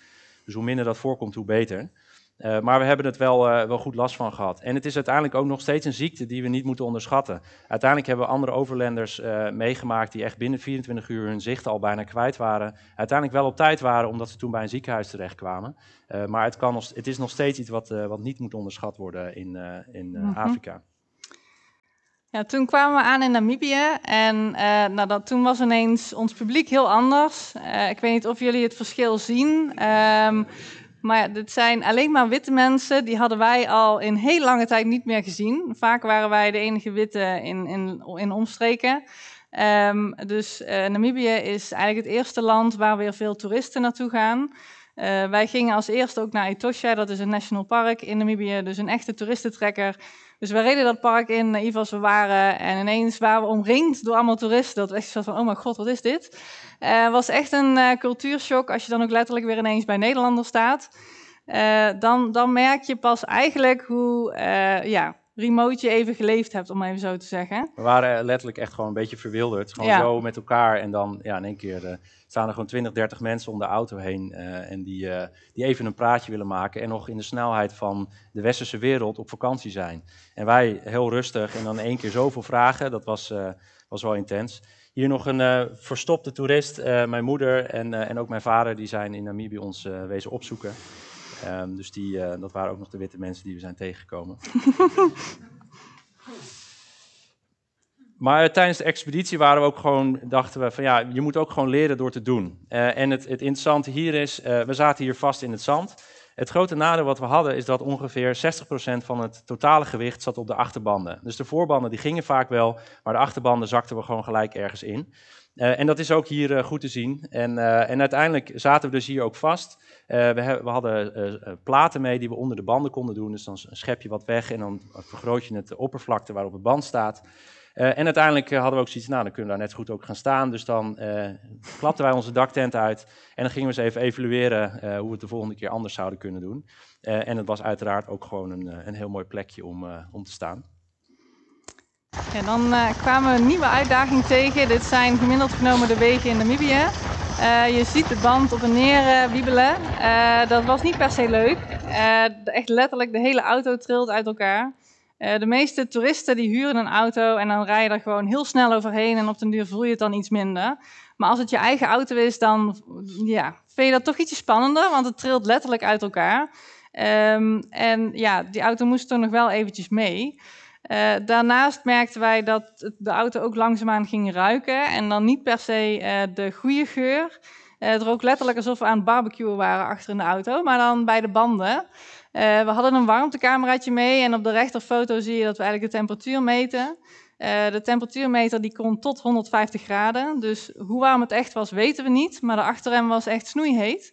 Speaker 1: Dus hoe minder dat voorkomt, hoe beter. Eh, maar we hebben het wel, eh, wel goed last van gehad. En het is uiteindelijk ook nog steeds een ziekte die we niet moeten onderschatten. Uiteindelijk hebben we andere overlanders eh, meegemaakt die echt binnen 24 uur hun zicht al bijna kwijt waren. Uiteindelijk wel op tijd waren omdat ze toen bij een ziekenhuis terechtkwamen. maar het, kan, het is nog steeds iets wat, wat niet moet onderschat worden in, in mhm. Afrika.
Speaker 2: Ja, toen kwamen we aan in Namibië en nou, dat, toen was ineens ons publiek heel anders. ik weet niet of jullie het verschil zien. Ehm, maar dit zijn alleen maar witte mensen. Die hadden wij al in heel lange tijd niet meer gezien. Vaak waren wij de enige witte in, in, in omstreken. Ehm, dus eh, Namibië is eigenlijk het eerste land waar weer veel toeristen naartoe gaan. Eh, wij gingen als eerste ook naar Etosha, dat is een national park in Namibië, dus een echte toeristentrekker. Dus we reden dat park in, naïef als we waren, en ineens waren we omringd door allemaal toeristen. Dat was echt zo van, oh mijn god, wat is dit? Het eh, was echt een uh, cultuurshock als je dan ook letterlijk weer ineens bij Nederlander staat. dan, dan merk je pas eigenlijk hoe, ja, remote even geleefd hebt, om even zo te zeggen.
Speaker 1: We waren letterlijk echt gewoon een beetje verwilderd. Gewoon zo met elkaar. En dan ja, in één keer eh, staan er gewoon 20, 30 mensen om de auto heen. Eh, en die, eh, die even een praatje willen maken. En nog in de snelheid van de westerse wereld op vakantie zijn. En wij heel rustig en dan in één keer zoveel vragen. Dat was, was wel intens. Hier nog een verstopte toerist. mijn moeder en, en ook mijn vader die zijn in Namibië ons wezen opzoeken. Ehm, dus die, eh, dat waren ook nog de witte mensen die we zijn tegengekomen. [LAUGHS] maar eh, tijdens de expeditie waren we ook gewoon, dachten we van ja, je moet ook gewoon leren door te doen. Eh, en het, het, interessante hier is, we zaten hier vast in het zand. Het grote nadeel wat we hadden is dat ongeveer 60% van het totale gewicht zat op de achterbanden. Dus de voorbanden die gingen vaak wel, maar de achterbanden zakten we gewoon gelijk ergens in. en dat is ook hier goed te zien. En, en uiteindelijk zaten we dus hier ook vast. Eh, we, we, hadden eh, eh, platen mee die we onder de banden konden doen. Dus dan schep je wat weg en dan vergroot je het de oppervlakte waarop het band staat. en uiteindelijk hadden we ook zoiets, nou dan kunnen we daar net goed ook gaan staan. Dus dan klapten wij onze daktent uit en dan gingen we eens even evalueren hoe we het de volgende keer anders zouden kunnen doen. en het was uiteraard ook gewoon een, een heel mooi plekje om, om te staan.
Speaker 2: Ja, dan eh, kwamen we een nieuwe uitdaging tegen. Dit zijn gemiddeld genomen de wegen in Namibië. Eh, je ziet de band op en neer eh, wiebelen. dat was niet per se leuk. echt letterlijk, de hele auto trilt uit elkaar. de meeste toeristen die huren een auto en dan rij je er gewoon heel snel overheen en op den duur voel je het dan iets minder. Maar als het je eigen auto is, dan ja, vind je dat toch ietsje spannender, want het trilt letterlijk uit elkaar. Ehm, en ja, die auto moest er nog wel eventjes mee. Eh, daarnaast merkten wij dat de auto ook langzaamaan ging ruiken. En dan niet per se eh, de goede geur. Uh, het rook letterlijk alsof we aan het barbecuen waren achter in de auto, maar dan bij de banden. we hadden een warmtecameraatje mee en op de rechterfoto zie je dat we eigenlijk de temperatuur meten. de temperatuurmeter die kon tot 150 graden, dus hoe warm het echt was weten we niet, maar de achterrem was echt snoeiheet.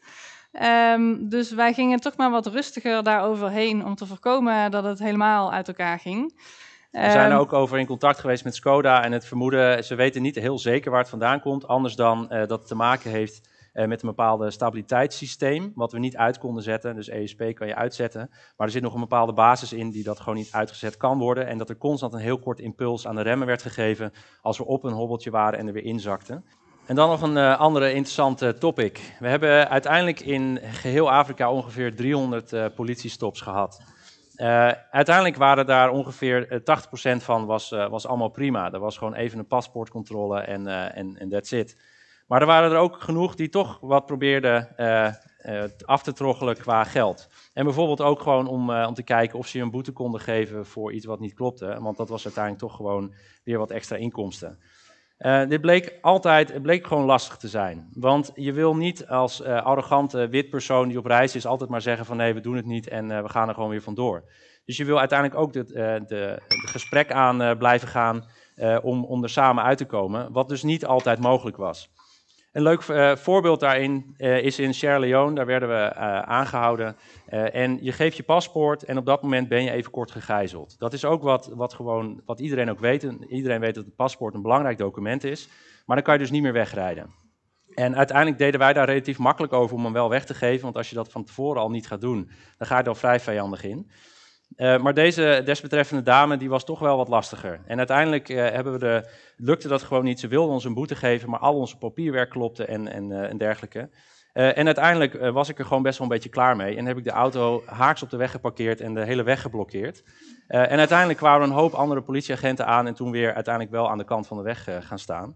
Speaker 2: Ehm, dus wij gingen toch maar wat rustiger daaroverheen om te voorkomen dat het helemaal uit elkaar ging.
Speaker 1: We zijn er ehm, ook over in contact geweest met Skoda en het vermoeden, ze weten niet heel zeker waar het vandaan komt, anders dan eh, dat het te maken heeft eh, met een bepaalde stabiliteitssysteem, wat we niet uit konden zetten. Dus ESP kan je uitzetten, maar er zit nog een bepaalde basis in die dat gewoon niet uitgezet kan worden en dat er constant een heel kort impuls aan de remmen werd gegeven als we op een hobbeltje waren en er weer inzakten. En dan nog een uh, andere interessante topic. We hebben uiteindelijk in geheel Afrika ongeveer 300 eh, politiestops gehad. Eh, uiteindelijk waren daar ongeveer 80% van was, was allemaal prima. Er was gewoon even een paspoortcontrole en en that's it. Maar er waren er ook genoeg die toch wat probeerden af te troggelen qua geld. En bijvoorbeeld ook gewoon om, om te kijken of ze een boete konden geven voor iets wat niet klopte. Want dat was uiteindelijk toch gewoon weer wat extra inkomsten. Eh, dit bleek altijd, bleek gewoon lastig te zijn. Want je wil niet als uh, arrogante wit persoon die op reis is altijd maar zeggen van nee, we doen het niet en eh, we gaan er gewoon weer vandoor. Dus je wil uiteindelijk ook het gesprek aan blijven gaan om, om er samen uit te komen, wat dus niet altijd mogelijk was. Een leuk eh, voorbeeld daarin eh, is in Sierra Leone, daar werden we eh, aangehouden. en je geeft je paspoort en op dat moment ben je even kort gegijzeld. Dat is ook wat, wat, gewoon, wat iedereen ook weet. Iedereen weet dat het paspoort een belangrijk document is, maar dan kan je dus niet meer wegrijden. En uiteindelijk deden wij daar relatief makkelijk over om hem wel weg te geven, want als je dat van tevoren al niet gaat doen, dan ga je er al vrij vijandig in. Eh, maar deze desbetreffende dame die was toch wel wat lastiger. En uiteindelijk eh, hebben we de, lukte dat gewoon niet. Ze wilden ons een boete geven, maar al onze papierwerk klopte en, en, eh, en dergelijke. en uiteindelijk was ik er gewoon best wel een beetje klaar mee. En heb ik de auto haaks op de weg geparkeerd en de hele weg geblokkeerd. en uiteindelijk kwamen een hoop andere politieagenten aan en toen weer uiteindelijk wel aan de kant van de weg gaan staan.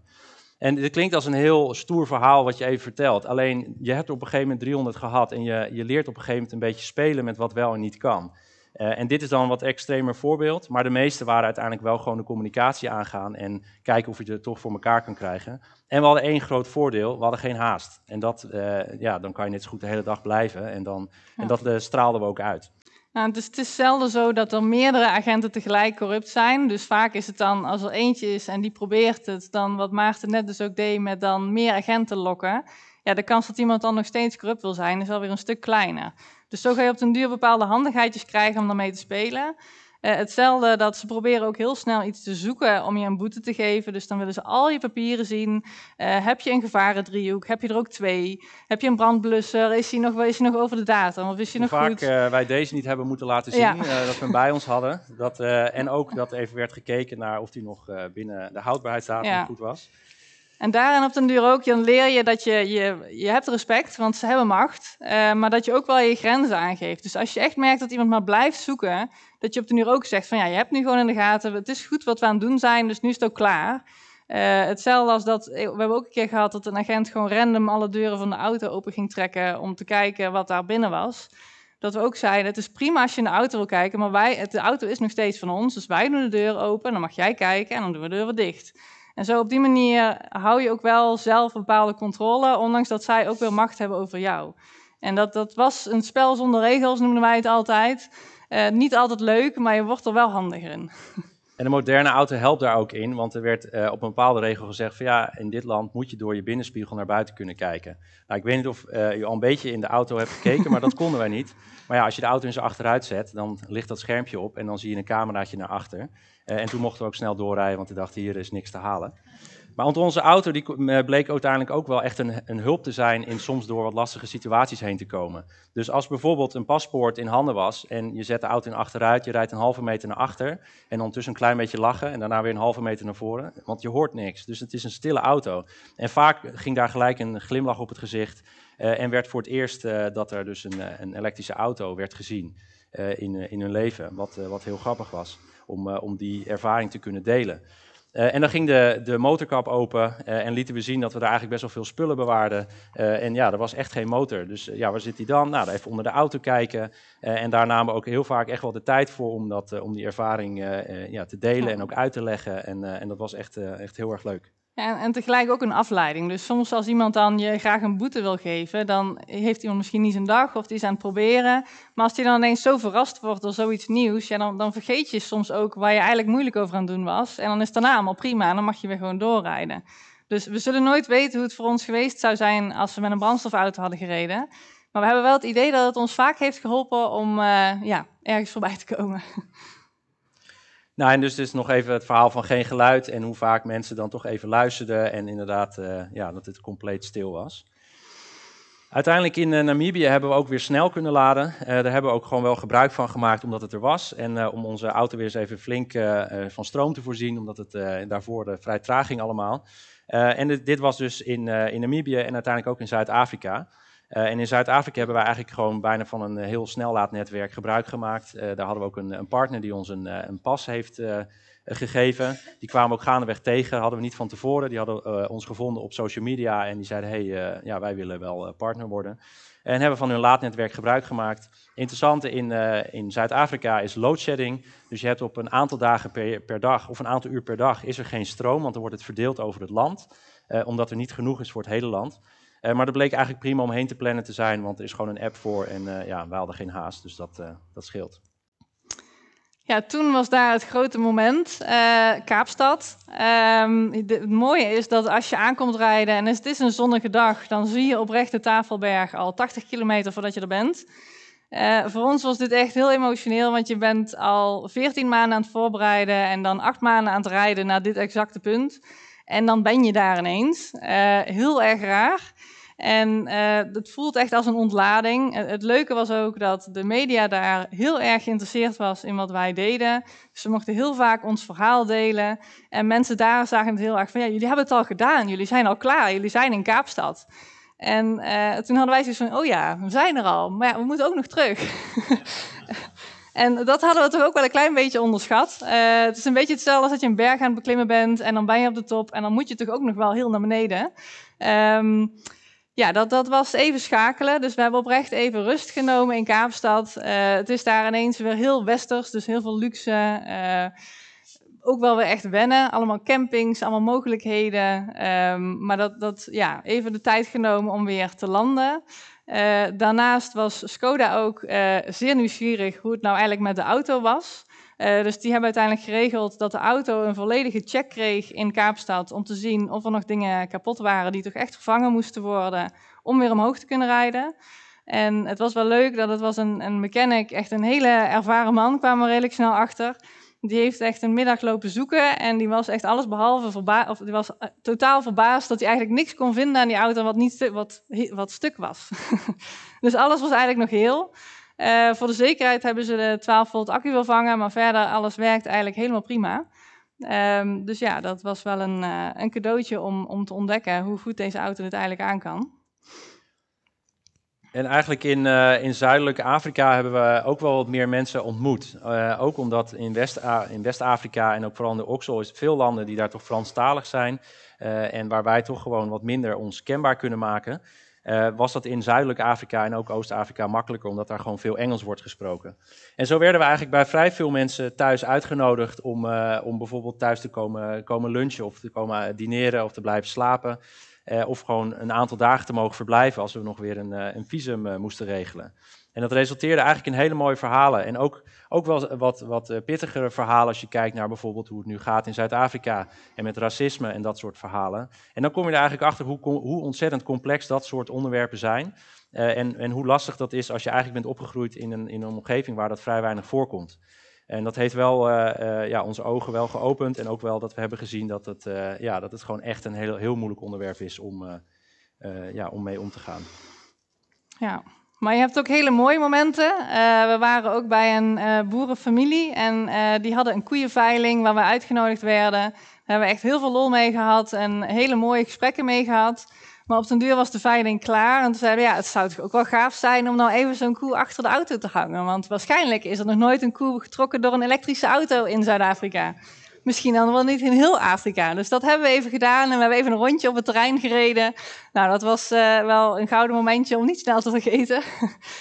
Speaker 1: En dit klinkt als een heel stoer verhaal wat je even vertelt. Alleen je hebt op een gegeven moment 300 gehad en je, je leert op een gegeven moment een beetje spelen met wat wel en niet kan. Eh, en dit is dan wat extremer voorbeeld, maar de meeste waren uiteindelijk wel gewoon de communicatie aangaan en kijken of je het toch voor elkaar kan krijgen. En we hadden één groot voordeel, we hadden geen haast. En dat, eh, ja, dan kan je net zo goed de hele dag blijven en, dan, en dat eh, straalden we ook uit. Nou,
Speaker 2: dus het is zelden zo dat er meerdere agenten tegelijk corrupt zijn. Dus vaak is het dan, als er eentje is en die probeert het, dan wat Maarten net dus ook deed met dan meer agenten lokken. Ja, de kans dat iemand dan nog steeds corrupt wil zijn, is alweer een stuk kleiner. Dus zo ga je op den duur bepaalde handigheidjes krijgen om daarmee te spelen. Uh, hetzelfde dat ze proberen ook heel snel iets te zoeken om je een boete te geven. Dus dan willen ze al je papieren zien. Eh, heb je een gevarendriehoek? Heb je er ook twee? Heb je een brandblusser? Is hij nog, nog over de datum? Of is hij nog vaak goed? Eh,
Speaker 1: wij deze niet hebben moeten laten zien, dat we hem bij ons hadden. Dat, en ook dat even werd gekeken naar of die nog binnen de houdbaarheidsdatum goed was.
Speaker 2: En daarin op den duur ook, dan leer je dat je, je, je hebt respect, want ze hebben macht, eh, maar dat je ook wel je grenzen aangeeft. Dus als je echt merkt dat iemand maar blijft zoeken, dat je op den duur ook zegt van ja, je hebt nu gewoon in de gaten, het is goed wat we aan het doen zijn, dus nu is het ook klaar. Eh, hetzelfde als dat, eh, we hebben ook een keer gehad dat een agent gewoon random alle deuren van de auto open ging trekken om te kijken wat daar binnen was. Dat we ook zeiden, het is prima als je in de auto wil kijken, maar wij, de auto is nog steeds van ons, dus wij doen de deur open, dan mag jij kijken en dan doen we de deur weer dicht. En zo op die manier hou je ook wel zelf bepaalde controle, ondanks dat zij ook wel macht hebben over jou. En dat, dat was een spel zonder regels, noemden wij het altijd. Eh, niet altijd leuk, maar je wordt er wel handiger in. [LAUGHS]
Speaker 1: En de moderne auto helpt daar ook in, want er werd eh, op een bepaalde regel gezegd van ja, in dit land moet je door je binnenspiegel naar buiten kunnen kijken. Nou, ik weet niet of uh, u al een beetje in de auto hebt gekeken, maar dat [LAUGHS] konden wij niet. Maar ja, als je de auto in zijn achteruit zet, dan ligt dat schermpje op en dan zie je een cameraatje naar achter. Eh, en toen mochten we ook snel doorrijden, want we dachten hier is niks te halen. Maar onze auto die eh, bleek uiteindelijk ook wel echt een, een, hulp te zijn in soms door wat lastige situaties heen te komen. Dus als bijvoorbeeld een paspoort in handen was en je zet de auto in achteruit, je rijdt een halve meter naar achter en ondertussen een klein beetje lachen en daarna weer een halve meter naar voren, want je hoort niks. Dus het is een stille auto. En vaak ging daar gelijk een glimlach op het gezicht eh, en werd voor het eerst eh, dat er dus een, een, elektrische auto werd gezien in, in hun leven, wat, wat heel grappig was om, om die ervaring te kunnen delen. Eh, en dan ging de, de motorkap open eh, en lieten we zien dat we daar eigenlijk best wel veel spullen bewaarden. Eh, en ja, er was echt geen motor. Dus ja, waar zit die dan? Nou, even onder de auto kijken. en daar namen we ook heel vaak echt wel de tijd voor om, dat, om die ervaring ja, te delen en ook uit te leggen. En, en dat was echt, echt heel erg leuk.
Speaker 2: En, en tegelijk ook een afleiding. Dus soms als iemand dan je graag een boete wil geven, dan heeft iemand misschien niet zijn dag of die is aan het proberen. Maar als die dan ineens zo verrast wordt door zoiets nieuws, ja, dan, dan vergeet je soms ook waar je eigenlijk moeilijk over aan het doen was. En dan is daarna allemaal prima en dan mag je weer gewoon doorrijden. Dus we zullen nooit weten hoe het voor ons geweest zou zijn als we met een brandstofauto hadden gereden. Maar we hebben wel het idee dat het ons vaak heeft geholpen om eh, ja, ergens voorbij te komen. [LAUGHS]
Speaker 1: Nou, en dus, dus nog even het verhaal van geen geluid en hoe vaak mensen dan toch even luisterden en inderdaad eh, ja, dat het compleet stil was. Uiteindelijk in uh, Namibië hebben we ook weer snel kunnen laden. Uh, daar hebben we ook gewoon wel gebruik van gemaakt omdat het er was. En om onze auto weer eens even flink van stroom te voorzien, omdat het daarvoor vrij traag ging allemaal. en dit, was dus in, in Namibië en uiteindelijk ook in Zuid-Afrika. Eh, en in Zuid-Afrika hebben wij eigenlijk gewoon bijna van een eh, heel snellaadnetwerk gebruik gemaakt. Eh, daar hadden we ook een, een partner die ons een, een pas heeft gegeven. Die kwamen ook gaandeweg tegen, hadden we niet van tevoren. Die hadden ons gevonden op social media en die zeiden: hey, ja, wij willen wel partner worden. En hebben van hun laadnetwerk gebruik gemaakt. Interessante in, in Zuid-Afrika is load Dus je hebt op een aantal dagen per, per, dag of een aantal uur per dag is er geen stroom, want dan wordt het verdeeld over het land. omdat er niet genoeg is voor het hele land. Eh, maar dat bleek eigenlijk prima om heen te plannen te zijn, want er is gewoon een app voor en uh, ja, we hadden geen haast, dus dat, eh, dat scheelt.
Speaker 2: Ja, toen was daar het grote moment, Kaapstad. Ehm, het mooie is dat als je aankomt rijden en het is een zonnige dag, dan zie je oprecht de Tafelberg al 80 kilometer voordat je er bent. voor ons was dit echt heel emotioneel, want je bent al 14 maanden aan het voorbereiden en dan 8 maanden aan het rijden naar dit exacte punt. En dan ben je daar ineens. heel erg raar. En uh, het voelt echt als een ontlading. Eh, het leuke was ook dat de media daar heel erg geïnteresseerd was in wat wij deden. Dus ze mochten heel vaak ons verhaal delen. En mensen daar zagen het heel erg van, ja, jullie hebben het al gedaan. Jullie zijn al klaar. Jullie zijn in Kaapstad. En eh, toen hadden wij zoiets van, oh ja, we zijn er al. Maar ja, we moeten ook nog terug. [LAUGHS] En dat hadden we toch ook wel een klein beetje onderschat. het is een beetje hetzelfde als dat je een berg aan het beklimmen bent en dan ben je op de top en dan moet je toch ook nog wel heel naar beneden. Ehm, ja, dat, dat was even schakelen. Dus we hebben oprecht even rust genomen in Kaapstad. Eh, het is daar ineens weer heel westers, dus heel veel luxe. Eh, ook wel weer echt wennen. Allemaal campings, allemaal mogelijkheden. Ehm, maar dat, dat, ja, even de tijd genomen om weer te landen. Eh, daarnaast was Skoda ook zeer nieuwsgierig hoe het nou eigenlijk met de auto was. Eh, dus die hebben uiteindelijk geregeld dat de auto een volledige check kreeg in Kaapstad om te zien of er nog dingen kapot waren die toch echt vervangen moesten worden om weer omhoog te kunnen rijden. En het was wel leuk dat het was een, een mechanic, echt een hele ervaren man, kwam er redelijk snel achter. Die heeft echt een middag lopen zoeken en die was echt alles behalve verbaasd, of die was eh, totaal verbaasd dat hij eigenlijk niks kon vinden aan die auto wat, niet wat, wat stuk was. [LAUGHS] dus alles was eigenlijk nog heel. Eh, voor de zekerheid hebben ze de 12 volt accu wel vangen, maar verder alles werkt eigenlijk helemaal prima. Ehm, dus ja, dat was wel een, eh, een cadeautje om, om te ontdekken hoe goed deze auto het eigenlijk aan kan.
Speaker 1: En eigenlijk in, uh, in zuidelijk Afrika hebben we ook wel wat meer mensen ontmoet. ook omdat in, West West-Afrika en ook vooral in de Oksel is veel landen die daar toch Franstalig zijn. en waar wij toch gewoon wat minder ons kenbaar kunnen maken. Eh, was dat in Zuidelijk Afrika en ook Oost-Afrika makkelijker, omdat daar gewoon veel Engels wordt gesproken. En zo werden we eigenlijk bij vrij veel mensen thuis uitgenodigd om, eh, om bijvoorbeeld thuis te komen, komen lunchen of te komen dineren of te blijven slapen. Eh, of gewoon een aantal dagen te mogen verblijven als we nog weer een, een visum moesten regelen. En dat resulteerde eigenlijk in hele mooie verhalen. En ook, ook wel wat, wat eh, pittigere verhalen als je kijkt naar bijvoorbeeld hoe het nu gaat in Zuid-Afrika. En met racisme en dat soort verhalen. En dan kom je er eigenlijk achter hoe, hoe ontzettend complex dat soort onderwerpen zijn. Eh, en, en hoe lastig dat is als je eigenlijk bent opgegroeid in een, in een omgeving waar dat vrij weinig voorkomt. En dat heeft wel eh, ja, onze ogen wel geopend. En ook wel dat we hebben gezien dat het, ja, dat het gewoon echt een heel, heel moeilijk onderwerp is om, ja, om mee om te gaan.
Speaker 2: Ja, maar je hebt ook hele mooie momenten. Eh, we waren ook bij een eh, boerenfamilie en eh, die hadden een koeienveiling waar we uitgenodigd werden. Daar hebben we echt heel veel lol mee gehad en hele mooie gesprekken mee gehad. Maar op den duur was de veiling klaar en toen zeiden we, ja, het zou toch ook wel gaaf zijn om nou even zo'n koe achter de auto te hangen. Want waarschijnlijk is er nog nooit een koe getrokken door een elektrische auto in Zuid-Afrika misschien dan wel niet in heel Afrika. Dus dat hebben we even gedaan en we hebben even een rondje op het terrein gereden. Nou, dat was eh, wel een gouden momentje om niet snel te vergeten.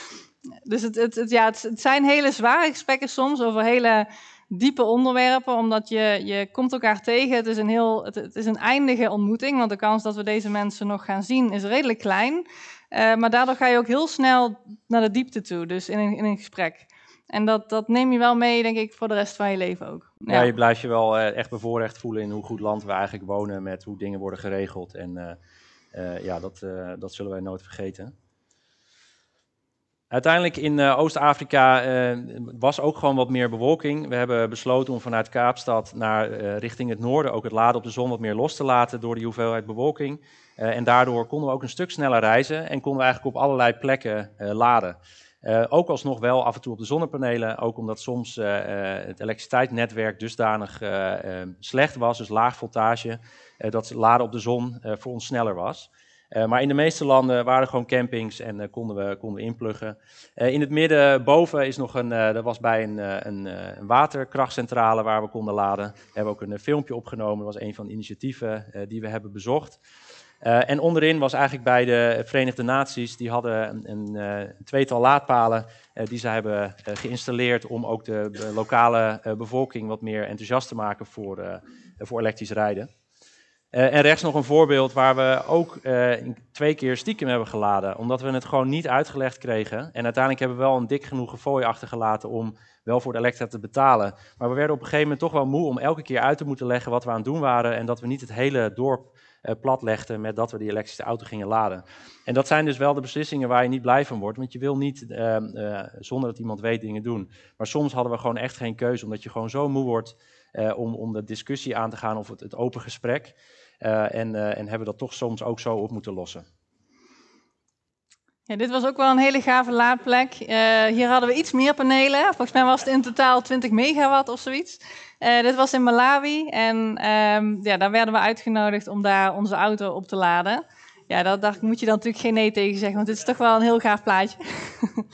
Speaker 2: [LAUGHS] dus het, het, ja, het, zijn hele zware gesprekken soms over hele diepe onderwerpen, omdat je, je komt elkaar tegen. Het is, een heel, het, is een eindige ontmoeting, want de kans dat we deze mensen nog gaan zien is redelijk klein. Eh, maar daardoor ga je ook heel snel naar de diepte toe, dus in een, in een gesprek. En dat, dat neem je wel mee, denk ik, voor de rest van je leven ook. Ja, je
Speaker 1: blijft je wel eh, echt bevoorrecht voelen in hoe goed land we eigenlijk wonen, met hoe dingen worden geregeld. En eh, eh, ja, dat, dat zullen wij nooit vergeten. Uiteindelijk in Oost-Afrika was ook gewoon wat meer bewolking. We hebben besloten om vanuit Kaapstad naar richting het noorden ook het laden op de zon wat meer los te laten door de hoeveelheid bewolking. en daardoor konden we ook een stuk sneller reizen en konden we eigenlijk op allerlei plekken laden. Eh, ook alsnog wel af en toe op de zonnepanelen, ook omdat soms eh, eh, het elektriciteitsnetwerk dusdanig ehm, slecht was, dus laag voltage, dat laden op de zon voor ons sneller was. maar in de meeste landen waren er gewoon campings en konden, we, konden inpluggen. in het midden boven is nog een, dat was bij een, een, waterkrachtcentrale waar we konden laden. We hebben ook een filmpje opgenomen, dat was een van de initiatieven die we hebben bezocht. Eh, en onderin was eigenlijk bij de Verenigde Naties, die hadden een, een, eh, tweetal laadpalen eh, die ze hebben geïnstalleerd om ook de lokale bevolking wat meer enthousiast te maken voor, voor elektrisch rijden. en rechts nog een voorbeeld waar we ook twee keer stiekem hebben geladen, omdat we het gewoon niet uitgelegd kregen. En uiteindelijk hebben we wel een dik genoeg fooi achtergelaten om wel voor de elektra te betalen. Maar we werden op een gegeven moment toch wel moe om elke keer uit te moeten leggen wat we aan het doen waren en dat we niet het hele dorp eh, platlegden met dat we die elektrische auto gingen laden. En dat zijn dus wel de beslissingen waar je niet blij van wordt, want je wil niet eh, eh, zonder dat iemand weet dingen doen. Maar soms hadden we gewoon echt geen keuze, omdat je gewoon zo moe wordt om, om de discussie aan te gaan of het, het open gesprek. en, en hebben we dat toch soms ook zo op moeten lossen.
Speaker 2: Ja, dit was ook wel een hele gave laadplek. Eh, hier hadden we iets meer panelen. Volgens mij was het in totaal 20 megawatt of zoiets. Eh, dit was in Malawi en ehm, ja, daar werden we uitgenodigd om daar onze auto op te laden. Ja, dat dacht moet je dan natuurlijk geen nee tegen zeggen, want dit is toch wel een heel gaaf plaatje. [LAUGHS]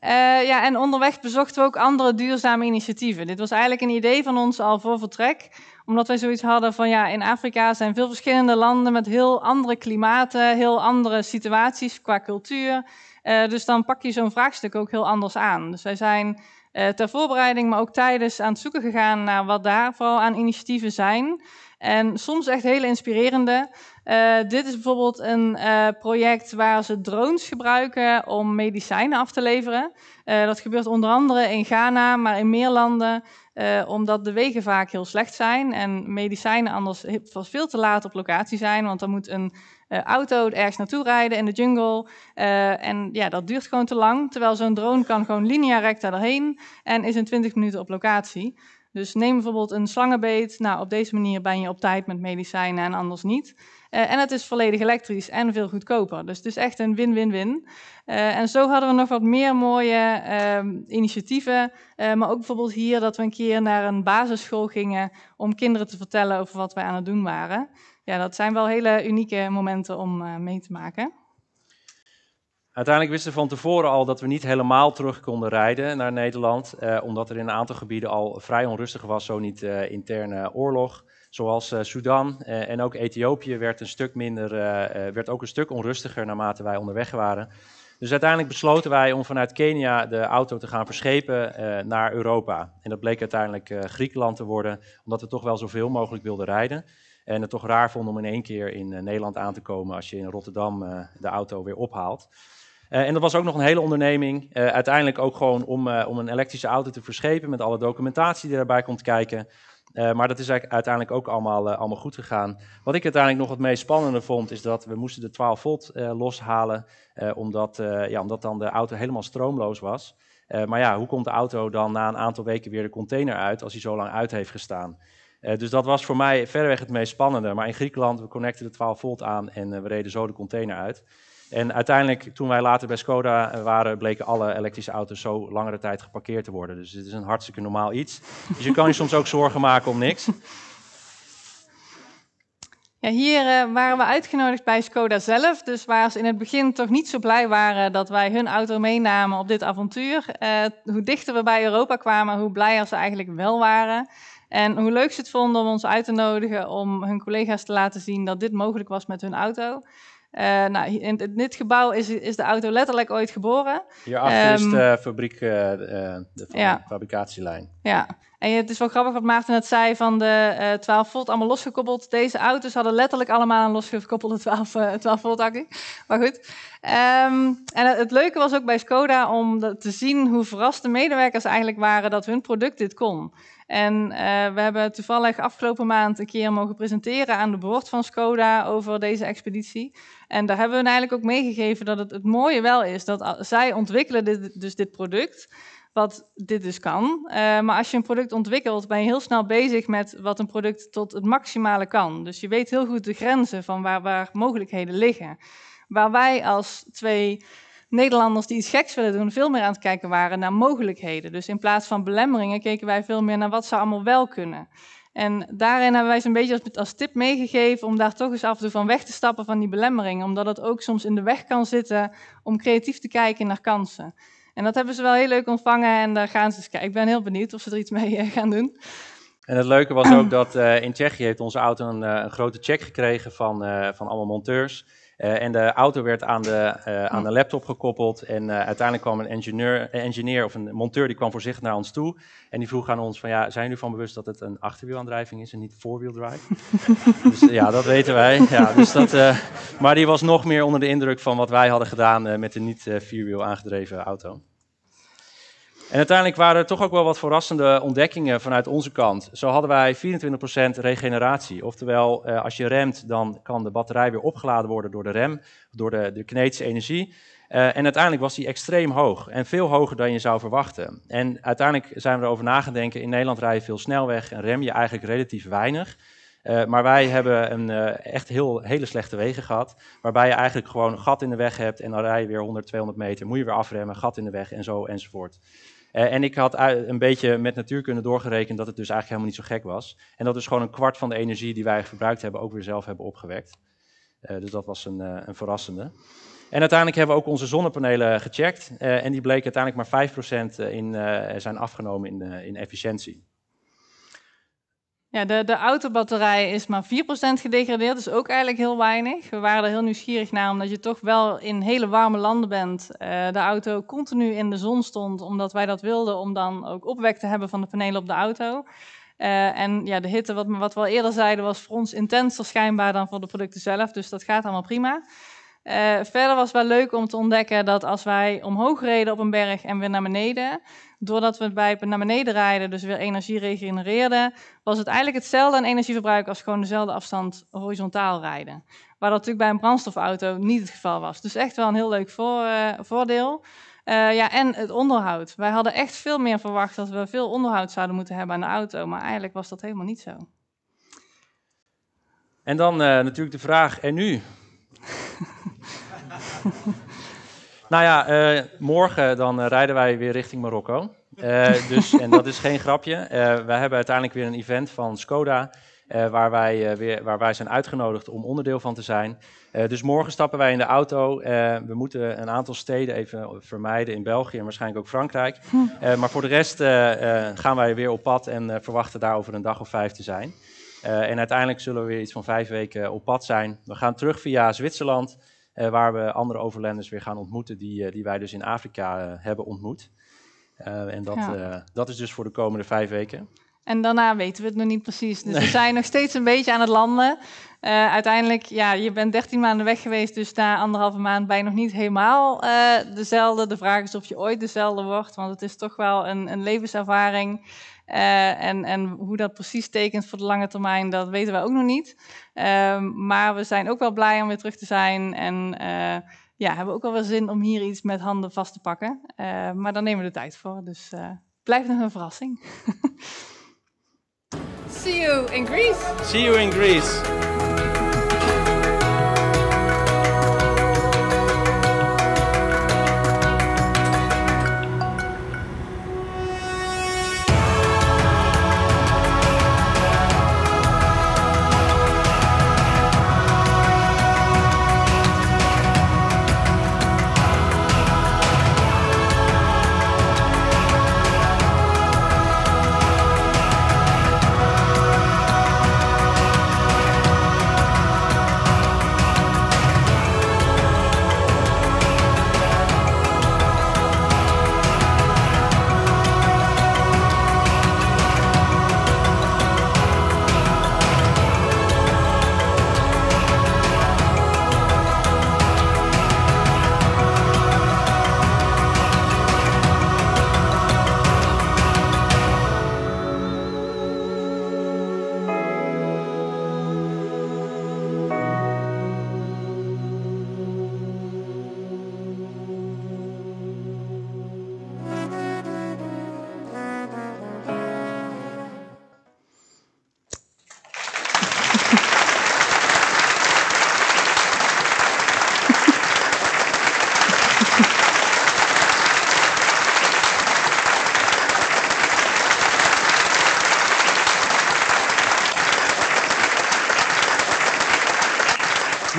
Speaker 2: Eh, ja, en onderweg bezochten we ook andere duurzame initiatieven. Dit was eigenlijk een idee van ons al voor vertrek omdat wij zoiets hadden van ja, in Afrika zijn veel verschillende landen met heel andere klimaten, heel andere situaties qua cultuur. Eh, dus dan pak je zo'n vraagstuk ook heel anders aan. Dus wij zijn eh, ter voorbereiding, maar ook tijdens aan het zoeken gegaan naar wat daar vooral aan initiatieven zijn. En soms echt hele inspirerende. Eh, dit is bijvoorbeeld een project waar ze drones gebruiken om medicijnen af te leveren. dat gebeurt onder andere in Ghana, maar in meer landen. Eh, omdat de wegen vaak heel slecht zijn en medicijnen anders was veel te laat op locatie zijn. Want dan moet een uh, auto ergens naartoe rijden in de jungle. Eh, en ja, dat duurt gewoon te lang. Terwijl zo'n drone kan gewoon linea recta erheen en is in 20 minuten op locatie. Dus neem bijvoorbeeld een slangenbeet. Nou, op deze manier ben je op tijd met medicijnen en anders niet. Eh, en het is volledig elektrisch en veel goedkoper. Dus het is echt een win-win-win. Eh, en zo hadden we nog wat meer mooie ehm, initiatieven. Eh, maar ook bijvoorbeeld hier dat we een keer naar een basisschool gingen om kinderen te vertellen over wat wij aan het doen waren. Ja, dat zijn wel hele unieke momenten om mee te maken.
Speaker 1: Uiteindelijk wisten we van tevoren al dat we niet helemaal terug konden rijden naar Nederland, eh, omdat er in een aantal gebieden al vrij onrustig was, zo niet eh, interne oorlog zoals eh, Sudan eh, en ook Ethiopië, werd, een stuk minder, eh, werd ook een stuk onrustiger naarmate wij onderweg waren. Dus uiteindelijk besloten wij om vanuit Kenia de auto te gaan verschepen naar Europa. En dat bleek uiteindelijk Griekenland te worden, omdat we toch wel zoveel mogelijk wilden rijden. En het toch raar vonden om in één keer in Nederland aan te komen als je in Rotterdam de auto weer ophaalt. en dat was ook nog een hele onderneming. uiteindelijk ook gewoon om, om een elektrische auto te verschepen met alle documentatie die daarbij komt kijken. Eh, maar dat is uiteindelijk ook allemaal, eh, allemaal goed gegaan. Wat ik uiteindelijk nog het meest spannende vond, is dat we moesten de 12 volt eh, loshalen, omdat, ja, omdat dan de auto helemaal stroomloos was. maar ja, hoe komt de auto dan na een aantal weken weer de container uit als hij zo lang uit heeft gestaan? dus dat was voor mij verreweg het meest spannende. Maar in Griekenland, we connecten de 12 volt aan en we reden zo de container uit. En uiteindelijk, toen wij later bij Skoda eh, waren, bleken alle elektrische auto's zo langere tijd geparkeerd te worden. Dus het is een hartstikke normaal iets. Dus je kan je soms ook [LAUGHS] zorgen maken om niks.
Speaker 2: Ja, hier eh, waren we uitgenodigd bij Skoda zelf. Dus waar ze in het begin toch niet zo blij waren dat wij hun auto meenamen op dit avontuur. Eh, hoe dichter we bij Europa kwamen, hoe blijer ze eigenlijk wel waren. En hoe leuk ze het vonden om ons uit te nodigen om hun collega's te laten zien dat dit mogelijk was met hun auto. Eh, nou, in, dit gebouw is, is de auto letterlijk ooit geboren.
Speaker 1: Hierachter ehm, eh, eh, is de, fabriek, de, ja. fabricatielijn.
Speaker 2: Ja, en het is wel grappig wat Maarten net zei van de 12 volt allemaal losgekoppeld. Deze auto's hadden letterlijk allemaal een losgekoppelde 12, 12 volt accu. Maar goed. Ehm, en het, het, leuke was ook bij Skoda om te zien hoe verrast de medewerkers eigenlijk waren dat hun product dit kon. En eh, we hebben toevallig afgelopen maand een keer mogen presenteren aan de board van Skoda over deze expeditie. En daar hebben we eigenlijk ook meegegeven dat het, het mooie wel is dat zij ontwikkelen dit, dus dit product wat dit dus kan. Eh, maar als je een product ontwikkelt, ben je heel snel bezig met wat een product tot het maximale kan. Dus je weet heel goed de grenzen van waar, waar mogelijkheden liggen. Waar wij als twee Nederlanders die iets geks willen doen, veel meer aan het kijken waren naar mogelijkheden. Dus in plaats van belemmeringen keken wij veel meer naar wat ze allemaal wel kunnen. En daarin hebben wij ze een beetje als, tip meegegeven om daar toch eens af en toe van weg te stappen van die belemmering. Omdat het ook soms in de weg kan zitten om creatief te kijken naar kansen. En dat hebben ze wel heel leuk ontvangen en daar gaan ze eens kijken. Ik ben heel benieuwd of ze er iets mee eh, gaan doen.
Speaker 1: En het leuke was ook [CLEARS THROAT] dat eh, in Tsjechië heeft onze auto een, eh, grote check gekregen van, van allemaal monteurs. Eh, en de auto werd aan de, eh, aan de oh. laptop gekoppeld. En eh, uiteindelijk kwam een engineer, engineer of een monteur die kwam voorzichtig naar ons toe. En die vroeg aan ons: van ja, zijn jullie van bewust dat het een achterwielaandrijving is en niet voorwieldrive? [LAUGHS] dus ja, dat weten wij. Ja, dus dat, maar die was nog meer onder de indruk van wat wij hadden gedaan met de niet vierwiel aangedreven auto. En uiteindelijk waren er toch ook wel wat verrassende ontdekkingen vanuit onze kant. Zo hadden wij 24% regeneratie. Oftewel, eh, als je remt, dan kan de batterij weer opgeladen worden door de rem, door de, de kinetische energie. Eh, en uiteindelijk was die extreem hoog en veel hoger dan je zou verwachten. En uiteindelijk zijn we erover nagedenken, in Nederland rij je veel snelweg en rem je eigenlijk relatief weinig. Eh, maar wij hebben een, echt heel, hele slechte wegen gehad. Waarbij je eigenlijk gewoon een gat in de weg hebt. En dan rij je weer 100, 200 meter. Moet je weer afremmen, gat in de weg en zo enzovoort. Eh, en ik had een beetje met natuurkunde doorgerekend dat het dus eigenlijk helemaal niet zo gek was. En dat dus gewoon een kwart van de energie die wij verbruikt hebben ook weer zelf hebben opgewekt. Eh, dus dat was een, eh, een, verrassende. En uiteindelijk hebben we ook onze zonnepanelen gecheckt. en die bleken uiteindelijk maar 5% in, zijn afgenomen in, in efficiëntie.
Speaker 2: Ja, de, de autobatterij is maar 4% gedegradeerd, dus ook eigenlijk heel weinig. We waren er heel nieuwsgierig naar, omdat je toch wel in hele warme landen bent. Eh, de auto continu in de zon stond, omdat wij dat wilden, om dan ook opwek te hebben van de panelen op de auto. Eh, en ja, de hitte, wat, wat we al eerder zeiden, was voor ons intenser schijnbaar dan voor de producten zelf. Dus dat gaat allemaal prima. Eh, verder was het wel leuk om te ontdekken dat als wij omhoog reden op een berg en weer naar beneden, doordat we het bij naar beneden rijden, dus weer energie regenereerden, was het eigenlijk hetzelfde aan energieverbruik als gewoon dezelfde afstand horizontaal rijden. Waar dat natuurlijk bij een brandstofauto niet het geval was. Dus echt wel een heel leuk voor, eh, voordeel. Eh, ja, en het onderhoud. Wij hadden echt veel meer verwacht dat we veel onderhoud zouden moeten hebben aan de auto, maar eigenlijk was dat helemaal niet zo.
Speaker 1: En dan eh, natuurlijk de vraag, en nu? [LAUGHS] Nou ja, eh, morgen dan eh, rijden wij weer richting Marokko. Eh, [LAUGHS] dus, en dat is geen grapje. wij hebben uiteindelijk weer een event van Skoda. waar, wij, weer, waar wij zijn uitgenodigd om onderdeel van te zijn. dus morgen stappen wij in de auto. we moeten een aantal steden even vermijden in België en waarschijnlijk ook Frankrijk. Hm. maar voor de rest gaan wij weer op pad en verwachten daar over een dag of vijf te zijn. en uiteindelijk zullen we weer iets van vijf weken op pad zijn. We gaan terug via Zwitserland, eh, waar we andere overlanders weer gaan ontmoeten die, eh, die wij dus in Afrika eh, hebben ontmoet. en dat, dat is dus voor de komende vijf weken.
Speaker 2: En daarna weten we het nog niet precies. Dus we zijn nog steeds een beetje aan het landen. uiteindelijk, ja, je bent 13 maanden weg geweest, dus na anderhalve maand ben je nog niet helemaal dezelfde. De vraag is of je ooit dezelfde wordt, want het is toch wel een, een levenservaring eh, en, en hoe dat precies tekent voor de lange termijn, dat weten we ook nog niet. Ehm, maar we zijn ook wel blij om weer terug te zijn. En uh, ja, hebben ook wel weer zin om hier iets met handen vast te pakken. Eh, maar daar nemen we de tijd voor. Dus blijft nog een verrassing. [LAUGHS] See you in Greece.
Speaker 1: See you in Greece.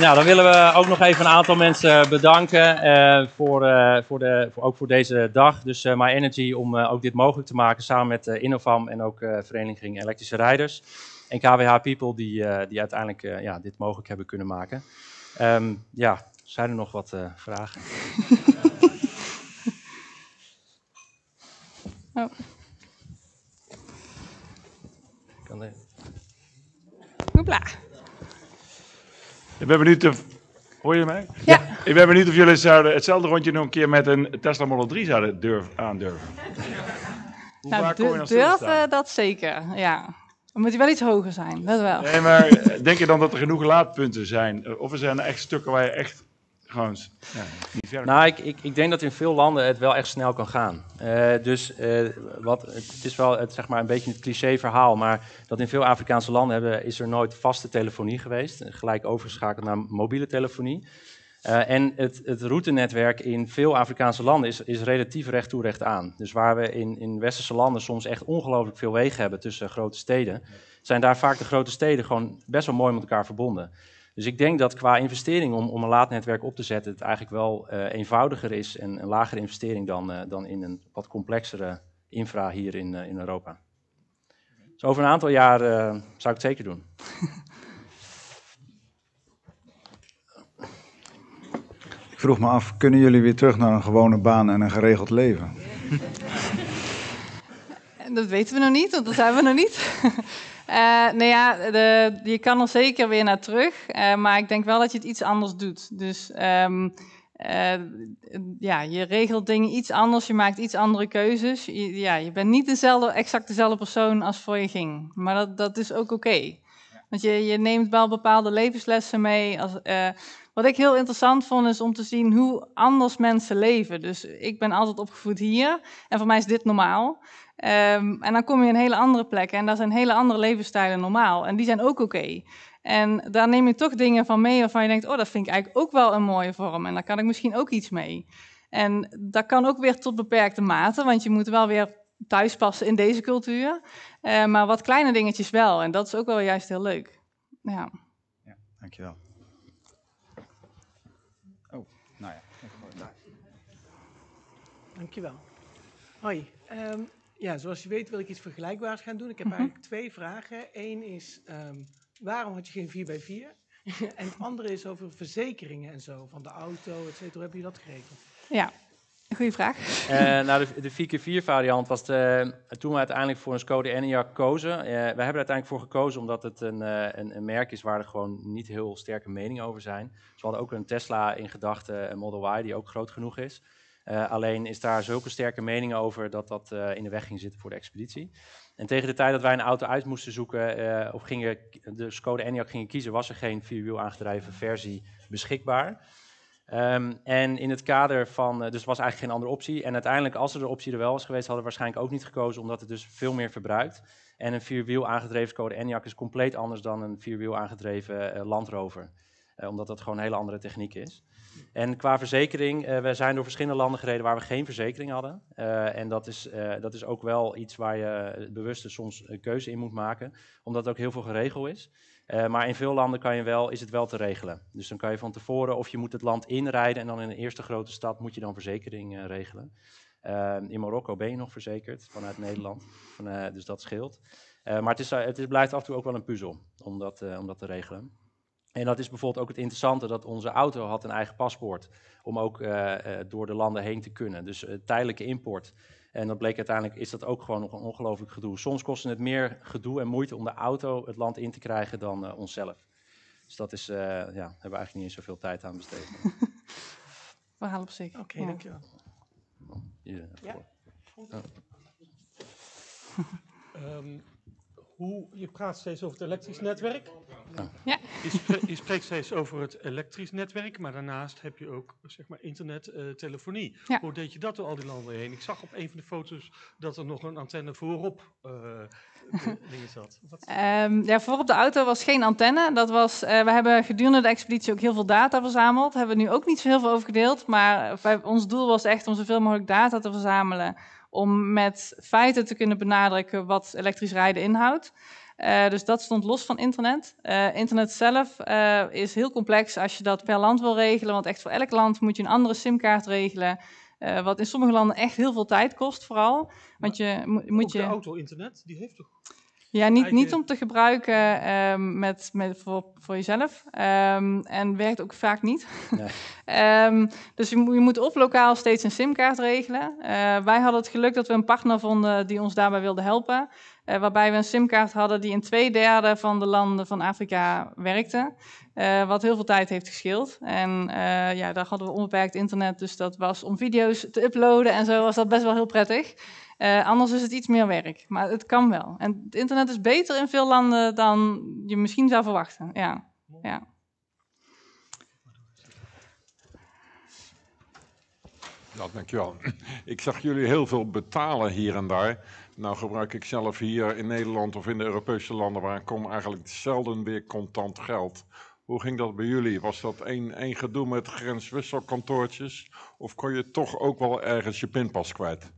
Speaker 1: Nou, dan willen we ook nog even een aantal mensen eh, bedanken eh, voor, eh, voor de, voor, ook voor deze dag. Dus uh, My Energy om ook dit mogelijk te maken samen met Innovam en ook Vereniging Elektrische Rijders. En KWH People die, die uiteindelijk ja, dit mogelijk hebben kunnen maken. Ehm, ja, zijn er nog wat vragen? [LAUGHS] Oh. Hoepla.
Speaker 3: Ik ben benieuwd of... Hoor je mij? Ja. Ik ben benieuwd of jullie zouden hetzelfde rondje nog een keer met een Tesla Model 3 zouden durven, aandurven. Nou,
Speaker 2: Hoe vaak kom je dan durven, dat zeker, ja. Dan moet hij wel iets hoger zijn, dat wel. Nee, maar
Speaker 3: eh,
Speaker 1: denk je dan dat er genoeg laadpunten zijn? Eh, of er zijn er echt stukken waar je echt nou, ik, ik, ik, denk dat in veel landen het wel echt snel kan gaan. Eh, dus eh, wat, het is wel het, zeg maar een beetje een cliché verhaal, maar dat in veel Afrikaanse landen hebben, is er nooit vaste telefonie geweest. Gelijk overgeschakeld naar mobiele telefonie. Eh, en het, het routenetwerk in veel Afrikaanse landen is, is relatief recht toe recht aan. Dus waar we in, in westerse landen soms echt ongelooflijk veel wegen hebben tussen grote steden, zijn daar vaak de grote steden gewoon best wel mooi met elkaar verbonden. Dus ik denk dat qua investering om, om een laadnetwerk op te zetten, het eigenlijk wel eh, eenvoudiger is en een lagere investering dan, eh, dan in een wat complexere infra hier in, eh, in Europa. Dus over een aantal jaar zou ik het zeker doen.
Speaker 3: ik vroeg me af,
Speaker 2: kunnen jullie weer terug naar een gewone baan en een geregeld leven? Dat weten we nog niet, want dat zijn we nog niet. Eh, nou ja, de, je kan er zeker weer naar terug. Eh, maar ik denk wel dat je het iets anders doet. Dus ehm, eh, ja, je regelt dingen iets anders. Je maakt iets andere keuzes. Je, ja, je bent niet dezelfde, exact dezelfde persoon als voor je ging. Maar dat, dat is ook oké. Want je, je neemt wel bepaalde levenslessen mee. Als, wat ik heel interessant vond, is om te zien hoe anders mensen leven. Dus ik ben altijd opgevoed hier en voor mij is dit normaal. Ehm, en dan kom je in hele andere plekken en daar zijn hele andere levensstijlen normaal. En die zijn ook oké. En daar neem je toch dingen van mee waarvan je denkt: oh, dat vind ik eigenlijk ook wel een mooie vorm. En daar kan ik misschien ook iets mee. En dat kan ook weer tot beperkte mate, want je moet wel weer thuis passen in deze cultuur. Ehm, maar wat kleine dingetjes wel. En dat is ook wel juist heel leuk. Ja, ja dankjewel. Oh, nou ja. Dankjewel. Hoi. Um... Ja, zoals je weet wil ik iets vergelijkbaars gaan doen. Ik heb mhm. eigenlijk twee vragen. Eén is, ehm, waarom had
Speaker 3: je
Speaker 1: geen 4 bij 4 [LAUGHS] en het andere is over verzekeringen en zo, van de auto, etc. Hoe heb je dat geregeld?
Speaker 2: Ja, goede vraag. Eh,
Speaker 1: nou, de, de 4x4 variant was toen we uiteindelijk voor een Skoda Enyaq kozen. Eh, we hebben er uiteindelijk voor gekozen omdat het eh, een, een, merk is waar er gewoon niet heel sterke meningen over zijn. we hadden ook een Tesla in gedachten, een Model Y, die ook groot genoeg is. Eh, alleen is daar zulke sterke mening over dat dat eh, in de weg ging zitten voor de expeditie. En tegen de tijd dat wij een auto uit moesten zoeken, eh, of gingen, dus de Skoda Enyaq gingen kiezen, was er geen vierwiel aangedreven versie beschikbaar. Ehm, en in het kader van, dus was eigenlijk geen andere optie. En uiteindelijk, als er de optie er wel was geweest, hadden we waarschijnlijk ook niet gekozen, omdat het dus veel meer verbruikt. En een vierwiel aangedreven Skoda Enyaq is compleet anders dan een vierwiel aangedreven Land Rover. omdat dat gewoon een hele andere techniek is. En qua verzekering, eh, we zijn door verschillende landen gereden waar we geen verzekering hadden. Eh, en dat is, eh, dat is ook wel iets waar je bewust soms een keuze in moet maken, omdat er ook heel veel geregeld is. maar in veel landen kan je wel, is het wel te regelen. Dus dan kan je van tevoren, of je moet het land inrijden en dan in de eerste grote stad moet je dan verzekering regelen. in Marokko ben je nog verzekerd vanuit Nederland, van, dus dat scheelt. maar het, is, het blijft af en toe ook wel een puzzel om dat, om dat te regelen. En dat is bijvoorbeeld ook het interessante dat onze auto had een eigen paspoort om ook eh, eh, door de landen heen te kunnen. Dus eh, tijdelijke import. En dat bleek uiteindelijk is dat ook gewoon nog een ongelooflijk gedoe. Soms kostte het meer gedoe en moeite om de auto het land in te krijgen dan onszelf. Dus dat is, ja, hebben we eigenlijk niet eens zoveel tijd aan besteed.
Speaker 2: Verhaal [LAUGHS] op zich. Oké, dankjewel.
Speaker 1: Ja. ja
Speaker 3: hoe je praat steeds over het elektrisch netwerk. Ja. Je, spreekt, steeds over het elektrisch netwerk, maar daarnaast heb je ook zeg maar, internettelefonie. Eh, hoe deed je dat door al die landen heen? Ik zag op een van de foto's dat er nog een antenne voorop eh, [LAUGHS] dingen zat.
Speaker 2: Ehm, ja, voorop de auto was geen antenne. Dat was, eh, we hebben gedurende de expeditie ook heel veel data verzameld. Daar hebben we nu ook niet zo heel veel over gedeeld. Maar ons doel was echt om zoveel mogelijk data te verzamelen om met feiten te kunnen benadrukken wat elektrisch rijden inhoudt. Eh, dus dat stond los van internet. Eh, internet zelf eh, is heel complex als je dat per land wil regelen. Want echt voor elk land moet je een andere simkaart regelen. wat in sommige landen echt heel veel tijd kost, vooral. Want je, moet je...
Speaker 1: auto-internet, die heeft toch ja, niet, niet om
Speaker 2: te gebruiken ehm, met, met, voor, voor jezelf. Ehm, en werkt ook vaak niet. [LAUGHS] Ehm, dus je, je, moet of lokaal steeds een simkaart regelen. Eh, wij hadden het geluk dat we een partner vonden die ons daarbij wilde helpen. Eh, waarbij we een simkaart hadden die in twee derde van de landen van Afrika werkte. Eh, wat heel veel tijd heeft gescheeld. En ja, daar hadden we onbeperkt internet. Dus dat was om video's te uploaden en zo was dat best wel heel prettig. Eh, anders is het iets meer werk, maar het kan wel. En het internet is beter in veel landen dan je misschien zou verwachten. Ja. ja.
Speaker 3: Ja, dankjewel. Ik zag jullie heel veel betalen hier en daar. Nou gebruik ik zelf hier in Nederland of in de Europese landen waar ik kom eigenlijk zelden weer contant geld. Hoe ging dat bij jullie? Was dat één, één gedoe met grenswisselkantoortjes? Of kon je toch ook wel ergens je pinpas kwijt?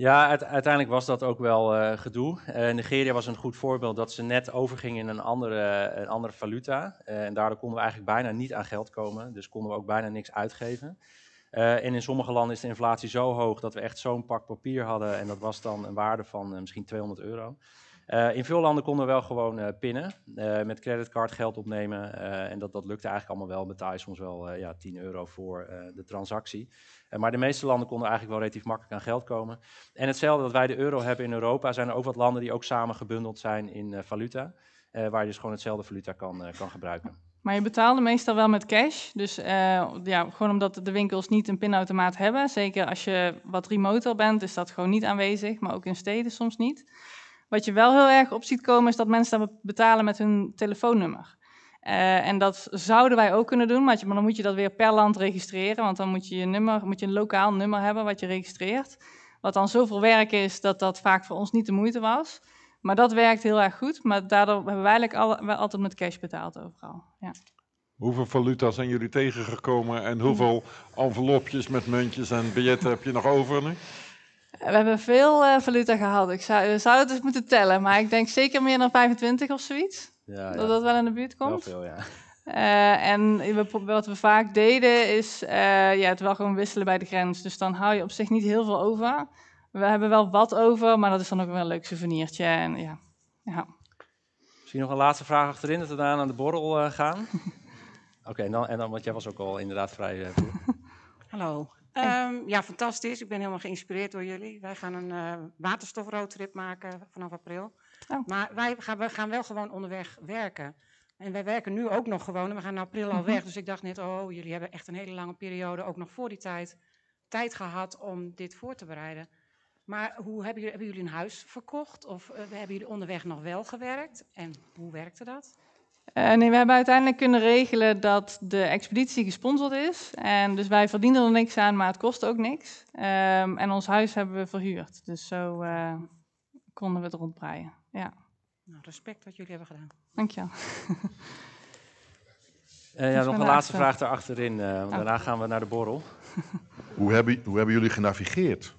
Speaker 1: Ja, uiteindelijk was dat ook wel eh, gedoe. Eh, Nigeria was een goed voorbeeld dat ze net overgingen in een andere, een andere valuta. Eh, en daardoor konden we eigenlijk bijna niet aan geld komen. Dus konden we ook bijna niks uitgeven. en in sommige landen is de inflatie zo hoog dat we echt zo'n pak papier hadden. En dat was dan een waarde van misschien 200 euro. Eh, in veel landen konden we wel gewoon eh, pinnen, eh, met creditcard geld opnemen. en dat, dat lukte eigenlijk allemaal wel. Betaal je soms wel ja, 10 euro voor de transactie. maar de meeste landen konden eigenlijk wel relatief makkelijk aan geld komen. En hetzelfde dat wij de euro hebben in Europa, zijn er ook wat landen die ook samen gebundeld zijn in valuta. waar je dus gewoon hetzelfde valuta kan, kan gebruiken.
Speaker 2: Maar je betaalde meestal wel met cash. Dus ja, gewoon omdat de winkels niet een pinautomaat hebben. Zeker als je wat remoter bent, is dat gewoon niet aanwezig. Maar ook in steden soms niet. Wat je wel heel erg op ziet komen, is dat mensen dat betalen met hun telefoonnummer. Eh, en dat zouden wij ook kunnen doen, maar dan moet je dat weer per land registreren. Want dan moet je, je, nummer, moet je een lokaal nummer hebben wat je registreert. Wat dan zoveel werk is dat dat vaak voor ons niet de moeite was. Maar dat werkt heel erg goed. Maar daardoor hebben wij eigenlijk al, altijd met cash betaald overal. Ja.
Speaker 3: Hoeveel valuta zijn jullie tegengekomen en hoeveel envelopjes met muntjes en biljetten heb je nog over nu?
Speaker 2: We hebben veel uh, valuta gehad. Ik zou, het eens moeten tellen, maar ik denk zeker meer dan 25 of zoiets. Ja, dat ja. dat wel in de buurt komt. Wel veel, ja. Eh, en wat we vaak deden is eh, ja, het wel gewoon wisselen bij de grens. Dus dan hou je op zich niet heel veel over. We hebben wel wat over, maar dat is dan ook wel een leuk souvenirtje. En, ja. ja.
Speaker 1: Misschien nog een laatste vraag achterin, dat we daarna aan de borrel gaan. [LAUGHS] Oké, en dan, en dan, want jij was ook al inderdaad vrij. [LAUGHS]
Speaker 2: Hallo. Ehm, ja, fantastisch. Ik ben helemaal geïnspireerd door jullie. Wij gaan een uh, waterstofroadtrip maken vanaf april. Oh. Maar wij gaan, we gaan wel gewoon onderweg werken. En wij werken nu ook nog gewoon en we gaan in april al mhm. weg. Dus ik dacht net, oh, jullie hebben echt een hele lange periode, ook nog voor die tijd, tijd gehad om dit voor te bereiden. Maar hoe hebben jullie, hebben jullie een huis verkocht? Of eh, hebben jullie onderweg nog wel gewerkt? En hoe werkte dat? Eh, nee, we hebben uiteindelijk kunnen regelen dat de expeditie gesponsord is. En dus wij verdienen er niks aan, maar het kost ook niks. Ehm, en ons huis hebben we verhuurd. Dus zo eh, konden we het rondbreien. Ja. Nou, respect wat jullie hebben gedaan. Dankjewel.
Speaker 1: Uh, eh, ja, nog een laatste vraag daarachterin, want oh. daarna gaan we naar de borrel.
Speaker 3: hoe, hebben, hoe hebben jullie genavigeerd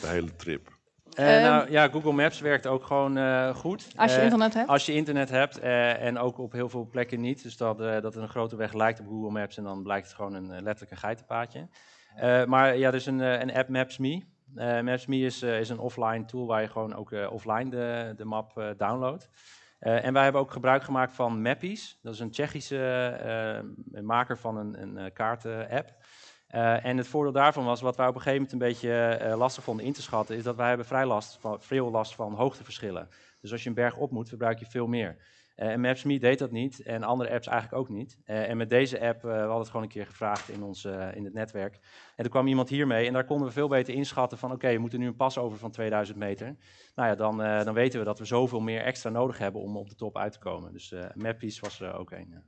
Speaker 3: de hele trip?
Speaker 1: Eh, nou, ehm, ja, Google Maps werkt ook gewoon eh, goed. Als je eh, internet hebt? Als je internet hebt en ook op heel veel plekken niet. Dus dat, dat een grote weg lijkt op Google Maps en dan blijkt het gewoon een letterlijk een geitenpaadje. maar ja, er is een, een app MapsMe. MapsMe is, is een offline tool waar je gewoon ook offline de, de map downloadt. en wij hebben ook gebruik gemaakt van Mappies. Dat is een Tsjechische maker van een, een kaarten-app. Eh, en het voordeel daarvan was, wat wij op een gegeven moment een beetje eh, lastig vonden in te schatten, is dat wij hebben vrij last van, veel last van hoogteverschillen. Dus als je een berg op moet, verbruik je veel meer. Uh, en Maps.me deed dat niet en andere apps eigenlijk ook niet. en met deze app, we hadden het gewoon een keer gevraagd in, ons, in het netwerk. En er kwam iemand hiermee en daar konden we veel beter inschatten van oké, okay, we moeten nu een pas over van 2000 meter. Nou ja, dan, dan weten we dat we zoveel meer extra nodig hebben om op de top uit te komen. Dus uh, Mappies was er ook een.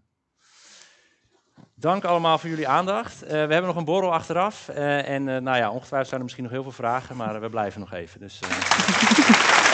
Speaker 1: Dank allemaal voor jullie aandacht. Eh, we hebben nog een borrel achteraf. Eh, en uh, nou ja, ongetwijfeld zijn er misschien nog heel veel vragen, maar we blijven nog even. Dus,